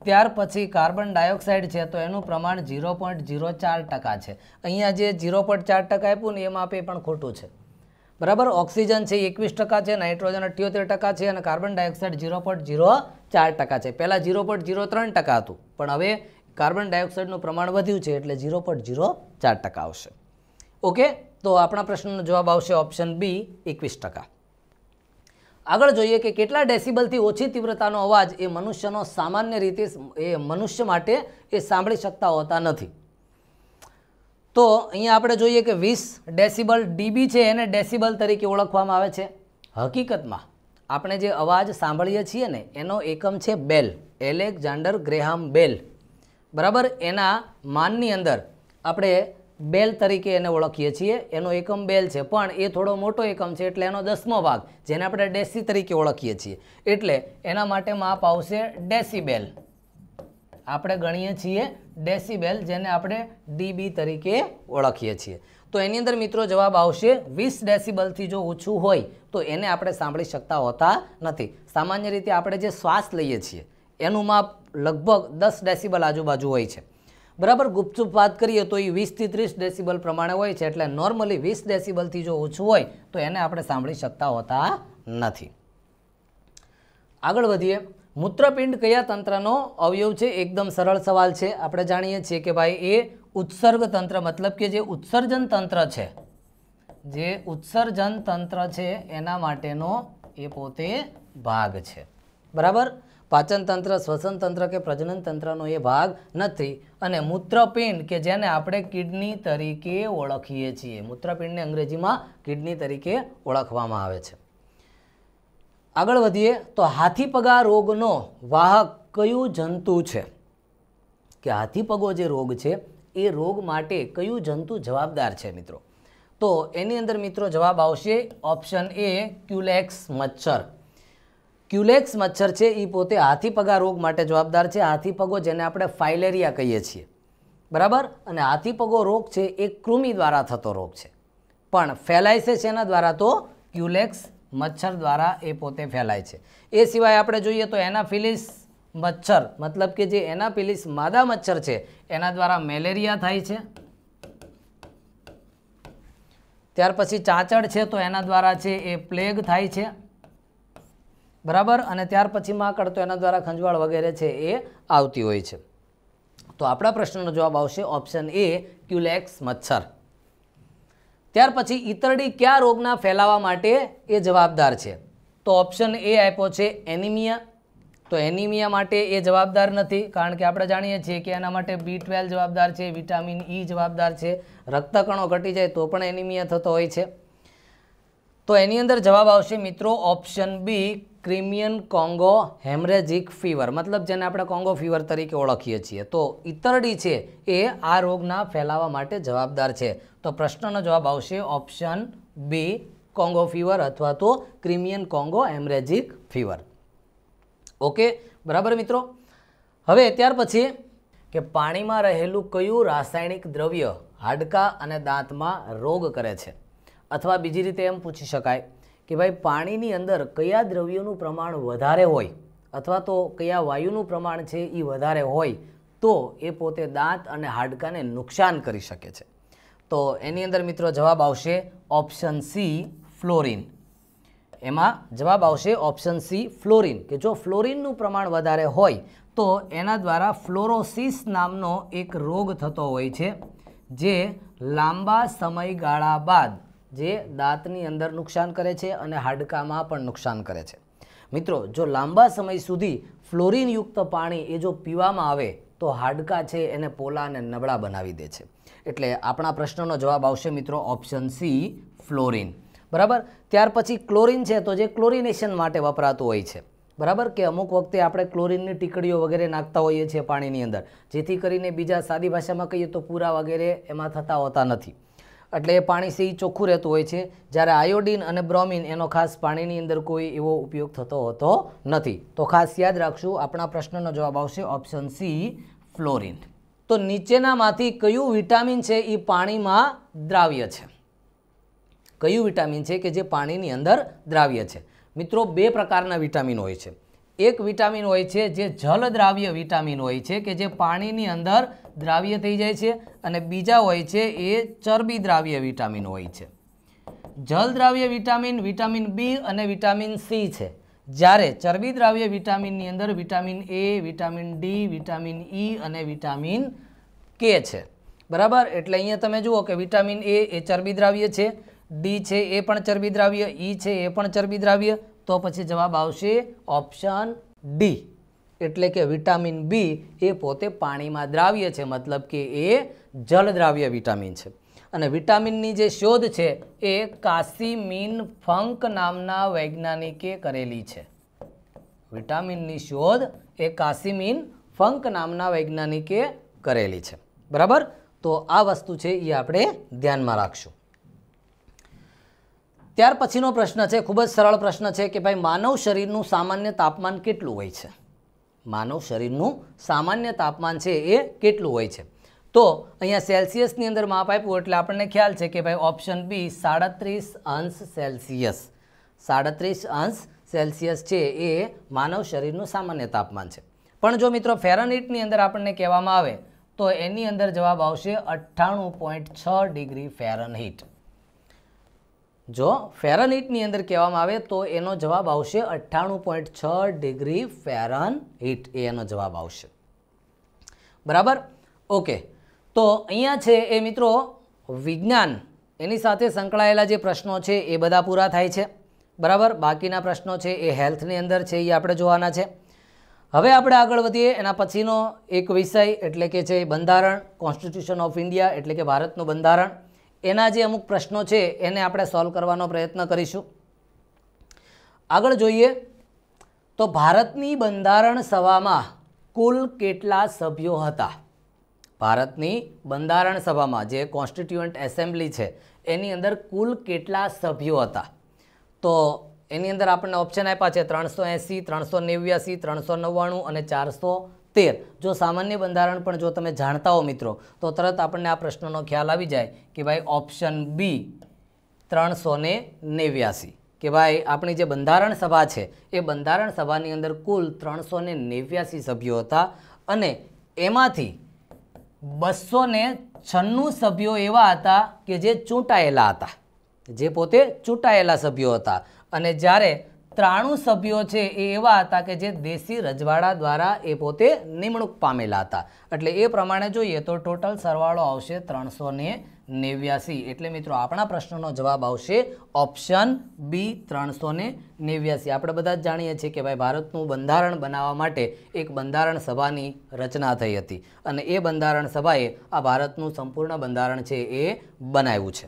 ત્યાર પછી કાર્બન ડાયોક્સાઇડ છે તો એનું પ્રમાણ ઝીરો પોઈન્ટ ઝીરો ચાર ટકા છે અહીંયા જે ઝીરો પોઈન્ટ ચાર ટકા આપ્યું ને એ માપે પણ ખોટું છે બરાબર ઓક્સિજન છે એકવીસ ટકા છે નાઇટ્રોજન અઠ્યોતેર ટકા છે અને carbon dioxide zero point zero ચાર ટકા છે પહેલાં ઝીરો પોઈન્ટ ઝીરો ત્રણ ટકા હતું પણ હવે કાર્બન ડાયોક્સાઇડનું પ્રમાણ વધ્યું છે એટલે ઝીરો પોઈન્ટ ઝીરો ચાર ટકા આવશે ઓકે તો આપણા પ્રશ્નનો જવાબ આવશે ઓપ્શન બી એકવીસ ટકા આગળ જોઈએ કે કેટલા ડેસિબલથી ઓછી તીવ્રતાનો અવાજ એ મનુષ્યનો સામાન્ય રીતે એ મનુષ્ય માટે એ સાંભળી શકતા હોતા નથી તો અહીંયા આપણે જોઈએ કે વીસ ડેસિબલ ડીબી છે એને ડેસિબલ તરીકે ઓળખવામાં આવે છે હકીકતમાં આપણે જે અવાજ સાંભળીએ છીએ ને એનો એકમ છે બેલ એલેક્ઝાન્ડર ગ્રેહામ બેલ બરાબર એના માનની અંદર આપણે બેલ તરીકે એને ઓળખીએ છીએ એનો એકમ બેલ છે પણ એ થોડો મોટો એકમ છે એટલે એનો દસમો ભાગ જેને આપણે ડેસી તરીકે ઓળખીએ છીએ એટલે એના માટે માપ આવશે ડેસીબેલ આપણે ગણીએ છીએ ડેસીબેલ જેને આપણે ડીબી તરીકે ઓળખીએ છીએ તો એની અંદર મિત્રો જવાબ આવશે વીસ ડેસીબલથી જો ઓછું હોય તો એને આપણે સાંભળી શકતા હોતા નથી સામાન્ય રીતે આપણે જે શ્વાસ લઈએ છીએ એનું માપ લગભગ દસ ડેસીબલ આજુબાજુ હોય છે બરાબર ગુપચુપ વાત કરીએ તો એ વીસથી ત્રીસ ડેસિબલ પ્રમાણે હોય છે એટલે નોર્મલી વીસ ડેસિબલથી જો ઓછું હોય તો એને આપણે સાંભળી શકતા હોતા નથી આગળ વધીએ મૂત્રપિંડ કયા તંત્રનો અવયવ છે એકદમ સરળ સવાલ છે આપણે જાણીએ છીએ કે ભાઈ એ ઉત્સર્ગ તંત્ર મતલબ કે જે ઉત્સર્જન તંત્ર છે જે ઉત્સર્જન તંત્ર છે એના માટેનો એ પોતે ભાગ છે બરાબર પાચનતંત્ર શ્વસનતંત્ર કે પ્રજનનતંત્રનો એ ભાગ નથી અને મૂત્રપિંડ કે જેને આપણે કિડની તરીકે ઓળખીએ છીએ મૂત્રપિંડને અંગ્રેજીમાં કિડની તરીકે ઓળખવામાં આવે છે આગળ વધીએ તો હાથીપગા રોગનો વાહક કયું જંતુ છે કે હાથીપગો જે રોગ છે એ રોગ માટે કયું જંતુ જવાબદાર છે મિત્રો તો એની અંદર મિત્રો જવાબ આવશે ઓપ્શન એ ક્યુલેક્સ મચ્છર ક્યુલેક્સ મચ્છર છે એ પોતે હાથીપગા રોગ માટે જવાબદાર છે હાથીપગો જેને આપણે ફાઇલેરિયા કહીએ છીએ બરાબર અને હાથીપગો રોગ છે એ કૃમિ દ્વારા થતો રોગ છે પણ ફેલાય છે શેના દ્વારા તો ક્યુલેક્સ મચ્છર દ્વારા એ પોતે ફેલાય છે એ સિવાય આપણે જોઈએ તો એનાફિલિસ મચ્છર મતલબ કે જે એનાફિલિસ માદા મચ્છર છે એના દ્વારા મેલેરિયા થાય છે ત્યાર પછી ચાંચડ છે તો એના દ્વારા છે એ પ્લેગ થાય છે બરાબર અને ત્યાર પછી માંકડ તો એના દ્વારા ખંજવાળ વગેરે છે એ આવતી હોય છે તો આપણા પ્રશ્નનો જવાબ આવશે ઓપ્શન એ ક્યુલેક્સ મચ્છર ત્યાર પછી ઈતરડી કયા રોગના ફેલાવા માટે એ જવાબદાર છે તો ઓપ્શન એ આપ્યો છે એનિમિયા તો એનિમિયા માટે એ જવાબદાર નથી કારણ કે આપણે જાણીએ છીએ કે એના માટે બી ટ્વેલ્વ જવાબદાર છે વિટામિન ઈ e જવાબદાર છે રક્તકણો ઘટી જાય તો પણ એનિમિયા થતો હોય છે તો એની અંદર જવાબ આવશે મિત્રો option B Crimean Congo haemorrhagic fever મતલબ જેને આપણે કોંગો ફીવર તરીકે ઓળખીએ છીએ તો ઇતરડી છે એ આ રોગના ફેલાવા માટે જવાબદાર છે તો પ્રશ્નનો જવાબ આવશે ઓપ્શન બી કોંગો ફીવર અથવા તો Crimean Congo haemorrhagic fever okay બરાબર મિત્રો હવે ત્યાર પછી કે પાણીમાં રહેલું કયું રાસાયણિક દ્રવ્ય હાડકાં અને દાંતમાં રોગ કરે છે અથવા બીજી રીતે એમ પૂછી શકાય કે ભાઈ પાણીની અંદર કયા દ્રવ્યોનું પ્રમાણ વધારે હોય અથવા તો કયા વાયુનું પ્રમાણ છે એ વધારે હોય તો એ પોતે દાંત અને હાડકાને નુકસાન કરી શકે છે તો એની અંદર મિત્રો જવાબ આવશે ઓપ્શન સી ફ્લોરિન એમાં જવાબ આવશે ઓપ્શન સી ફ્લોરિન કે જો ફ્લોરિનનું પ્રમાણ વધારે હોય તો એના દ્વારા ફ્લોરોસિસ નામનો એક રોગ થતો હોય છે જે લાંબા સમયગાળા બાદ જે દાંતની અંદર નુકસાન કરે છે અને હાડકામાં પણ નુકસાન કરે છે મિત્રો જો લાંબા સમય સુધી ફ્લોરિનયુક્ત પાણી એ જો પીવામાં આવે તો હાડકાં છે એને પોલા અને નબળા બનાવી દે છે એટલે આપણા પ્રશ્નનો જવાબ આવશે મિત્રો ઓપ્શન સી ફ્લોરિન બરાબર ત્યાર પછી ક્લોરિન છે તો જે ક્લોરિનેશન માટે વપરાતું હોય છે બરાબર કે અમુક વખતે આપણે ક્લોરિનની ટીકડીઓ વગેરે નાખતા હોઈએ છીએ પાણીની અંદર જેથી કરીને બીજા સાદી ભાષામાં કહીએ તો પૂરા વગેરે એમાં થતા હોતા નથી એટલે એ પાણી પાણીથી ચોખ્ખું રહેતું હોય છે જ્યારે આયોડીન અને બ્રોમિન એનો ખાસ પાણીની અંદર કોઈ એવો ઉપયોગ થતો હોતો નથી તો ખાસ યાદ રાખશું આપણા પ્રશ્નનો જવાબ આવશે ઓપ્શન સી ફ્લોરિન તો નીચેનામાંથી કયું વિટામિન છે એ પાણીમાં દ્રાવ્ય છે કયું વિટામિન છે કે જે પાણીની અંદર દ્રાવ્ય છે મિત્રો બે પ્રકારના વિટામિન હોય છે એક વિટામિન હોય છે જે જલદ્રાવ્ય વિટામિન હોય છે કે જે પાણીની અંદર દ્રાવ્ય થઈ જાય છે અને બીજા હોય છે એ ચરબી દ્રાવ્ય વિટામિન હોય છે જલ દ્રાવ્ય વિટામિન વિટામિન બી અને વિટામિન સી છે જ્યારે ચરબી દ્રાવ્ય વિટામિનની અંદર vitamin A vitamin D vitamin E અને વિટામિન કે છે બરાબર એટલે અહીંયા તમે જુઓ કે વિટામિન એ એ ચરબી દ્રાવ્ય છે ડી છે એ પણ ચરબી દ્રાવ્ય ઈ છે એ પણ ચરબી દ્રાવ્ય તો પછી જવાબ આવશે ઓપ્શન ડી એટલે કે વિટામિન બી એ પોતે પાણીમાં દ્રાવ્ય છે મતલબ કે એ જળદ્રાવ્ય વિટામિન છે અને વિટામિનની જે શોધ છે એ કાસીમીન ફંક નામના વૈજ્ઞાનિકે કરેલી છે વિટામિનની શોધ એ કાસીમીન ફંક નામના વૈજ્ઞાનિકે કરેલી છે બરાબર તો આ વસ્તુ છે એ આપણે ધ્યાનમાં રાખશું ત્યાર પછીનો પ્રશ્ન છે ખૂબ જ સરળ પ્રશ્ન છે કે ભાઈ માનવ શરીરનું સામાન્ય તાપમાન કેટલું હોય છે માનવ શરીરનું સામાન્ય તાપમાન છે એ કેટલું હોય છે તો અહીંયા સેલ્સિયસની અંદર માપ આપ્યું એટલે આપણને ખ્યાલ છે કે ભાઈ ઓપ્શન બી સાડત્રીસ અંશ સેલ્સિયસ સાડત્રીસ અંશ સેલ્સિયસ છે એ માનવ શરીરનું સામાન્ય તાપમાન છે પણ જો મિત્રો ફેરનહીટની અંદર આપણને કહેવામાં આવે તો એની અંદર જવાબ આવશે અઠ્ઠાણું પોઈન્ટ છ ડિગ્રી ફેરનહીટ જો ફેરનહીટની અંદર કહેવામાં આવે તો એનો જવાબ આવશે અઠ્ઠાણું પોઈન્ટ છ ડિગ્રી ફેરનહીટ એ એનો જવાબ આવશે બરાબર ઓકે તો અહીંયા છે એ મિત્રો વિજ્ઞાન એની સાથે સંકળાયેલા જે પ્રશ્નો છે એ બધા પૂરા થાય છે બરાબર બાકીના પ્રશ્નો છે એ હેલ્થની અંદર છે એ આપણે જોવાના છે હવે આપણે આગળ વધીએ એના પછીનો એક વિષય એટલે કે છે બંધારણ કોન્સ્ટિટ્યુશન ઓફ ઇન્ડિયા એટલે કે ભારતનું બંધારણ એના જે અમુક પ્રશ્નો છે એને આપણે સોલ્વ કરવાનો પ્રયત્ન કરીશું આગળ જોઈએ તો ભારતની બંધારણ સભામાં કુલ કેટલા સભ્યો હતા ભારતની બંધારણ સભામાં જે કોન્સ્ટિટ્યુઅન્ટ એસેમ્બલી છે એની અંદર કુલ કેટલા સભ્યો હતા તો એની અંદર આપણને ઓપ્શન આપ્યા છે ત્રણસો એંસી ત્રણસો નેવ્યાસી ત્રણસો નવ્વાણું અને ચારસો તેર જો સામાન્ય બંધારણ પણ જો તમે જાણતા હો મિત્રો તો તરત આપણને આ પ્રશ્નનો ખ્યાલ આવી જાય કે ભાઈ ઓપ્શન બી ત્રણસો ને નેવ્યાસી કે ભાઈ આપણી જે બંધારણ સભા છે એ બંધારણ સભાની અંદર કુલ ત્રણસો ને નેવ્યાસી સભ્યો હતા અને એમાંથી બસો ને છન્નું સભ્યો એવા હતા કે જે ચૂંટાયેલા હતા જે પોતે ચૂંટાયેલા સભ્યો હતા અને જ્યારે ત્રાણું સભ્યો છે એ એવા હતા કે જે દેશી રજવાડા દ્વારા એ પોતે નિમણૂક પામેલા હતા એટલે એ પ્રમાણે જોઈએ તો ટોટલ સરવાળો આવશે ત્રણસો નેવ્યાસી એટલે મિત્રો આપણા પ્રશ્નનો જવાબ આવશે ઓપ્શન બી ત્રણસો ને નેવ્યાસી આપણે બધા જ જાણીએ છીએ કે ભાઈ ભારતનું બંધારણ બનાવવા માટે એક બંધારણ સભાની રચના થઈ હતી અને એ બંધારણ સભાએ આ ભારતનું સંપૂર્ણ બંધારણ છે એ બનાવ્યું છે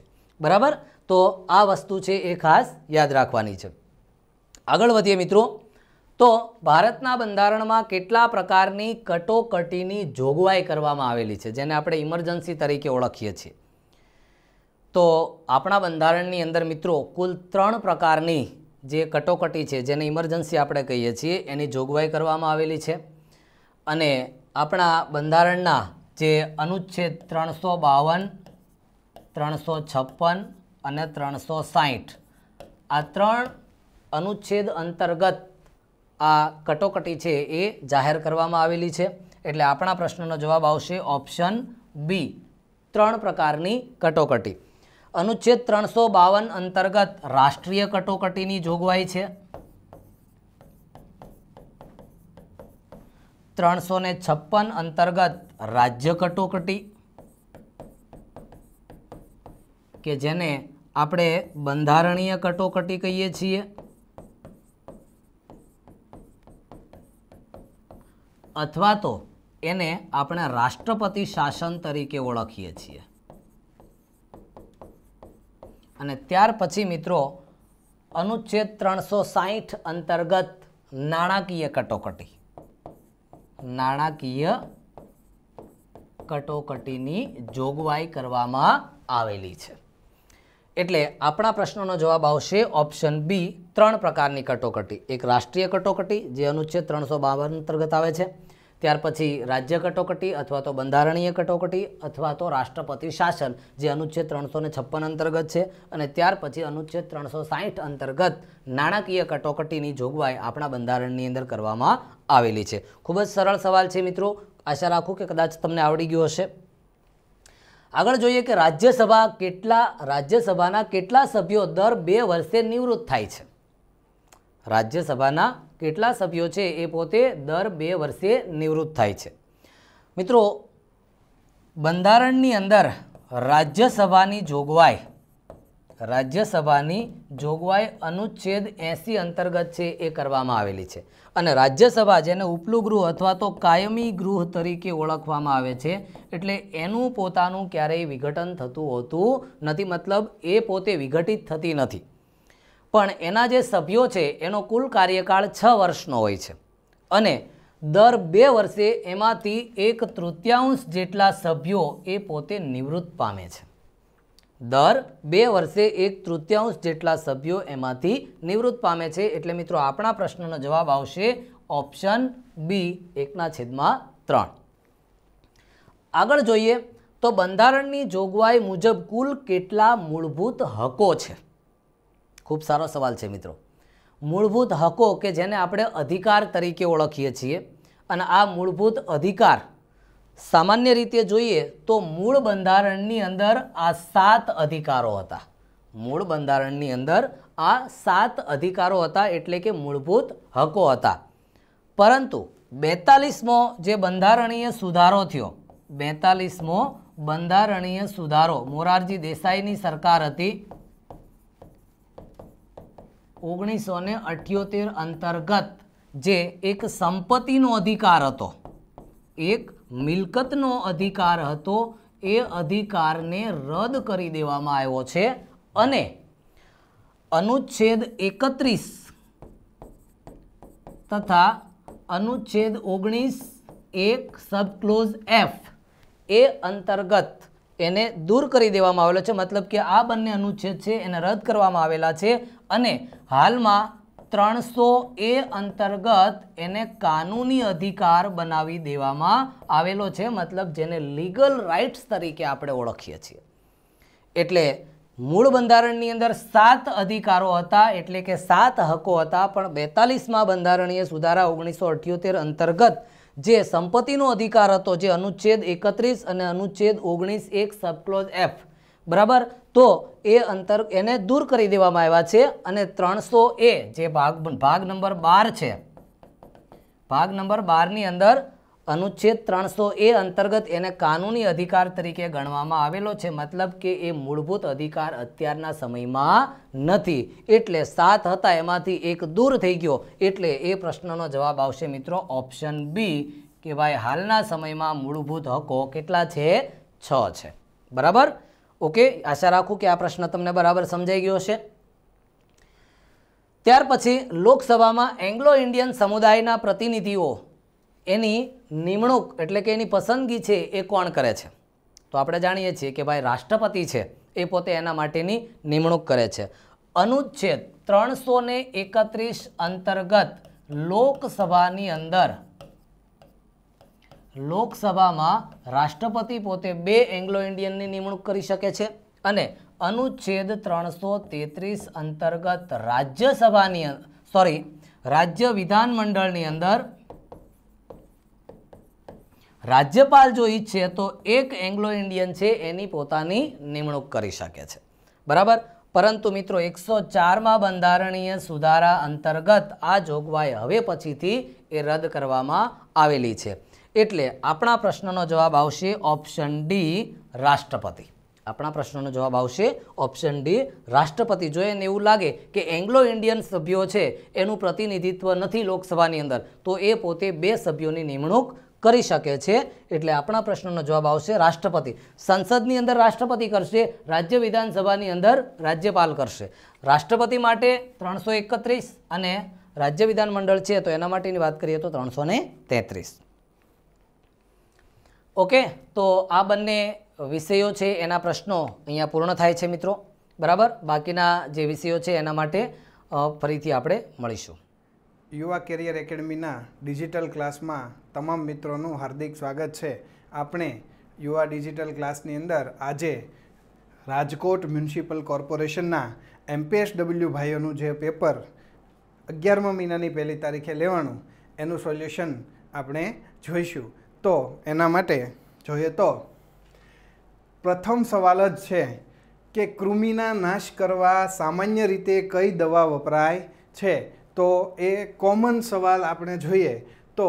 બરાબર તો આ વસ્તુ છે એ ખાસ યાદ રાખવાની છે આગળ વધીએ મિત્રો તો ભારતના બંધારણમાં કેટલા પ્રકારની કટોકટીની જોગવાઈ કરવામાં આવેલી છે જેને આપણે ઇમરજન્સી તરીકે ઓળખીએ છીએ તો આપણા બંધારણની અંદર મિત્રો કુલ ત્રણ પ્રકારની જે કટોકટી છે જેને ઇમરજન્સી આપણે કહીએ છીએ એની જોગવાઈ કરવામાં આવેલી છે અને આપણા બંધારણના જે અનુચ્છેદ ત્રણસો બાવન ત્રણસો છપ્પન અને ત્રણસો સાઠ આ ત્રણ અનુચ્છેદ અંતર્ગત આ કટોકટી છે એ જાહેર કરવામાં આવેલી છે એટલે આપણા પ્રશ્નનો જવાબ આવશે ઓપ્શન બી ત્રણ પ્રકારની કટોકટી અનુચ્છેદ ત્રણસો બાવન અંતર્ગત રાષ્ટ્રીય કટોકટીની જોગવાઈ છે ત્રણસો ને છપ્પન અંતર્ગત રાજ્ય કટોકટી કે જેને આપણે બંધારણીય કટોકટી કહીએ છીએ અથવા તો એને આપણે રાષ્ટ્રપતિ શાસન તરીકે ઓળખીએ છીએ અને ત્યાર પછી મિત્રો અનુચ્છેદ ત્રણસો સાહીઠ અંતર્ગત નાણાકીય કટોકટી નાણાકીય કટોકટીની જોગવાઈ કરવામાં આવેલી છે એટલે આપણા પ્રશ્નોનો જવાબ આવશે ઓપ્શન બી ત્રણ પ્રકારની કટોકટી એક રાષ્ટ્રીય કટોકટી જે અનુચ્છેદ ત્રણસો બાવન અંતર્ગત આવે છે ત્યાર પછી રાજ્ય કટોકટી અથવા તો બંધારણીય કટોકટી અથવા તો રાષ્ટ્રપતિ શાસન જે અનુચ્છેદ ત્રણસો છપ્પન અંતર્ગત છે અને ત્યાર પછી અનુચ્છેદ ત્રણસો સાહીઠ અંતર્ગત નાણાકીય કટોકટીની જોગવાઈ આપણા બંધારણની અંદર કરવામાં આવેલી છે ખૂબ જ સરળ સવાલ છે મિત્રો આશા રાખું કે કદાચ તમને આવડી ગયો હશે આગળ જોઈએ કે રાજ્યસભા કેટલા રાજ્યસભાના કેટલા સભ્યો દર બે વર્ષે નિવૃત્ત થાય છે રાજ્યસભાના કેટલા સભ્યો છે એ પોતે દર બે વર્ષે નિવૃત્ત થાય છે મિત્રો બંધારણની અંદર રાજ્યસભાની જોગવાઈ રાજ્યસભાની જોગવાઈ અનુચ્છેદ એંસી અંતર્ગત છે એ કરવામાં આવેલી છે અને રાજ્યસભા જેને ઉપલું ગૃહ અથવા તો કાયમી ગૃહ તરીકે ઓળખવામાં આવે છે એટલે એનું પોતાનું ક્યારેય વિઘટન થતું હોતું નથી મતલબ એ પોતે વિઘટિત થતી નથી પણ એના જે સભ્યો છે એનો કુલ કાર્યકાળ છ વર્ષનો હોય છે અને દર બે વર્ષે એમાંથી એક તૃતીયાંશ જેટલા સભ્યો એ પોતે નિવૃત્ત પામે છે દર બે વર્ષે એક તૃતીયાંશ જેટલા સભ્યો એમાંથી નિવૃત્ત પામે છે એટલે મિત્રો આપણા પ્રશ્નનો જવાબ આવશે ઓપ્શન બી એકના છેદમાં ત્રણ આગળ જોઈએ તો બંધારણની જોગવાઈ મુજબ કુલ કેટલા મૂળભૂત હકો છે ખૂબ સારો સવાલ છે મિત્રો મૂળભૂત હકો કે જેને આપણે અધિકાર તરીકે ઓળખીએ છીએ અને આ મૂળભૂત અધિકાર સામાન્ય રીતે જોઈએ તો મૂળ બંધારણની અંદર આ સાત અધિકારો હતા મૂળ બંધારણની અંદર આ સાત અધિકારો હતા એટલે કે મૂળભૂત હકો હતા પરંતુ બેતાલીસમો જે બંધારણીય સુધારો થયો બેતાલીસમો બંધારણીય સુધારો મોરારજી દેસાઈની સરકાર હતી ઓગણીસો ને અઠ્યોતેર અંતર્ગત જે એક સંપત્તિનો અધિકાર હતો એક મિલકતનો અધિકાર હતો એ અધિકારને રદ કરી દેવામાં આવ્યો છે અને અનુચ્છેદ એકત્રીસ તથા અનુચ્છેદ ઓગણીસ એક સબ એફ એ અંતર્ગત એને દૂર કરી દેવામાં આવેલો છે મતલબ કે આ બંને અનુચ્છેદ છે એને રદ કરવામાં આવેલા છે અને હાલમાં ત્રણસો એ અંતર્ગત એને કાનૂની અધિકાર બનાવી દેવામાં આવેલો છે મતલબ જેને લીગલ રાઇટ્સ તરીકે આપણે ઓળખીએ છીએ એટલે મૂળ બંધારણની અંદર સાત અધિકારો હતા એટલે કે સાત હકો હતા પણ બેતાલીસમાં બંધારણીય સુધારા ઓગણીસો અઠ્યોતેર અંતર્ગત જે સંપત્તિનો અધિકાર હતો જે અનુચ્છેદ એકત્રીસ અને અનુચ્છેદ ઓગણીસ એક સબક્લોઝ એફ બરાબર તો એ અંતર એને દૂર કરી દેવામાં આવ્યા છે અને ત્રણસો એ જે ભાગ ભાગ નંબર બાર છે ભાગ નંબર બારની અંદર અનુચ્છેદ ત્રણસો એ અંતર્ગત એને કાનૂની અધિકાર તરીકે ગણવામાં આવેલો છે મતલબ કે એ મૂળભૂત અધિકાર અત્યારના સમયમાં નથી એટલે સાત હતા એમાંથી એક દૂર થઈ ગયો એટલે એ પ્રશ્નનો જવાબ આવશે મિત્રો ઓપ્શન બી કે ભાઈ હાલના સમયમાં મૂળભૂત હકો કેટલા છે છ છે બરાબર ઓકે આશા રાખું કે આ પ્રશ્ન તમને બરાબર સમજાઈ ગયો છે ત્યાર પછી લોકસભામાં એંગ્લો ઇન્ડિયન સમુદાયના પ્રતિનિધિઓ એની નિમણૂક એટલે કે એની પસંદગી છે એ કોણ કરે છે તો આપણે જાણીએ છીએ કે ભાઈ રાષ્ટ્રપતિ છે એ પોતે એના માટેની નિમણૂક કરે છે અનુચ્છેદ ત્રણસો એકત્રીસ અંતર્ગત લોકસભાની અંદર લોકસભામાં રાષ્ટ્રપતિ પોતે બે એંગ્લો ઇન્ડિયનની નિમણૂક કરી શકે છે અને અનુચ્છેદ ત્રણસો તેત્રીસ અંતર્ગત રાજ્યસભાની સોરી રાજ્ય વિધાનમંડળની અંદર રાજ્યપાલ જો ઈચ્છે તો એક એંગ્લો ઇન્ડિયન છે એની પોતાની નિમણૂક કરી શકે છે બરાબર પરંતુ મિત્રો એકસો ચારમાં બંધારણીય સુધારા અંતર્ગત આ જોગવાઈ હવે પછીથી એ રદ કરવામાં આવેલી છે એટલે આપણા પ્રશ્નનો જવાબ આવશે ઓપ્શન ડી રાષ્ટ્રપતિ આપણા પ્રશ્નનો જવાબ આવશે ઓપ્શન ડી રાષ્ટ્રપતિ જો એને એવું લાગે કે એંગ્લો ઇન્ડિયન સભ્યો છે એનું પ્રતિનિધિત્વ નથી લોકસભાની અંદર તો એ પોતે બે સભ્યોની નિમણૂક કરી શકે છે એટલે આપણા પ્રશ્નનો જવાબ આવશે રાષ્ટ્રપતિ સંસદની અંદર રાષ્ટ્રપતિ કરશે રાજ્ય વિધાનસભાની અંદર રાજ્યપાલ કરશે રાષ્ટ્રપતિ માટે ત્રણસો અને રાજ્ય વિધાનમંડળ છે તો એના માટેની વાત કરીએ તો ત્રણસો ઓકે તો આ બંને વિષયો છે એના પ્રશ્નો અહીંયા પૂર્ણ થાય છે મિત્રો બરાબર બાકીના જે વિષયો છે એના માટે ફરીથી આપણે મળીશું યુવા કેરિયર એકેડમીના ડિજિટલ ક્લાસમાં તમામ મિત્રોનું હાર્દિક સ્વાગત છે આપણે યુવા ડિજિટલ ક્લાસની અંદર આજે રાજકોટ મ્યુનિસિપલ કોર્પોરેશનના એમપીએસ ડબલ્યુ ભાઈઓનું જે પેપર અગિયારમા મહિનાની પહેલી તારીખે લેવાનું એનું સોલ્યુશન આપણે જોઈશું તો એના માટે જોઈએ તો પ્રથમ સવાલ જ છે કે કૃમિના નાશ કરવા સામાન્ય રીતે કઈ દવા વપરાય છે તો એ કોમન સવાલ આપણે જોઈએ તો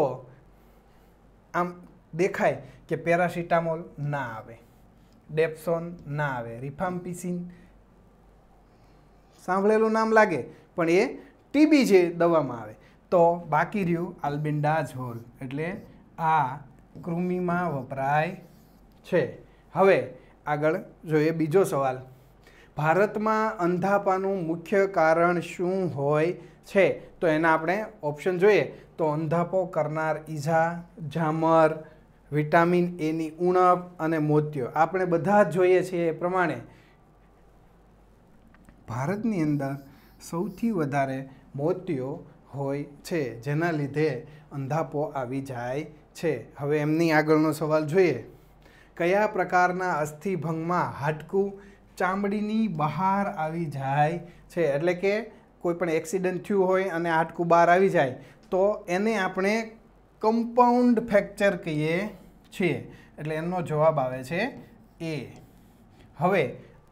આમ દેખાય કે પેરાસિટામોલ ના આવે ડેપ્સોન ના આવે રિફામ્પિસિન સાંભળેલું નામ લાગે પણ એ ટીબી જે દવામાં આવે તો બાકી રહ્યું આલ્બિન્ડાઝોલ એટલે આ કૃમિમાં વપરાય છે હવે આગળ જોઈએ બીજો સવાલ ભારતમાં અંધાપાનું મુખ્ય કારણ શું હોય છે તો એના આપણે ઓપ્શન જોઈએ તો અંધાપો કરનાર ઈજા ઝામર વિટામિન એની ઉણપ અને મોતિયો આપણે બધા જ જોઈએ છીએ એ પ્રમાણે ભારતની અંદર સૌથી વધારે મોતિયો હોય છે જેના લીધે અંધાપો આવી જાય છે હવે એમની આગળનો સવાલ જોઈએ કયા પ્રકારના અસ્થિભંગમાં હાડકું ચામડીની બહાર આવી જાય છે એટલે કે કોઈ પણ એક્સિડન્ટ થયું હોય અને હાડકું બહાર આવી જાય તો એને આપણે કમ્પાઉન્ડ ફ્રેક્ચર કહીએ છીએ એટલે એનો જવાબ આવે છે એ હવે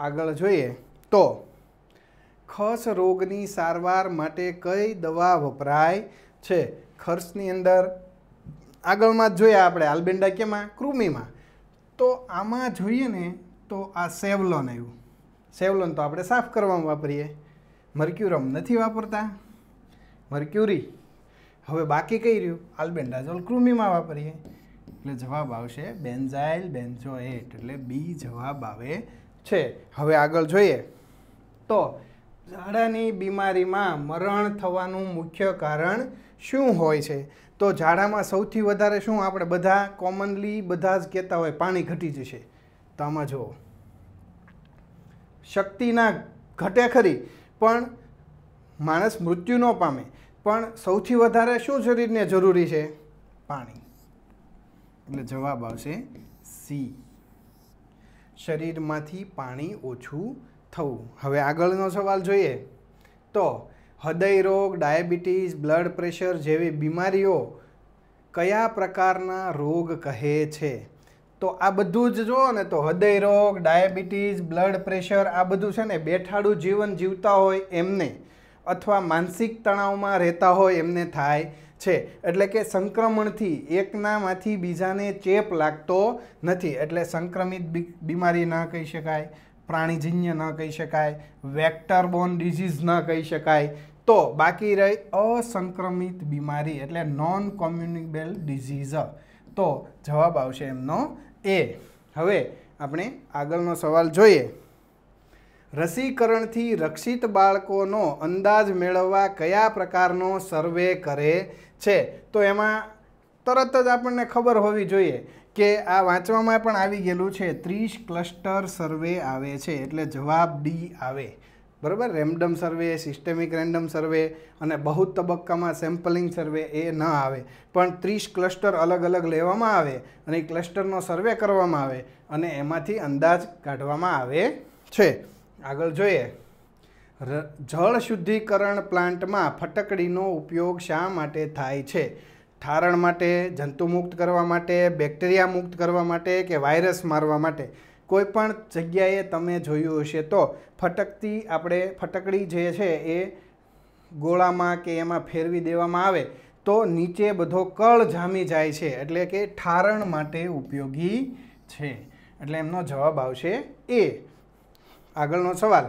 આગળ જોઈએ તો ખસ રોગની સારવાર માટે કઈ દવા વપરાય છે ખર્ચની અંદર આગળમાં જ જોયા આપણે આલ્બેન્ડા કેમાં કૃમિમાં તો આમાં જોઈએ ને તો આ સેવલોન આવ્યું સેવલોન તો આપણે સાફ કરવામાં વાપરીએ મર્ક્યુરમ નથી વાપરતા મર્ક્યુરી હવે બાકી કઈ રહ્યું આલ્બેન્ડાઝોલ કૃમિમાં વાપરીએ એટલે જવાબ આવશે બેન્ઝાઇલ બેન્ઝોએટ એટલે બી જવાબ આવે છે હવે આગળ જોઈએ તો ઝાડાની બીમારીમાં મરણ થવાનું મુખ્ય કારણ શું હોય છે તો ઝાડામાં સૌથી વધારે શું આપણે બધા કોમનલી બધા જ કહેતા હોય પાણી ઘટી જશે તો આમાં જુઓ શક્તિના ઘટે ખરી પણ માણસ મૃત્યુ ન પામે પણ સૌથી વધારે શું શરીરને જરૂરી છે પાણી એટલે જવાબ આવશે સી શરીરમાંથી પાણી ઓછું થવું હવે આગળનો સવાલ જોઈએ તો હૃદયરોગ ડાયાબિટીસ બ્લડ પ્રેશર જેવી બીમારીઓ કયા પ્રકારના રોગ કહે છે તો આ બધું જ જુઓ ને તો હૃદયરોગ ડાયાબિટીસ બ્લડ પ્રેશર આ બધું છે ને બેઠાડું જીવન જીવતા હોય એમને અથવા માનસિક તણાવમાં રહેતા હોય એમને થાય છે એટલે કે સંક્રમણથી એકનામાંથી બીજાને ચેપ લાગતો નથી એટલે સંક્રમિત બીમારી ન કહી શકાય પ્રાણીજન્ય ન કહી શકાય વેક્ટર બોન ડિઝીઝ ન કહી શકાય તો બાકી રહી અસંક્રમિત બીમારી એટલે નોન કોમ્યુનિકેબલ ડિઝીઝ તો જવાબ આવશે એમનો એ હવે આપણે આગળનો સવાલ જોઈએ રસીકરણથી રક્ષિત બાળકોનો અંદાજ મેળવવા કયા પ્રકારનો સર્વે કરે છે તો એમાં તરત જ આપણને ખબર હોવી જોઈએ કે આ વાંચવામાં પણ આવી ગયેલું છે ત્રીસ ક્લસ્ટર સર્વે આવે છે એટલે જવાબ ડી આવે બરાબર random survey systemic random survey અને બહુ તબક્કામાં સેમ્પલિંગ સર્વે એ ન આવે પણ ત્રીસ ક્લસ્ટર અલગ અલગ લેવામાં આવે અને એ ક્લસ્ટરનો સર્વે કરવામાં આવે અને એમાંથી અંદાજ કાઢવામાં આવે છે આગળ જોઈએ જળ શુદ્ધિકરણ પ્લાન્ટમાં ફટકડીનો ઉપયોગ શા માટે થાય છે ઠારણ માટે જંતુમુક્ત કરવા માટે બેક્ટેરિયા મુક્ત કરવા માટે કે વાયરસ મારવા માટે કોઈપણ જગ્યાએ તમે જોયું હશે તો ફટકતી આપણે ફટકડી જે છે એ ગોળામાં કે એમાં ફેરવી દેવામાં આવે તો નીચે બધો કળ જામી જાય છે એટલે કે ઠારણ માટે ઉપયોગી છે એટલે એમનો જવાબ આવશે એ આગળનો સવાલ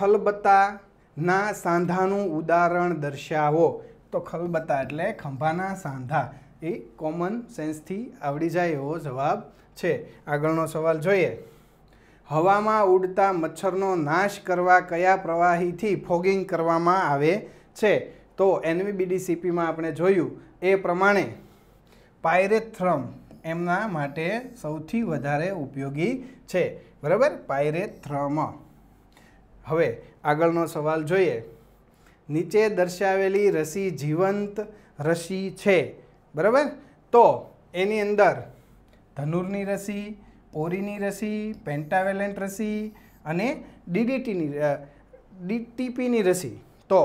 ખલબત્તાના સાંધાનું ઉદાહરણ દર્શાવો તો ખલબત્તા એટલે ખંભાના સાંધા એ કોમન સેન્સથી આવડી જાય એવો જવાબ છે આગળનો સવાલ જોઈએ હવામાં ઉડતા મચ્છરનો નાશ કરવા કયા પ્રવાહીથી ફોગિંગ કરવામાં આવે છે તો એનવીબીડીસીપીમાં આપણે જોયું એ પ્રમાણે પાયરેથ્રમ એમના માટે સૌથી વધારે ઉપયોગી છે બરાબર પાયરેથ્રમ હવે આગળનો સવાલ જોઈએ નીચે દર્શાવેલી રસી જીવંત રસી છે બરાબર તો એની અંદર ધનુરની રસી ઓરીની રસી પેન્ટાવેલેન્ટ રસી અને ડીડીટીની ડીટીપીની રસી તો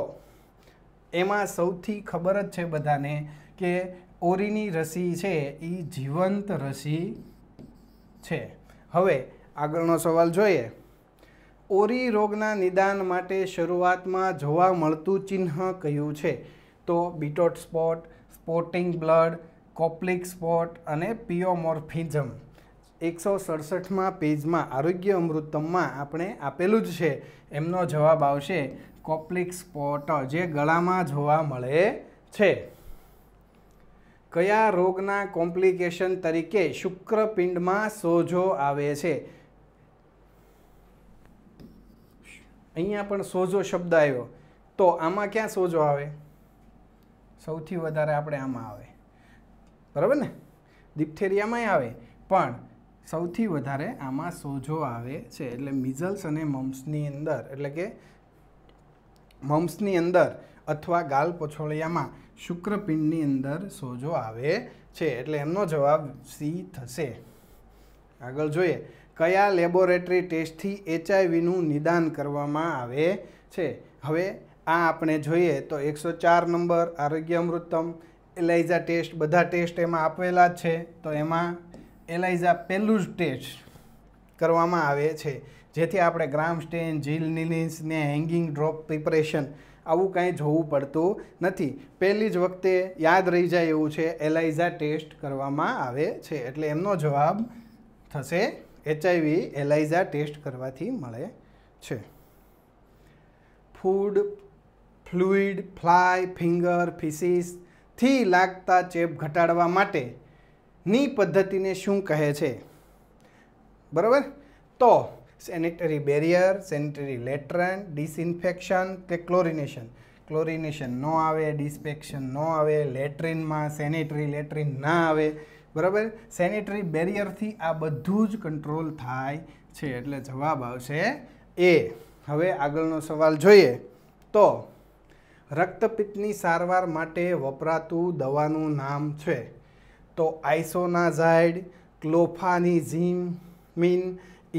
એમાં સૌથી ખબર જ છે બધાને કે ઓરીની રસી છે એ જીવંત રસી છે હવે આગળનો સવાલ જોઈએ ઓરી રોગના નિદાન માટે શરૂઆતમાં જોવા મળતું ચિહ્ન કયું છે તો Bitot spot spotting blood Koplik spot અને પિયોમોર્ફિઝમ એકસો સડસઠમાં પેજમાં આરોગ્ય અમૃતમમાં આપણે આપેલું જ છે એમનો જવાબ આવશે કોપ્લિક સ્પોટ જે ગળામાં જોવા મળે છે કયા રોગના કોમ્પ્લિકેશન તરીકે શુક્રપિંડમાં સોજો આવે છે અહીંયા પણ સોજો શબ્દ આવ્યો તો આમાં ક્યાં સોજો આવે સૌથી વધારે આપણે આમાં આવે બરાબર ને દિપ્થેરિયામાં આવે પણ સૌથી વધારે આમાં સોજો આવે છે એટલે મિઝલ્સ અને મમ્સની અંદર એટલે કે મમ્સની અંદર અથવા ગાલ પછોળિયામાં શુક્રપિંડની અંદર સોજો આવે છે એટલે એમનો જવાબ સી થશે આગળ જોઈએ કયા લેબોરેટરી ટેસ્ટથી એચઆઈવીનું નિદાન કરવામાં આવે છે હવે આ આપણે જોઈએ તો એકસો ચાર નંબર આરોગ્ય અમૃતમ એલાઇઝા ટેસ્ટ બધા ટેસ્ટ એમાં આપેલા છે તો એમાં એલાઇઝા પહેલું જ ટેસ્ટ કરવામાં આવે છે જેથી આપણે ગ્રામ સ્ટેન જીલ નિલિન્સ ને હેંગિંગ ડ્રોપ પ્રિપરેશન આવું કાંઈ જોવું પડતું નથી પહેલી જ વખતે યાદ રહી જાય એવું છે એલાઇઝા ટેસ્ટ કરવામાં આવે છે એટલે એમનો જવાબ થશે એચઆઈવી એલાઇઝા ટેસ્ટ કરવાથી મળે છે food fluid fly finger faeces થી લાગતા ચેપ ઘટાડવા માટેની પદ્ધતિને શું કહે છે બરાબર તો sanitary barrier sanitary latrine disinfection કે ક્લોરિનેશન ક્લોરિનેશન ન આવે ડિસ્પેક્શન ન આવે લેટ્રિનમાં સેનિટરી લેટ્રિન ના આવે બરાબર સેનિટરી બેરિયરથી આ બધું જ કંટ્રોલ થાય છે એટલે જવાબ આવશે એ હવે આગળનો સવાલ જોઈએ તો રક્તપિત્તની સારવાર માટે વપરાતું દવાનું નામ છે તો આઇસોનાઝાઇડ ક્લોફાનિઝીમિન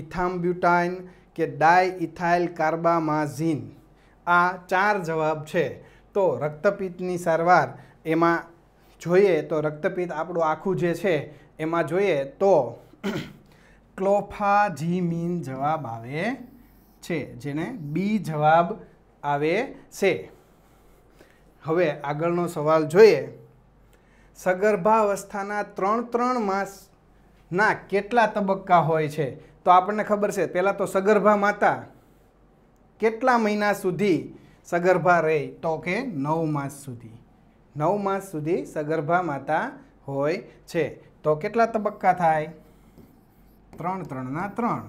ઇથામ્બ્યુટાઇન કે ડાય ઇથાઇલ કાર્બામાઝીન આ ચાર જવાબ છે તો રક્તપિત્તની સારવાર એમાં જોઈએ તો રક્તપિત્ત આપણું આખું જે છે એમાં જોઈએ તો ક્લોફાજીમીન જવાબ આવે છે જેને બી જવાબ આવે છે હવે આગળનો સવાલ જોઈએ સગર્ભાવસ્થાના ત્રણ ત્રણ માસના કેટલા તબક્કા હોય છે તો આપણને ખબર છે પહેલાં તો સગર્ભા માતા કેટલા મહિના સુધી સગર્ભા રહે તો કે નવ માસ સુધી નવ માસ સુધી સગર્ભા માતા હોય છે તો કેટલા તબક્કા થાય ત્રણ ત્રણના ત્રણ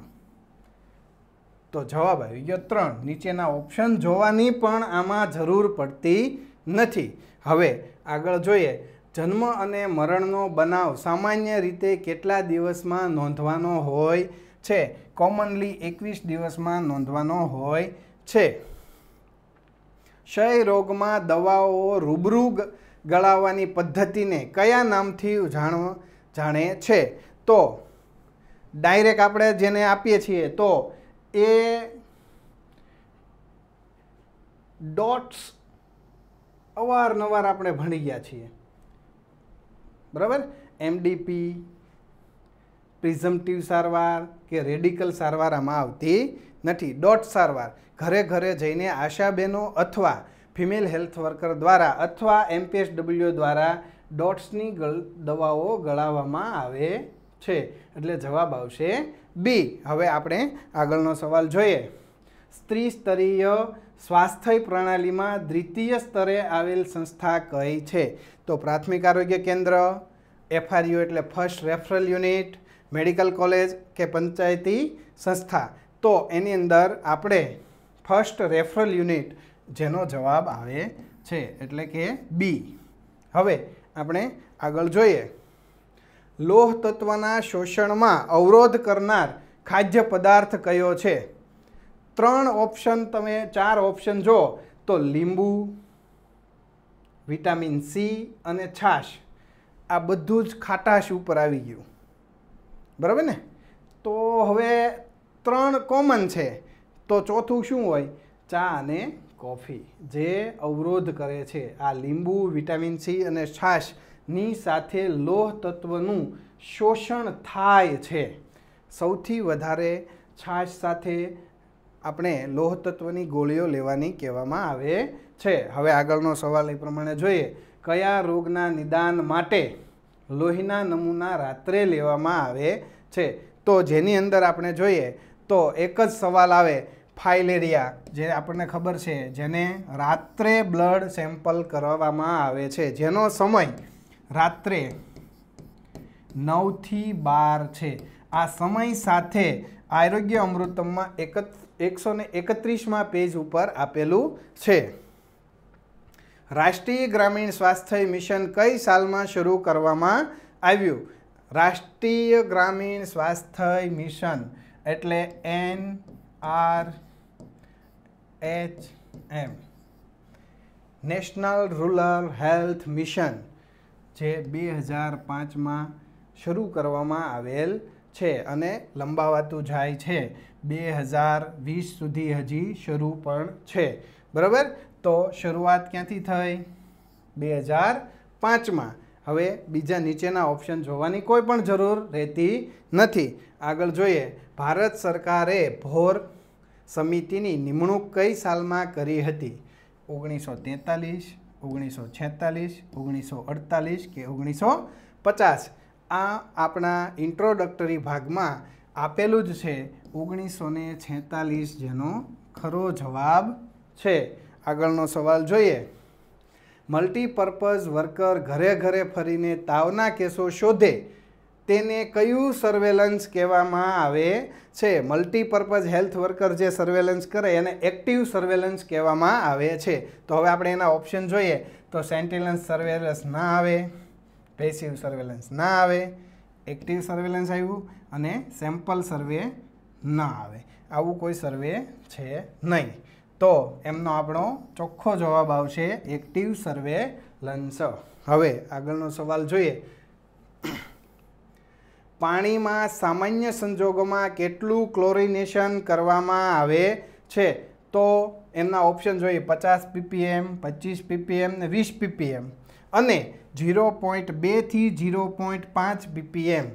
તો જવાબ આવી ગયો ત્રણ નીચેના ઓપ્શન જોવાની પણ આમાં જરૂર પડતી નથી હવે આગળ જોઈએ જન્મ અને મરણનો બનાવ સામાન્ય રીતે કેટલા દિવસમાં નોંધવાનો હોય છે કોમનલી એકવીસ દિવસમાં નોંધવાનો હોય છે ક્ષય રોગમાં દવાઓ રૂબરૂ ગળાવવાની પદ્ધતિને કયા નામથી જાણ જાણે છે તો ડાયરેક્ટ આપણે જેને આપીએ છીએ તો એ ડોટ્સ અવારનવાર આપણે ભણી ગયા છીએ બરાબર એમડીપી પ્રિઝમટિવ સારવાર કે રેડિકલ સારવાર આમાં આવતી નથી ડોટ સારવાર ઘરે ઘરે જઈને આશાબહેનો અથવા ફિમેલ હેલ્થ વર્કર દ્વારા અથવા એમપીએસડબલ્યુ દ્વારા ડોટ્સની ગળ દવાઓ ગળાવવામાં આવે છે એટલે જવાબ આવશે બી હવે આપણે આગળનો સવાલ જોઈએ સ્ત્રી સ્તરીય સ્વાસ્થ્ય પ્રણાલીમાં દ્વિતીય સ્તરે આવેલ સંસ્થા કઈ છે તો પ્રાથમિક આરોગ્ય કેન્દ્ર એફઆરયુ એટલે first referral unit medical college કે પંચાયતી સંસ્થા તો એની અંદર આપણે ફર્સ્ટ રેફરલ યુનિટ જેનો જવાબ આવે છે એટલે કે બી હવે આપણે આગળ જોઈએ લોહ તત્વના શોષણમાં અવરોધ કરનાર ખાદ્ય પદાર્થ કયો છે ત્રણ ઓપ્શન તમે ચાર ઓપ્શન જો તો લીંબુ વિટામિન સી અને છાશ આ બધું જ ખાટાશ ઉપર આવી ગયું બરાબર ને તો હવે ત્રણ કોમન છે તો ચોથું શું હોય ચા અને કોફી જે અવરોધ કરે છે આ લીંબુ વિટામિન સી અને છાશની સાથે લોહ તત્વનું શોષણ થાય છે સૌથી વધારે છાશ સાથે આપણે લોહ ગોળીઓ લેવાની કહેવામાં આવે છે હવે આગળનો સવાલ એ પ્રમાણે જોઈએ કયા રોગના નિદાન માટે લોહીના નમૂના રાત્રે લેવામાં આવે છે તો જેની અંદર આપણે જોઈએ તો એક જ સવાલ આવે ફાઇલેરિયા જે આપણને ખબર છે જેને રાત્રે બ્લડ સેમ્પલ કરવામાં આવે છે જેનો સમય રાત્રે નવથી બાર છે આ સમય સાથે આરોગ્ય અમૃતમમાં એક જ એકસો ને એકત્રીસમાં પેજ ઉપર આપેલું છે રાષ્ટ્રીય ગ્રામીણ સ્વાસ્થ્ય મિશન કઈ સાલમાં શરૂ કરવામાં આવ્યું રાષ્ટ્રીય ગ્રામીણ સ્વાસ્થ્ય મિશન એટલે N R H M national rural health mission જે બે હજાર પાંચમાં શરૂ કરવામાં આવેલ છે અને લંબાવાતું જાય છે બે હજાર વીસ સુધી હજી શરૂ પણ છે બરાબર તો શરૂઆત ક્યાંથી થઈ બે હજાર પાંચમાં હવે બીજા નીચેના ઓપ્શન જોવાની કોઈ પણ જરૂર રહેતી નથી આગળ જોઈએ ભારત સરકારે ભોર સમિતિની નિમણૂક કઈ સાલમાં કરી હતી ઓગણીસો તેતાલીસ ઓગણીસો છેતાલીસ ઓગણીસો અડતાલીસ કે ઓગણીસો પચાસ આ આપણા ઇન્ટ્રોડક્ટરી ભાગમાં આપેલું જ છે ઓગણીસો ને છેતાલીસ જેનો ખરો જવાબ છે આગળનો સવાલ જોઈએ મલ્ટીપર્પઝ વર્કર ઘરે ઘરે ફરીને તાવના કેસો શોધે તેને કયું સર્વેલન્સ કહેવામાં આવે છે મલ્ટીપર્પઝ હેલ્થ વર્કર જે સર્વેલન્સ કરે એને એક્ટિવ સર્વેલન્સ કહેવામાં આવે છે તો હવે આપણે એના ઓપ્શન જોઈએ તો સેન્ટેલન્સ સર્વેલન્સ ના આવે પેસિવ સર્વેલન્સ ના આવે એક્ટિવ સર્વેલન્સ આવ્યું અને સેમ્પલ સર્વે ના આવે આવું કોઈ સર્વે છે નહીં તો એમનો આપણો ચોખ્ખો જવાબ આવશે એક્ટિવ સર્વે લન્સ હવે આગળનો સવાલ જોઈએ પાણીમાં સામાન્ય સંજોગોમાં કેટલું ક્લોરિનેશન કરવામાં આવે છે તો એમના ઓપ્શન જોઈએ પચાસ પીપીએમ પચીસ પીપીએમ ને વીસ પીપીએમ અને જીરો પોઈન્ટ બેથી જીરો પોઈન્ટ પાંચ બીપીએમ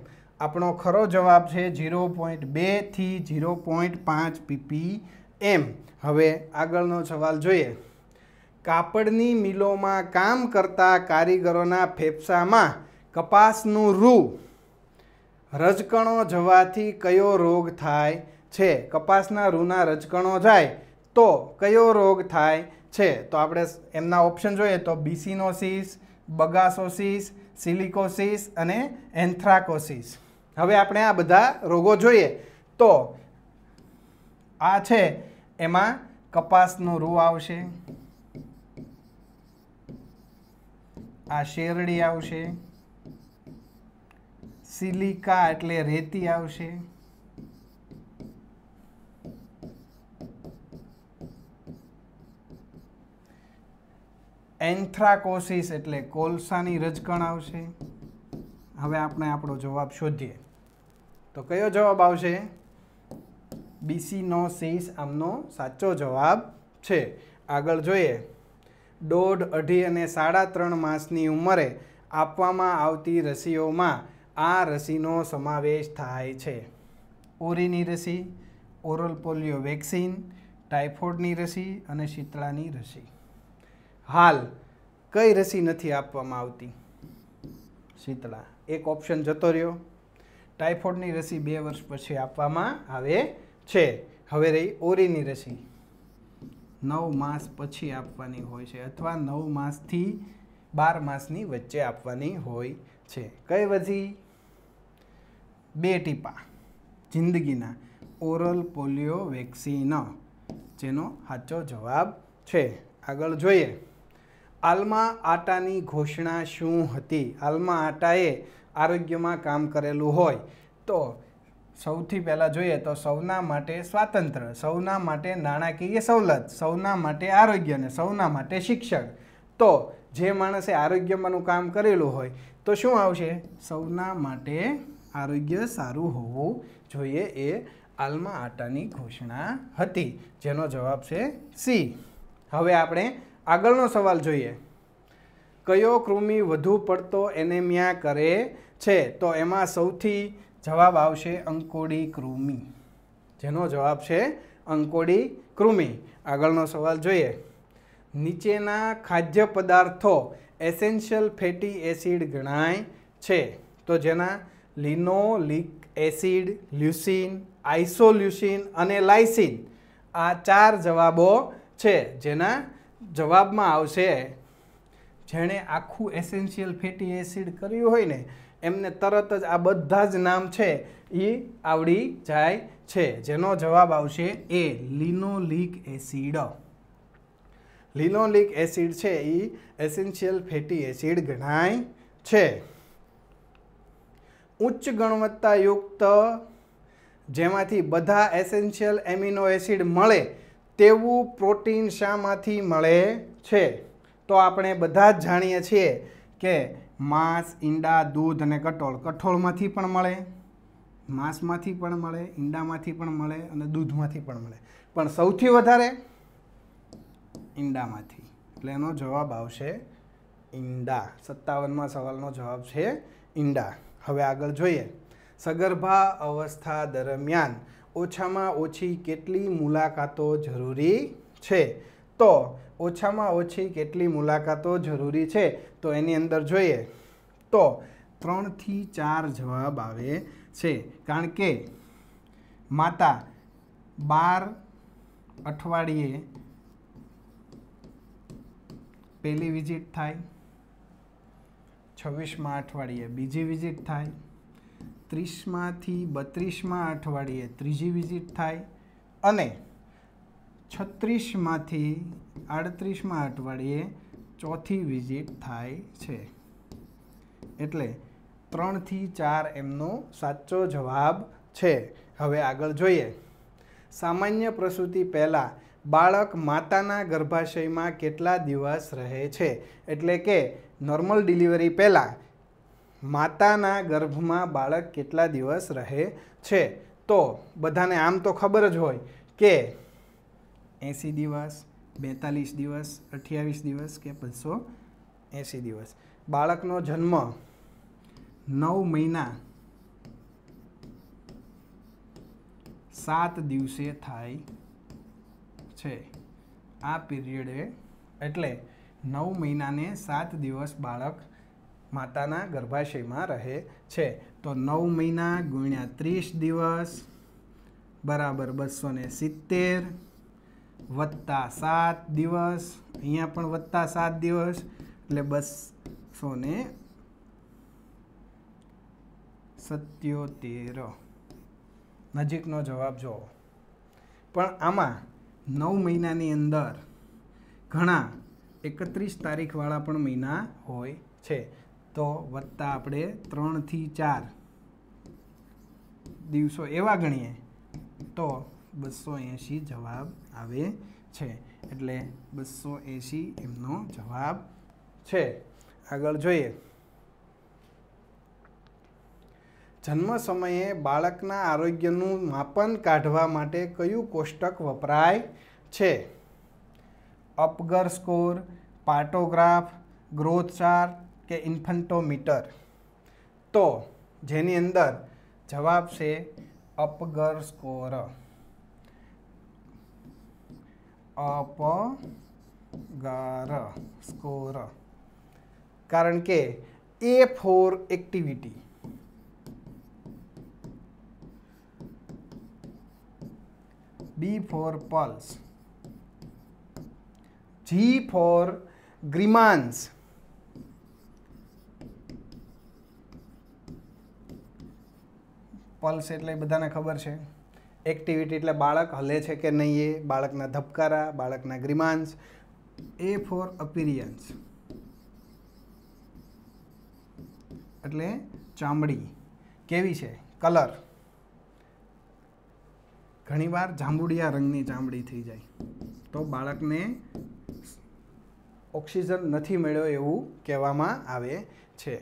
આપણો ખરો જવાબ છે ઝીરો પોઈન્ટ બેથી જીરો પોઈન્ટ પાંચ બીપીએમ હવે આગળનો સવાલ જોઈએ કાપડની મિલોમાં કામ કરતા કારીગરોના ફેફસામાં કપાસનું રૂ રજકણો જવાથી કયો રોગ થાય છે કપાસના રૂના રજકણો જાય તો કયો રોગ થાય છે તો આપણે એમના ઓપ્શન જોઈએ તો બીસીનોસિસ બગાસોસિસ સિલિકોસિસ અને એન્થ્રાકોસિસ હવે આપણે આ બધા રોગો જોઈએ તો આ છે એમાં કપાસનું રૂ આવશે આ શેરડી આવશે સિલિકા એટલે રેતી આવશે એન્થ્રાકોસિસ એટલે કોલસાની રજકણ આવશે હવે આપણે આપણો જવાબ શોધીએ તો કયો જવાબ આવશે બીસીનો સીસ આમનો સાચો જવાબ છે આગળ જોઈએ દોઢ અઢી અને સાડા ત્રણ માસની ઉંમરે આપવામાં આવતી રસીઓમાં આ રસીનો સમાવેશ થાય છે ઓરીની રસી ઓરલ પોલિયો વેક્સિન ટાઇફોઇડની રસી અને શીતળાની રસી હાલ કઈ રસી નથી આપવામાં આવતી શીતળા એક ઓપ્શન જતો રહ્યો ટાઇફોઇડની રસી બે વર્ષ પછી આપવામાં આવે છે હવે રહી ઓરીની રસી નવ માસ પછી આપવાની હોય છે અથવા નવ માસથી બાર માસની વચ્ચે આપવાની હોય છે કઈ વધી બે ટીપા જિંદગીના ઓરલ પોલિયો વેક્સિન જેનો સાચો જવાબ છે આગળ જોઈએ આલ્મા આટાની ઘોષણા શું હતી આલ્મા આટાએ આરોગ્યમાં કામ કરેલું હોય તો સૌથી પહેલાં જોઈએ તો સૌના માટે સ્વાતંત્ર્ય સૌના માટે નાણાકીય સવલત સૌના માટે આરોગ્ય અને સૌના માટે શિક્ષણ તો જે માણસે આરોગ્યમાંનું કામ કરેલું હોય તો શું આવશે સૌના માટે આરોગ્ય સારું હોવું જોઈએ એ આલ્મા આટાની ઘોષણા હતી જેનો જવાબ છે સી હવે આપણે આગળનો સવાલ જોઈએ કયો કૃમિ વધુ પડતો એનેમિયા કરે છે તો એમાં સૌથી જવાબ આવશે અંકોડી કૃમિ જેનો જવાબ છે અંકોડી કૃમિ આગળનો સવાલ જોઈએ નીચેના ખાદ્ય પદાર્થો એસેન્શિયલ ફેટી એસિડ ગણાય છે તો જેના લિનોલિક એસિડ લ્યુસિન આઇસોલ્યુસિન અને લાઇસિન આ ચાર જવાબો છે જેના જવાબમાં આવશે જેણે આખું એસેન્શિયલ ફેટી એસિડ કર્યું હોય ને એમને તરત જ આ બધા જ નામ છે એ આવડી જાય છે જેનો જવાબ આવશે એ લિનોલિક એસિડ લિનોલિક એસિડ છે એ એસેન્શિયલ ફેટી એસિડ ગણાય છે ઉચ્ચ ગુણવત્તાયુક્ત જેમાંથી બધા એસેન્શિયલ એમિનો એસિડ મળે તેવું પ્રોટીન શામાંથી મળે છે તો આપણે બધા જ જાણીએ છીએ કે માંસ ઈંડા દૂધ અને કઠોળ કઠોળમાંથી પણ મળે માંસમાંથી પણ મળે ઈંડામાંથી પણ મળે અને દૂધમાંથી પણ મળે પણ સૌથી વધારે ઈંડામાંથી એટલે એનો જવાબ આવશે ઈંડા સત્તાવનમાં સવાલનો જવાબ છે ઈંડા હવે આગળ જોઈએ સગર્ભા અવસ્થા દરમિયાન ઓછામાં ઓછી કેટલી મુલાકાતો જરૂરી છે તો ઓછામાં ઓછી કેટલી મુલાકાતો જરૂરી છે તો એની અંદર જોઈએ તો ત્રણથી ચાર જવાબ આવે છે કારણ કે માતા બાર અઠવાડિયે પહેલી વિઝિટ થાય છવ્વીસમાં અઠવાડિયે બીજી વિઝિટ થાય ત્રીસમાંથી બત્રીસમાં અઠવાડિયે ત્રીજી વિઝિટ થાય અને છત્રીસમાંથી આડત્રીસમાં અઠવાડિયે ચોથી વિઝિટ થાય છે એટલે ત્રણથી ચાર એમનો સાચો જવાબ છે હવે આગળ જોઈએ સામાન્ય પ્રસૂતિ પહેલાં બાળક માતાના ગર્ભાશયમાં કેટલા દિવસ રહે છે એટલે કે નોર્મલ ડિલિવરી પહેલાં માતાના ગર્ભમાં બાળક કેટલા દિવસ રહે છે તો બધાને આમ તો ખબર જ હોય કે એંસી દિવસ બેતાલીસ દિવસ અઠ્યાવીસ દિવસ કે બસો એંસી દિવસ બાળકનો જન્મ નવ મહિના સાત દિવસે થાય છે આ પીરિયડે એટલે નવ મહિનાને સાત દિવસ બાળક માતાના ગર્ભાશયમાં રહે છે તો નવ મહિના ગુણ્યા ત્રીસ દિવસ બરાબર બસો ને સિત્તેર વત્તા સાત દિવસ અહીંયા પણ વત્તા સાત દિવસ એટલે બસો ને સત્યોતેર નજીકનો જવાબ જુઓ પણ આમાં નવ મહિનાની અંદર ઘણા એકત્રીસ તારીખવાળા પણ મહિના હોય છે તો વત્તા આપણે ત્રણથી ચાર દિવસો એવા ગણીએ તો બસો એંશી જવાબ આવે છે એટલે બસો એંશી એમનો જવાબ છે આગળ જોઈએ જન્મ સમયે બાળકના આરોગ્યનું માપન કાઢવા માટે કયું કોષ્ટક વપરાય છે Apgar score partograph growth chart के इन्फंटोमीटर तो जेनी अंदर जवाब से अपगर स्कोर अपगर स्कोर कारण के A for activity P for pulse G for grimace pulse એટલે બધાને ખબર છે એક્ટિવિટી એટલે બાળક હલે છે કે નહીં એ બાળકના ધબકારા બાળકના ગ્રીમાંસ એ ફોર અપિરિયન્સ એટલે ચામડી કેવી છે કલર ઘણીવાર જાંબુડિયા રંગની ચામડી થઈ જાય તો બાળકને ઓક્સિજન નથી મળ્યો એવું કહેવામાં આવે છે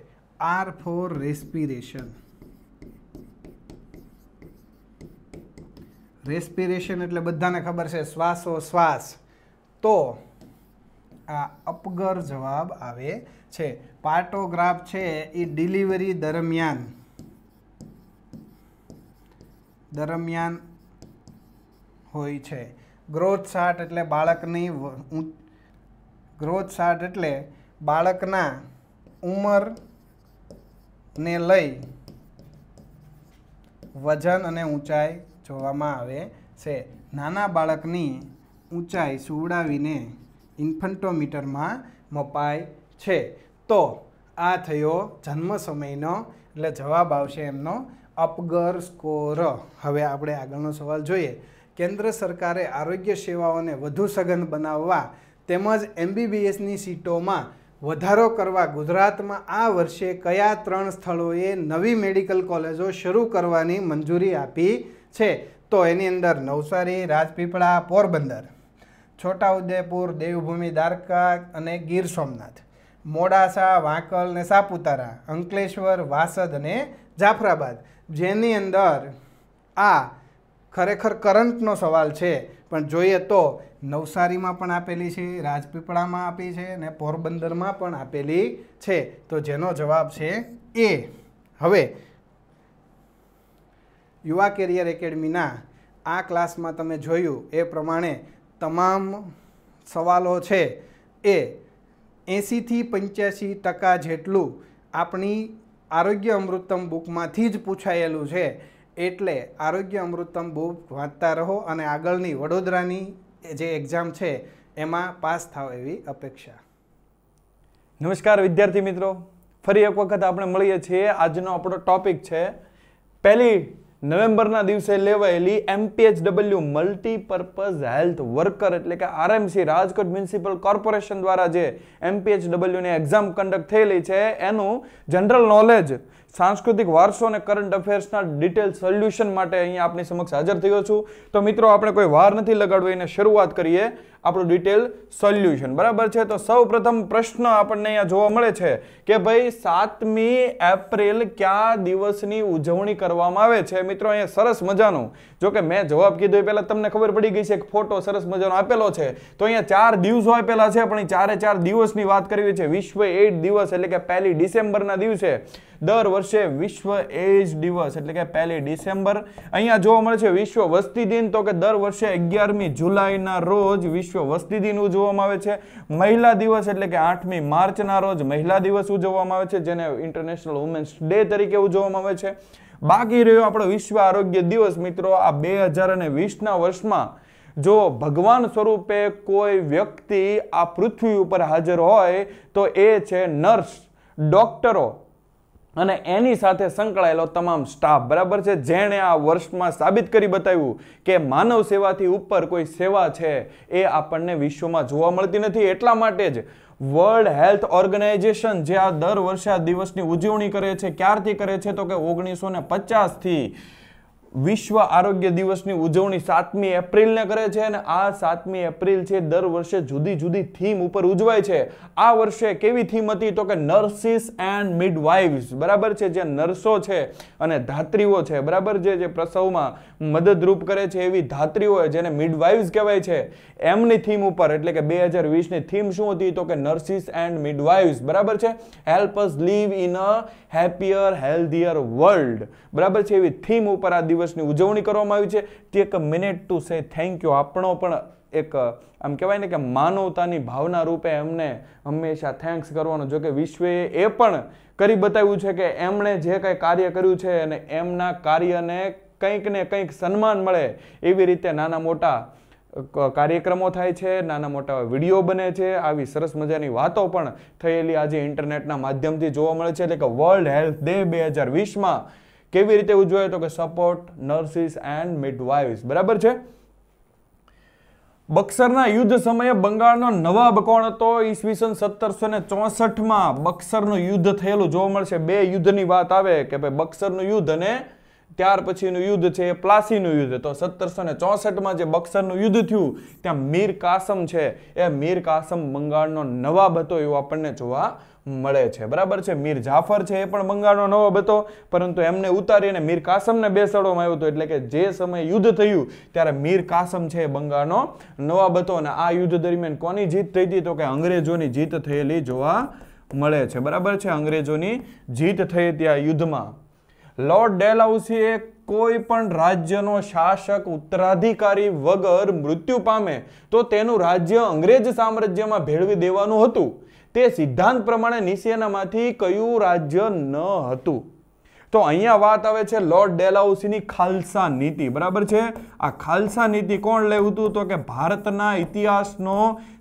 આર ફોર રેસ્પિરેશન રેસ્પિરેશન એટલે બધાને ખબર છે શ્વાસો શ્વાસ તો આ અપગર જવાબ આવે છે પાર્ટોગ્રાફ છે એ ડિલિવરી દરમિયાન દરમિયાન હોય છે ગ્રોથ શાર્ટ એટલે બાળકની ગ્રોથ શાર્ટ એટલે બાળકના ઉંમરને લઈ વજન અને ઊંચાઈ જોવામાં આવે છે નાના બાળકની ઊંચાઈ સુવડાવીને ઇન્ફન્ટોમીટરમાં મપાય છે તો આ થયો જન્મ સમયનો એટલે જવાબ આવશે એમનો અપગર સ્કોર હવે આપણે આગળનો સવાલ જોઈએ કેન્દ્ર સરકારે આરોગ્ય સેવાઓને વધુ સઘન બનાવવા તેમજ એમબીબીએસની સીટોમાં વધારો કરવા ગુજરાતમાં આ વર્ષે કયા ત્રણ સ્થળોએ નવી મેડિકલ કોલેજો શરૂ કરવાની મંજૂરી આપી છે તો એની અંદર નવસારી રાજપીપળા પોરબંદર છોટાઉદેપુર દેવભૂમિ દ્વારકા અને ગીર સોમનાથ મોડાસા વાંકલ ને સાપુતારા અંકલેશ્વર વાસદ અને જાફરાબાદ જેની અંદર આ ખરેખર કરંટનો સવાલ છે પણ જોઈએ તો નવસારીમાં પણ આપેલી છે રાજપીપળામાં આપી છે અને પોરબંદરમાં પણ આપેલી છે તો જેનો જવાબ છે એ હવે યુવા કેરિયર એકેડમીના આ ક્લાસમાં તમે જોયું એ પ્રમાણે તમામ સવાલો છે એ એંસીથી પંચ્યાસી ટકા જેટલું આપણી આરોગ્ય અમૃતમ બુકમાંથી જ પૂછાયેલું છે એટલે આરોગ્ય અમૃતમ બુક વાંચતા રહો અને આગળની વડોદરાની જે એક્ઝામ છે એમાં પાસ થાવ એવી અપેક્ષા નમસ્કાર વિદ્યાર્થી મિત્રો ફરી એક વખત આપણે મળીએ છીએ આજનો આપણો ટોપિક છે પહેલી નવેમ્બરના દિવસે લેવાયેલી એમપીએચડબલ્યુ મલ્ટીપર્પઝ હેલ્થ વર્કર એટલે કે આરએમસી રાજકોટ મ્યુનિસિપલ કોર્પોરેશન દ્વારા જે એમપીએચડબલ્યુની એક્ઝામ કન્ડક્ટ થયેલી છે એનું જનરલ નોલેજ સાંસ્કૃતિક વારસો અને કરંટ અફેર્સના ડિટેલ સોલ્યુશન માટે અહીંયા આપની સમક્ષ હાજર થયો છું તો મિત્રો આપણે કોઈ વાર નથી લગાડવું એને શરૂઆત કરીએ આપણું ડિટેલ સોલ્યુશન બરાબર છે તો સૌ પ્રથમ પ્રશ્ન આપણને અહીંયા જોવા મળે છે કે ભાઈ સાતમી એપ્રિલ કયા દિવસની ઉજવણી કરવામાં આવે છે મિત્રો અહીંયા સરસ મજાનો જો કે મેં જવાબ કીધો એ પહેલાં તમને ખબર પડી ગઈ છે કે ફોટો સરસ મજાનો આપેલો છે તો અહીંયા ચાર દિવસો આપેલા છે પણ ચારે ચાર દિવસની વાત કરવી છે વિશ્વ એઇડ દિવસ એટલે કે પહેલી ડિસેમ્બરના દિવસે દર વર્ષે વિશ્વ એજ દિવસ એટલે કે પહેલી ડિસેમ્બર અહીંયા જોવા મળે છે વિશ્વ વસ્તી દિન તો કે દર વર્ષે અગિયારમી જુલાઈના રોજ વિશ્વ વસ્તી દિન ઉજવવામાં આવે છે મહિલા દિવસ એટલે કે આઠમી માર્ચના રોજ મહિલા દિવસ ઉજવવામાં આવે છે જેને ઇન્ટરનેશનલ વુમેન્સ ડે તરીકે ઉજવવામાં આવે છે બાકી રહ્યો આપણો વિશ્વ આરોગ્ય દિવસ મિત્રો આ બે હજાર અને વીસના વર્ષમાં જો ભગવાન સ્વરૂપે કોઈ વ્યક્તિ આ પૃથ્વી ઉપર હાજર હોય તો એ છે નર્સ ડોક્ટરો અને એની સાથે સંકળાયેલો તમામ સ્ટાફ બરાબર છે જેણે આ વર્ષમાં સાબિત કરી બતાવ્યું કે માનવ સેવાથી ઉપર કોઈ સેવા છે એ આપણને વિશ્વમાં જોવા મળતી નથી એટલા માટે જ વર્લ્ડ હેલ્થ ઓર્ગેનાઇઝેશન જે આ દર વર્ષે આ દિવસની ઉજવણી કરે છે ક્યારથી કરે છે તો કે ઓગણીસો ને પચાસથી વિશ્વ આરોગ્ય દિવસની ઉજવણી સાતમી એપ્રિલને કરે છે અને આ સાતમી એપ્રિલ છે દર વર્ષે જુદી જુદી થીમ ઉપર ઉજવાય છે આ વર્ષે કેવી થીમ હતી તો કે નર્સિસ એન્ડ મિડવાઇવ્સ બરાબર છે જે નર્સો છે અને ધાત્રીઓ છે બરાબર જે જે પ્રસવમાં મદદરૂપ કરે છે એવી ધાત્રીઓ જેને મિડવાઇવ્સ કહેવાય છે એમની થીમ ઉપર એટલે કે બે હજાર વીસની થીમ શું હતી તો કે નર્સિસ એન્ડ મિડવાઇવ્સ બરાબર છે help us live in a happier healthier world બરાબર છે એવી થીમ ઉપર આ દિવસની ઉજવણી કરવામાં આવી છે take a minute to say thank you આપણો પણ એક આમ કહેવાય ને કે માનવતાની ભાવના રૂપે એમને હંમેશા થેન્ક્સ કરવાનો જો કે વિશ્વએ એ પણ કરી બતાવ્યું છે કે એમણે જે કંઈ કાર્ય કર્યું છે અને એમના કાર્યને કંઈક ને કંઈક સન્માન મળે એવી રીતે નાના મોટા કાર્યક્રમો થાય છે નાના મોટા વિડીયો બને છે આવી સરસ મજાની વાતો પણ થયેલી આજે ઇન્ટરનેટના માધ્યમથી જોવા મળે છે એટલે કે વર્લ્ડ હેલ્થ ડે બે હજાર વીસમાં કેવી રીતે ઉજવાયો તો કે સપોર્ટ નર્સિસ એન્ડ મિડવાઇવ્સ બરાબર છે બક્સરના યુદ્ધ સમયે બંગાળનો નવાબ કોણ હતો ઈસવીસન સત્તરસો ને ચોસઠમાં બક્સરનું યુદ્ધ થયેલું જોવા મળશે બે યુદ્ધની વાત આવે કે ભાઈ બક્સરનું યુદ્ધ અને ત્યાર પછીનું યુદ્ધ છે એ પ્લાસીનું યુદ્ધ તો સત્તરસો ને ચોસઠમાં જે બક્સરનું યુદ્ધ થયું ત્યાં મીર કાસમ છે એ મીર કાસમ બંગાળનો નવાબ હતો એવું આપણને જોવા મળે છે બરાબર છે મીર જાફર છે એ પણ બંગાળનો નવાબ હતો પરંતુ એમને ઉતારીને મીર કાસમને બેસાડવામાં આવ્યો હતો એટલે કે જે સમયે યુદ્ધ થયું ત્યારે મીર કાસમ છે બંગાળનો નવાબ હતો અને આ યુદ્ધ દરમિયાન કોની જીત થઈ હતી તો કે અંગ્રેજોની જીત થયેલી જોવા મળે છે બરાબર છે અંગ્રેજોની જીત થઈ હતી આ યુદ્ધમાં લોર્ડ ડેલહાઉસીએ કોઈ પણ રાજ્યનો શાસક ઉત્તરાધિકારી વગર મૃત્યુ પામે તો તેનું રાજ્ય અંગ્રેજ સામ્રાજ્યમાં ભેળવી દેવાનું હતું તે સિદ્ધાંત પ્રમાણે નિશેનામાંથી કયું રાજ્ય ન હતું તો અહીંયા વાત આવે છે લોર્ડ ડેલાઉસીની ખાલસા નીતિ બરાબર છે આ ખાલસા નીતિ કોણ લેવું હતું તો કે ભારતના ઇતિહાસનો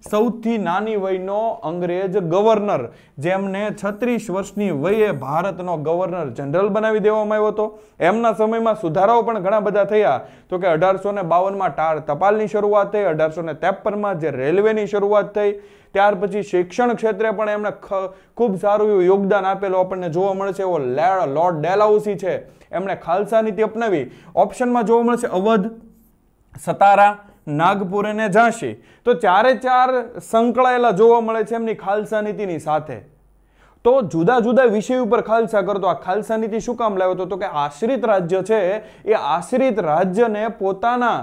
સૌથી નાની વયનો અંગ્રેજ ગવર્નર જેમને છત્રીસ વર્ષની વયે ભારતનો ગવર્નર જનરલ બનાવી દેવામાં આવ્યો હતો એમના સમયમાં સુધારાઓ પણ ઘણા બધા થયા તો કે અઢારસો ને બાવનમાં ટાર ટપાલની શરૂઆત થઈ અઢારસો ને ત્રેપનમાં જે રેલવેની શરૂઆત થઈ ત્યાર પછી શિક્ષણ ક્ષેત્રે પણ એમણે ખૂબ સારું એવું યોગદાન આપેલું આપણને જોવા મળે છે એવો લોર્ડ ડેલાઉસી છે એમણે ખાલસા નીતિ અપનાવી ઓપ્શનમાં જોવા મળશે અવધ સતારા નાગપુર અને ઝાંસી તો ચારે ચાર સંકળાયેલા જોવા મળે છે એમની ખાલસા નીતિની સાથે તો જુદા જુદા વિષય ઉપર ખાલસા કરતો આ ખાલસા નીતિ શું કામ લાવ્યો હતો તો કે આશ્રિત રાજ્ય છે એ આશ્રિત રાજ્યને પોતાના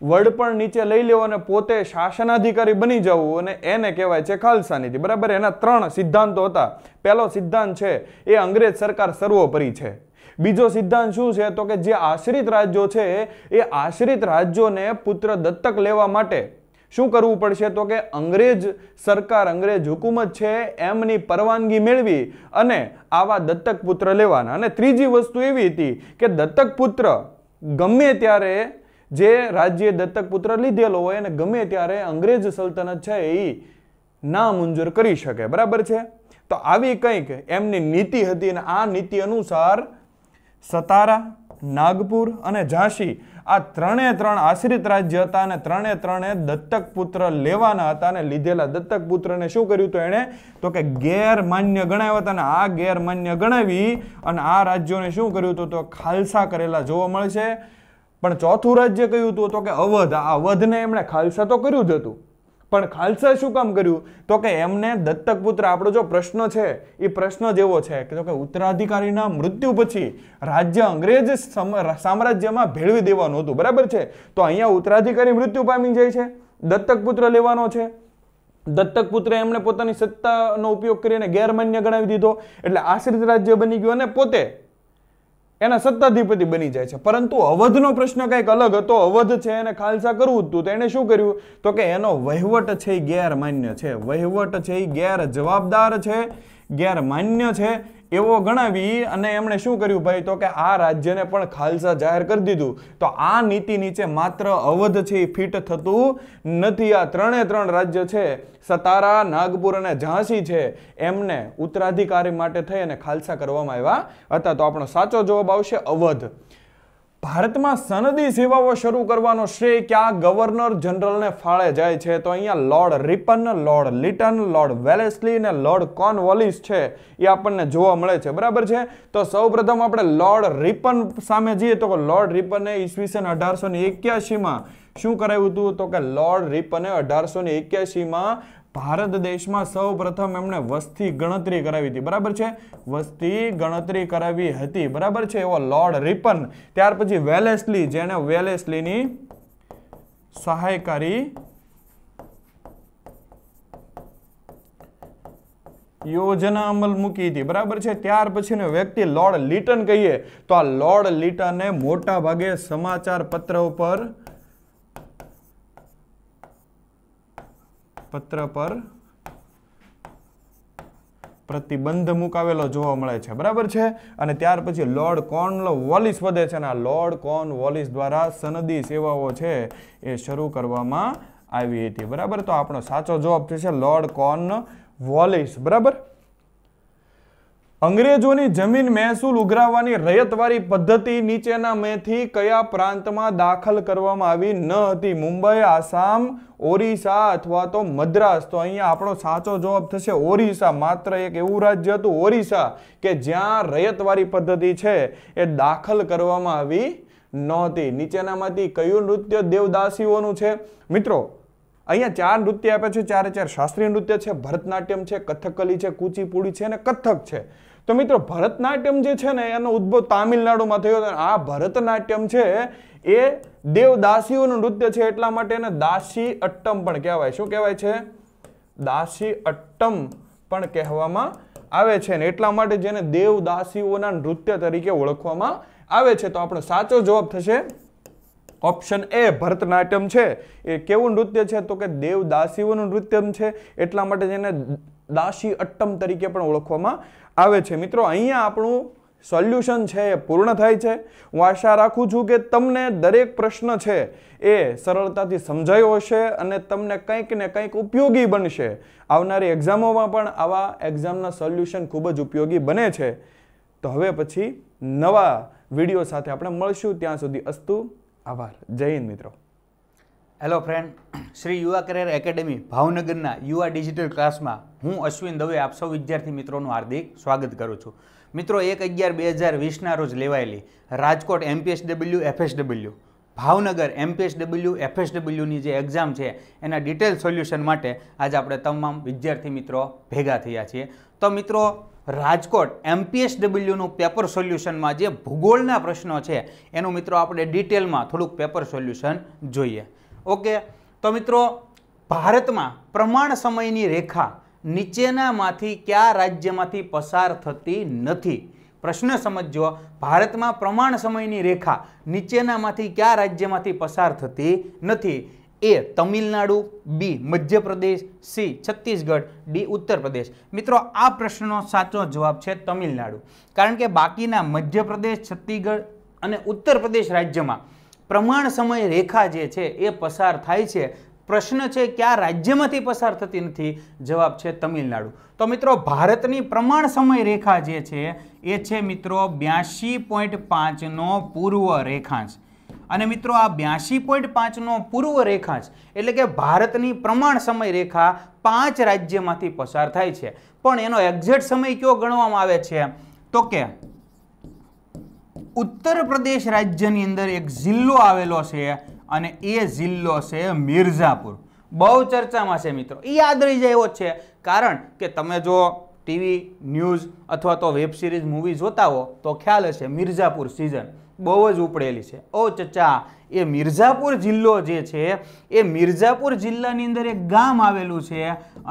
વડ પણ નીચે લઈ લેવો અને પોતે શાસનાધિકારી બની જવું અને એને કહેવાય છે ખાલસાનીતિ બરાબર એના ત્રણ સિદ્ધાંતો હતા પહેલો સિદ્ધાંત છે એ અંગ્રેજ સરકાર સર્વોપરી છે બીજો સિદ્ધાંત શું છે તો કે જે આશ્રિત રાજ્યો છે એ આશ્રિત રાજ્યોને પુત્ર દત્તક લેવા માટે શું કરવું પડશે તો કે અંગ્રેજ સરકાર અંગ્રેજ હુકુમત છે એમની પરવાનગી મેળવી અને આવા દત્તક પુત્ર લેવાના અને ત્રીજી વસ્તુ એવી હતી કે દત્તક પુત્ર ગમે ત્યારે જે રાજ્યે દત્તક પુત્ર લીધેલો હોય અને ગમે ત્યારે અંગ્રેજ સલ્તનત છે એ ના મંજૂર કરી શકે બરાબર છે તો આવી કંઈક એમની નીતિ હતી અને આ નીતિ અનુસાર સતારા નાગપુર અને ઝાંસી આ ત્રણે ત્રણ આશ્રિત રાજ્ય હતા અને ત્રણે ત્રણે દત્તક પુત્ર લેવાના હતા અને લીધેલા દત્તક પુત્રને શું કર્યું હતું એણે તો કે ગેરમાન્ય ગણાવ્યા હતા અને આ ગેરમાન્ય ગણાવી અને આ રાજ્યોને શું કર્યું હતું તો ખાલસા કરેલા જોવા મળશે પણ ચોથું રાજ્ય કહ્યું હતું તો કે અવધ આ અવધને એમણે ખાલસા તો કર્યું જ હતું પણ ખાલસા શું કામ કર્યું તો કે એમને દત્તક પુત્ર આપણો જો પ્રશ્ન છે એ પ્રશ્ન જેવો છે કે તો કે ઉત્તરાધિકારીના મૃત્યુ પછી રાજ્ય અંગ્રેજ સામ્રાજ્યમાં ભેળવી દેવાનું હતું બરાબર છે તો અહીંયા ઉત્તરાધિકારી મૃત્યુ પામી જાય છે દત્તક પુત્ર લેવાનો છે દત્તક પુત્ર એમણે પોતાની સત્તાનો ઉપયોગ કરીને ગેરમાન્ય ગણાવી દીધો એટલે આશ્રિત રાજ્ય બની ગયું અને પોતે એના સત્તાધિપતિ બની જાય છે પરંતુ અવધનો પ્રશ્ન કંઈક અલગ હતો અવધ છે એને ખાલસા કરવું હતું તો એણે શું કર્યું તો કે એનો વહીવટ છે એ ગેરમાન્ય છે વહીવટ છે એ ગેરજવાબદાર છે ગેરમાન્ય છે એવો ગણાવી અને એમણે શું કર્યું ભાઈ તો કે આ રાજ્યને પણ ખાલસા જાહેર કરી દીધું તો આ નીતિ નીચે માત્ર અવધ છે એ ફિટ થતું નથી આ ત્રણે ત્રણ રાજ્ય છે સતારા નાગપુર અને ઝાંસી છે એમને ઉત્તરાધિકારી માટે થઈ અને ખાલસા કરવામાં આવ્યા હતા તો આપણો સાચો જવાબ આવશે અવધ ભારતમાં સનદી સેવાઓ શરૂ કરવાનો શ્રેય ક્યાં ગવર્નર જનરલને ફાળે જાય છે તો અહીંયા Lord Ripon Lord Lytton Lord Wellesley અને લોર્ડ કોનવોલિસ છે એ આપણને જોવા મળે છે બરાબર છે તો સૌપ્રથમ આપણે લોર્ડ રિપન સામે જઈએ તો લોર્ડ રિપને ઈસવીસન અઢારસો ને એક્યાસીમાં શું કરાવ્યું હતું તો કે લોર્ડ રિપને અઢારસો ને એક્યાસીમાં ભારત દેશમાં સૌ પ્રથમ એમણે વસ્તી ગણતરી કરાવી હતી બરાબર છે વસ્તી ગણતરી કરાવી હતી બરાબર છે એવો લોર્ડ રિપન ત્યાર પછી વેલેસલી જેને વેલેસલીની સહાયકારી યોજના અમલ મૂકી હતી બરાબર છે ત્યાર પછીને વ્યક્તિ લોર્ડ લિટન કહીએ તો આ લોર્ડ લિટને મોટા ભાગે સમાચાર પત્ર ઉપર પત્ર પર પ્રતિબંધ મુકાવેલો જોવા મળે છે બરાબર છે અને ત્યાર પછી લોર્ડ કોર્ન વોલિસ વધે છે અને આ લોર્ડ કોર્ન વોલિસ દ્વારા સનદી સેવાઓ છે એ શરૂ કરવામાં આવી હતી બરાબર તો આપણો સાચો જવાબ થશે લોર્ડ કોર્ન વોલિસ બરાબર અંગ્રેજોની જમીન મહેસૂલ ઉઘરાવવાની રયતવારી પદ્ધતિ નીચેના મેથી કયા પ્રાંતમાં દાખલ કરવામાં આવી ન હતી મુંબઈ આસામ ઓરિસા અથવા તો મદ્રાસ તો અહીંયા આપણો સાચો જવાબ થશે ઓરિસા માત્ર એક એવું રાજ્ય હતું ઓરિસ્સા કે જ્યાં રયતવારી પદ્ધતિ છે એ દાખલ કરવામાં આવી નહોતી નીચેનામાંથી કયું નૃત્ય દેવદાસીઓનું છે મિત્રો અહીંયા ચાર નૃત્ય આપે છે ચારે ચાર શાસ્ત્રીય નૃત્ય છે ભરતનાટ્યમ છે કથકલી છે કુચીપુડી છે અને કથક છે તો મિત્રો ભરતનાટ્યમ જે છે ને એનો ઉદ્ભવ તામિલનાડુમાં થયો હતો આ ભરતનાટ્યમ છે એ દેવદાસીઓનું નૃત્ય છે એટલા માટે એને દાસી અટ્ટમ પણ કહેવાય શું કહેવાય છે દાસી અટ્ટમ પણ કહેવામાં આવે છે ને એટલા માટે જેને દેવદાસીઓના નૃત્ય તરીકે ઓળખવામાં આવે છે તો આપણો સાચો જવાબ થશે ઓપ્શન એ ભરતનાટ્યમ છે એ કેવું નૃત્ય છે તો કે દેવદાસીઓનું નૃત્યમ છે એટલા માટે જેને દાસી અટ્ટમ તરીકે પણ ઓળખવામાં આવે છે મિત્રો અહીંયા આપણું સોલ્યુશન છે એ પૂર્ણ થાય છે હું આશા રાખું છું કે તમને દરેક પ્રશ્ન છે એ સરળતાથી સમજાયો હશે અને તમને કંઈક ને કંઈક ઉપયોગી બનશે આવનારી એક્ઝામોમાં પણ આવા એક્ઝામના સોલ્યુશન ખૂબ જ ઉપયોગી બને છે તો હવે પછી નવા વિડીયો સાથે આપણે મળશું ત્યાં સુધી અસ્તુ આભાર જય હિન્દ મિત્રો હેલો ફ્રેન્ડ શ્રી યુવા કરિયર એકેડેમી ભાવનગરના યુવા ડિજિટલ ક્લાસમાં હું અશ્વિન દવે આપ સૌ વિદ્યાર્થી મિત્રોનું હાર્દિક સ્વાગત કરું છું મિત્રો એક અગિયાર બે હજાર વીસના રોજ લેવાયેલી Rajkot MPSW FSW Bhavnagar MPSW એફએસડબલ્યુની જે એક્ઝામ છે એના ડિટેલ સોલ્યુશન માટે આજે આપણે તમામ વિદ્યાર્થી મિત્રો ભેગા થયા છીએ તો મિત્રો રાજકોટ એમપીએસડબલ્યુનું પેપર સોલ્યુશનમાં જે ભૂગોળના પ્રશ્નો છે એનું મિત્રો આપણે ડિટેલમાં થોડુંક પેપર સોલ્યુશન જોઈએ ઓકે તો મિત્રો ભારતમાં પ્રમાણ સમયની રેખા નીચેનામાંથી કયા રાજ્યમાંથી પસાર થતી નથી પ્રશ્ન સમજો ભારતમાં પ્રમાણ સમયની રેખા નીચેનામાંથી કયા રાજ્યમાંથી પસાર થતી નથી A Tamil Nadu B Madhya Pradesh C Chhattisgarh D Uttar Pradesh મિત્રો આ પ્રશ્નનો સાચો જવાબ છે તમિલનાડુ કારણ કે બાકીના મધ્યપ્રદેશ છત્તીસગઢ અને ઉત્તર પ્રદેશ રાજ્યમાં પ્રમાણ સમય રેખા જે છે એ પસાર થાય છે પ્રશ્ન છે કયા રાજ્યમાંથી પસાર થતી નથી જવાબ છે તમિલનાડુ તો મિત્રો ભારતની પ્રમાણ સમય રેખા જે છે એ છે મિત્રો બ્યાસી પોઈન્ટ પાંચનો પૂર્વ રેખાંશ અને મિત્રો આ બ્યાસી પોઈન્ટ પાંચનો પૂર્વ રેખાંશ એટલે કે ભારતની પ્રમાણ સમય રેખા પાંચ રાજ્યમાંથી પસાર થાય છે પણ એનો એક્ઝેક્ટ સમય કયો ગણવામાં આવે છે તો કે ઉત્તર પ્રદેશ રાજ્યની અંદર એક જિલ્લો આવેલો છે અને એ જિલ્લો છે મિર્ઝાપુર બહુ ચર્ચામાં છે મિત્રો એ યાદ રહી જાય એવો છે કારણ કે તમે જો ટીવી ન્યૂઝ અથવા તો વેબ સિરીઝ મૂવી જોતા હો તો ખ્યાલ હશે મિર્ઝાપુર સિઝન બહુ જ ઉપડેલી છે ઓ ચચા એ મિર્ઝાપુર જિલ્લો જે છે એ મિર્ઝાપુર જિલ્લાની અંદર એક ગામ આવેલું છે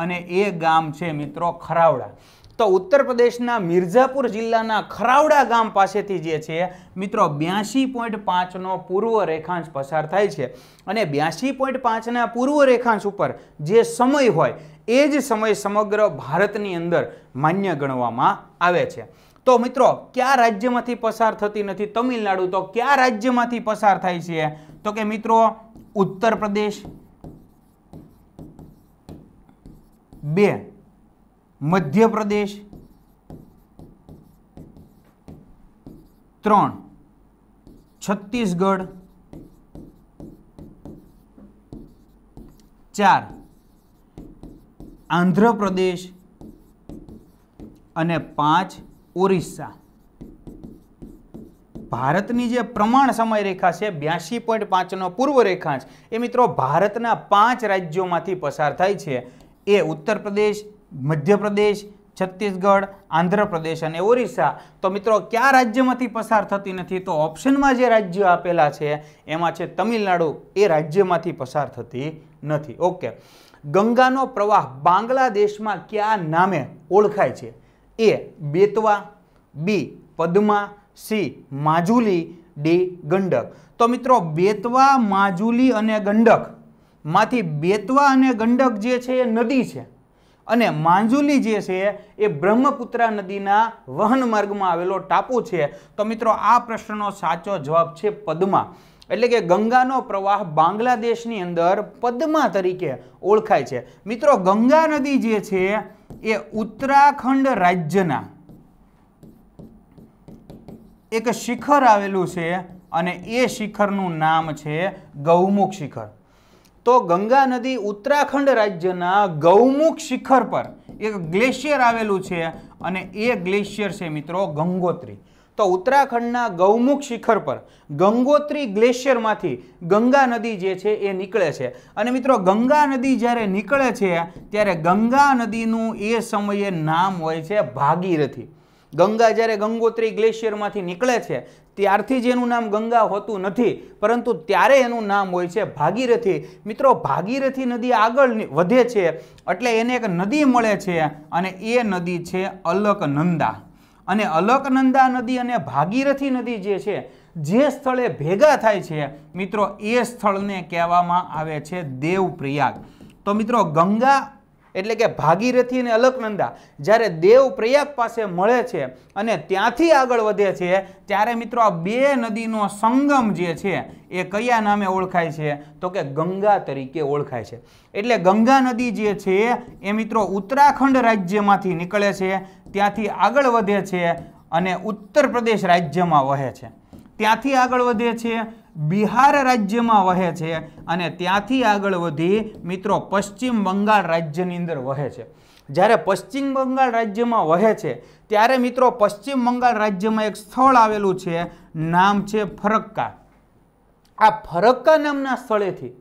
અને એ ગામ છે મિત્રો ખરાવડા તો ઉત્તર પ્રદેશના મિર્ઝાપુર જિલ્લાના ખરાવડા ગામ પાસેથી જે છે મિત્રો બ્યાસી પોઈન્ટ પાંચનો પૂર્વ રેખાંશ પસાર થાય છે અને બ્યાસી પોઈન્ટ પાંચના પૂર્વ રેખાંશ ઉપર જે સમય હોય એ જ સમય સમગ્ર ભારતની અંદર માન્ય ગણવામાં આવે છે તો મિત્રો કયા રાજ્યમાંથી પસાર થતી નથી તમિલનાડુ તો કયા રાજ્યમાંથી પસાર થાય છે તો કે મિત્રો ઉત્તર પ્રદેશ બે મધ્યપ્રદેશ ત્રણ છત્તીસગઢ ચાર આંધ્રપ્રદેશ અને પાંચ ઓરિસ્સા ભારતની જે પ્રમાણ સમયરેખા છે બ્યાસી પોઈન્ટ પાંચનો પૂર્વ રેખાંશ એ મિત્રો ભારતના પાંચ રાજ્યોમાંથી પસાર થાય છે એ ઉત્તર પ્રદેશ મધ્યપ્રદેશ છત્તીસગઢ આંધ્રપ્રદેશ અને ઓરિસ્સા તો મિત્રો કયા રાજ્યમાંથી પસાર થતી નથી તો ઓપ્શનમાં જે રાજ્ય આપેલા છે એમાં છે તમિલનાડુ એ રાજ્યમાંથી પસાર થતી નથી ઓકે ગંગાનો પ્રવાહ બાંગ્લાદેશમાં કયા નામે ઓળખાય છે A Betwa B Padma C Majuli D Gandak તો મિત્રો બેતવા માજુલી અને ગંડક માંથી બેતવા અને ગંડક જે છે એ નદી છે અને માંજુલી જે છે એ બ્રહ્મપુત્રા નદીના વહન માર્ગમાં આવેલો ટાપુ છે તો મિત્રો આ પ્રશ્નનો સાચો જવાબ છે પદ્મા એટલે કે ગંગાનો પ્રવાહ બાંગ્લાદેશની અંદર પદ્મા તરીકે ઓળખાય છે મિત્રો ગંગા નદી જે છે એ ઉત્તરાખંડ રાજ્યના એક શિખર આવેલું છે અને એ શિખરનું નામ છે ગૌમુખ શિખર તો ગંગા નદી ઉત્તરાખંડ રાજ્યના ગૌમુખ શિખર પર એક ગ્લેશિયર આવેલું છે અને એ ગ્લેશિયર છે મિત્રો ગંગોત્રી તો ઉત્તરાખંડના ગૌમુખ શિખર પર ગંગોત્રી ગ્લેશિયરમાંથી ગંગા નદી જે છે એ નીકળે છે અને મિત્રો ગંગા નદી જ્યારે નીકળે છે ત્યારે ગંગા નદીનું એ સમયે નામ હોય છે ભાગીરથી ગંગા જ્યારે ગંગોત્રી ગ્લેશિયરમાંથી નીકળે છે ત્યારથી જ એનું નામ ગંગા હોતું નથી પરંતુ ત્યારે એનું નામ હોય છે ભાગીરથી મિત્રો ભાગીરથી નદી આગળ વધે છે એટલે એને એક નદી મળે છે અને એ નદી છે અલકનંદા અને અલકનંદા નદી અને ભાગીરથી નદી જે છે જે સ્થળે ભેગા થાય છે મિત્રો એ સ્થળને કહેવામાં આવે છે દેવપ્રયાગ તો મિત્રો ગંગા એટલે કે ભાગીરથી અને અલકનંદા જ્યારે દેવ પ્રયાગ પાસે મળે છે અને ત્યાંથી આગળ વધે છે ત્યારે મિત્રો આ બે નદીનો સંગમ જે છે એ કયા નામે ઓળખાય છે તો કે ગંગા તરીકે ઓળખાય છે એટલે ગંગા નદી જે છે એ મિત્રો ઉત્તરાખંડ રાજ્યમાંથી નીકળે છે ત્યાંથી આગળ વધે છે અને ઉત્તર પ્રદેશ રાજ્યમાં વહે છે ત્યાંથી આગળ વધે છે બિહાર રાજ્યમાં વહે છે અને ત્યાંથી આગળ વધી મિત્રો પશ્ચિમ બંગાળ રાજ્યની અંદર વહે છે જ્યારે પશ્ચિમ બંગાળ રાજ્યમાં વહે છે ત્યારે મિત્રો પશ્ચિમ બંગાળ રાજ્યમાં એક સ્થળ આવેલું છે નામ છે ફરક્કા આ ફરક્કા નામના સ્થળેથી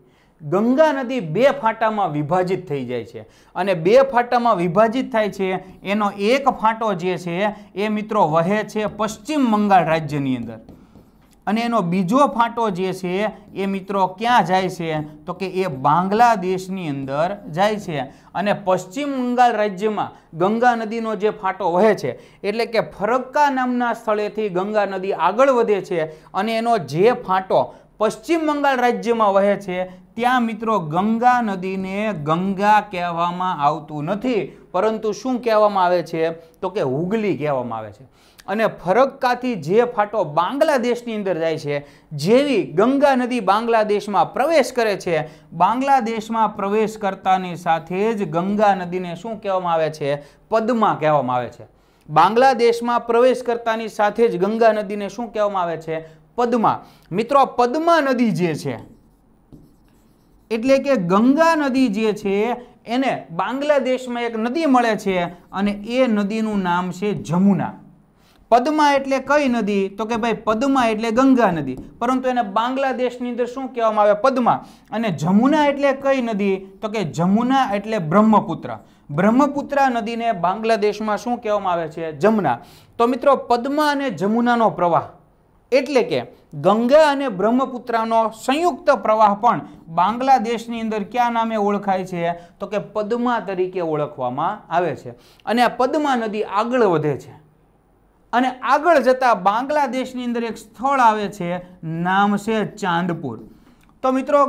ગંગા નદી બે ફાટામાં વિભાજિત થઈ જાય છે અને બે ફાટામાં વિભાજિત થાય છે એનો એક ફાંટો જે છે એ મિત્રો વહે છે પશ્ચિમ બંગાળ રાજ્યની અંદર અને એનો બીજો ફાંટો જે છે એ મિત્રો ક્યાં જાય છે તો કે એ બાંગ્લાદેશની અંદર જાય છે અને પશ્ચિમ બંગાળ રાજ્યમાં ગંગા નદીનો જે ફાંટો વહે છે એટલે કે ફરક્કા નામના સ્થળેથી ગંગા નદી આગળ વધે છે અને એનો જે ફાંટો પશ્ચિમ બંગાળ રાજ્યમાં વહે છે ત્યાં મિત્રો ગંગા નદીને ગંગા કહેવામાં આવતું નથી પરંતુ શું કહેવામાં આવે છે તો કે હુગલી કહેવામાં આવે છે અને ફરક્કાથી જે ફાટો બાંગ્લાદેશની અંદર જાય છે જેવી ગંગા નદી બાંગ્લાદેશમાં પ્રવેશ કરે છે બાંગ્લાદેશમાં પ્રવેશ કરતાની સાથે જ ગંગા નદીને શું કહેવામાં આવે છે પદ્મા કહેવામાં આવે છે બાંગ્લાદેશમાં પ્રવેશ કરતાની સાથે જ ગંગા નદીને શું કહેવામાં આવે છે પદ્મા મિત્રો પદ્મા નદી જે છે એટલે કે ગંગા નદી જે છે એને બાંગ્લાદેશમાં એક નદી મળે છે અને એ નદીનું નામ છે જમુના પદ્મા એટલે કઈ નદી તો કે ભાઈ પદ્મા એટલે ગંગા નદી પરંતુ એને બાંગ્લાદેશની અંદર શું કહેવામાં આવે પદ્મા અને જમુના એટલે કઈ નદી તો કે જમુના એટલે બ્રહ્મપુત્ર બ્રહ્મપુત્રા નદીને બાંગ્લાદેશમાં શું કહેવામાં આવે છે જમુના તો મિત્રો પદ્મા અને જમુનાનો પ્રવાહ એટલે કે ગંગા અને બ્રહ્મપુત્રાનો સંયુક્ત પ્રવાહ પણ બાંગ્લાદેશની અંદર ક્યાં નામે ઓળખાય છે તો કે પદ્મા તરીકે ઓળખવામાં આવે છે અને આ પદ્મા નદી આગળ વધે છે અને આગળ જતાં બાંગ્લાદેશની અંદર એક સ્થળ આવે છે નામ છે ચાંદપુર તો મિત્રો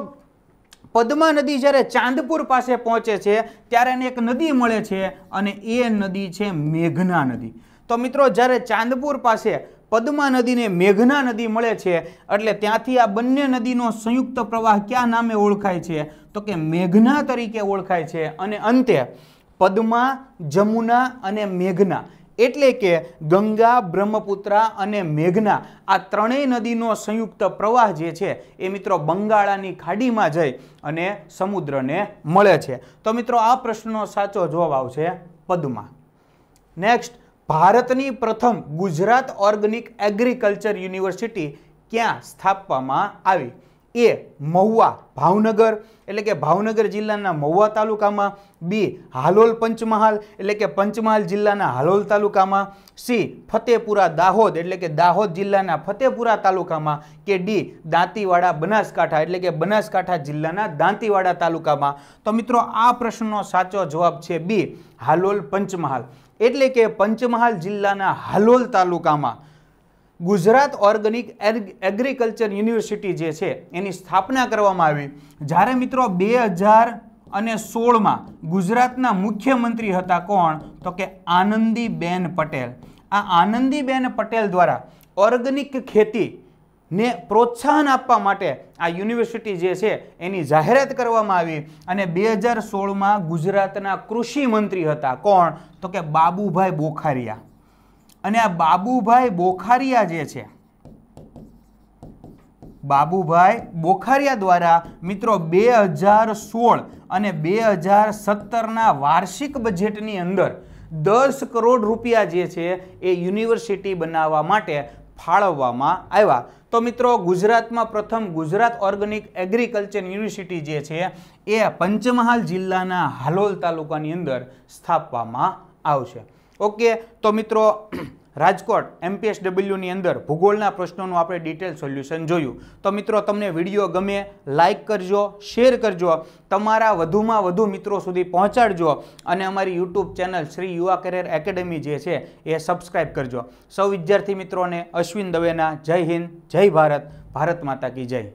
પદ્મા નદી જ્યારે ચાંદપુર પાસે પહોંચે છે ત્યારે એને એક નદી મળે છે અને એ નદી છે મેઘના નદી તો મિત્રો જ્યારે ચાંદપુર પાસે પદ્મા નદીને મેઘના નદી મળે છે એટલે ત્યાંથી આ બંને નદીનો સંયુક્ત પ્રવાહ ક્યાં નામે ઓળખાય છે તો કે મેઘના તરીકે ઓળખાય છે અને અંતે પદ્મા જમુના અને મેઘના એટલે કે ગંગા બ્રહ્મપુત્રા અને મેઘના આ ત્રણેય નદીનો સંયુક્ત પ્રવાહ જે છે એ મિત્રો બંગાળાની ખાડીમાં જઈ અને સમુદ્રને મળે છે તો મિત્રો આ પ્રશ્નનો સાચો જવાબ આવશે પદમાં નેક્સ્ટ ભારતની પ્રથમ ગુજરાત ઓર્ગેનિક એગ્રીકલ્ચર યુનિવર્સિટી ક્યાં સ્થાપવામાં આવી એ મહુવા ભાવનગર એટલે કે ભાવનગર જિલ્લાના મહુવા તાલુકામાં બી હાલોલ પંચમહાલ એટલે કે પંચમહાલ જિલ્લાના હાલોલ તાલુકામાં સી ફતેપુરા દાહોદ એટલે કે દાહોદ જિલ્લાના ફતેપુરા તાલુકામાં કે ડી દાંતીવાડા બનાસકાંઠા એટલે કે બનાસકાંઠા જિલ્લાના દાંતીવાડા તાલુકામાં તો મિત્રો આ પ્રશ્નનો સાચો જવાબ છે બી હાલોલ પંચમહાલ એટલે કે પંચમહાલ જિલ્લાના હાલોલ તાલુકામાં ગુજરાત ઓર્ગેનિક એગ્રીકલ્ચર યુનિવર્સિટી જે છે એની સ્થાપના કરવામાં આવી જ્યારે મિત્રો બે હજાર અને સોળમાં ગુજરાતના મુખ્યમંત્રી હતા કોણ તો કે આનંદીબેન પટેલ આ આનંદીબેન પટેલ દ્વારા ઓર્ગેનિક ખેતી ને પ્રોત્સાહન આપવા માટે આ યુનિવર્સિટી જે છે એની જાહેરાત કરવામાં આવી અને બે હજાર સોળમાં ગુજરાતના કૃષિમંત્રી હતા કોણ તો કે બાબુભાઈ બોખારિયા અને આ બાબુભાઈ બોખારિયા જે છે બાબુભાઈ બોખારિયા દ્વારા મિત્રો બે હજાર સોળ અને બે હજાર સત્તરના વાર્ષિક બજેટની અંદર દસ કરોડ રૂપિયા જે છે એ યુનિવર્સિટી બનાવવા માટે ફાળવવામાં આવ્યા તો મિત્રો ગુજરાતમાં પ્રથમ ગુજરાત ઓર્ગેનિક એગ્રીકલ્ચર યુનિવર્સિટી જે છે એ પંચમહાલ જિલ્લાના હાલોલ તાલુકાની અંદર સ્થાપવામાં આવશે ઓકે તો મિત્રો રાજકોટ એમપીએસડબલ્યુની અંદર ભૂગોળના પ્રશ્નોનું આપણે ડિટેલ સોલ્યુશન જોયું તો મિત્રો તમને વિડીયો ગમે લાઇક કરજો શેર કરજો તમારા વધુમાં વધુ મિત્રો સુધી પહોંચાડજો અને અમારી યુટ્યુબ ચેનલ શ્રી યુવા કરિયર એકેડમી જે છે એ સબસ્ક્રાઈબ કરજો સૌ વિદ્યાર્થી મિત્રોને અશ્વિન દવેના જય હિન્દ જય ભારત ભારત માતા કી જય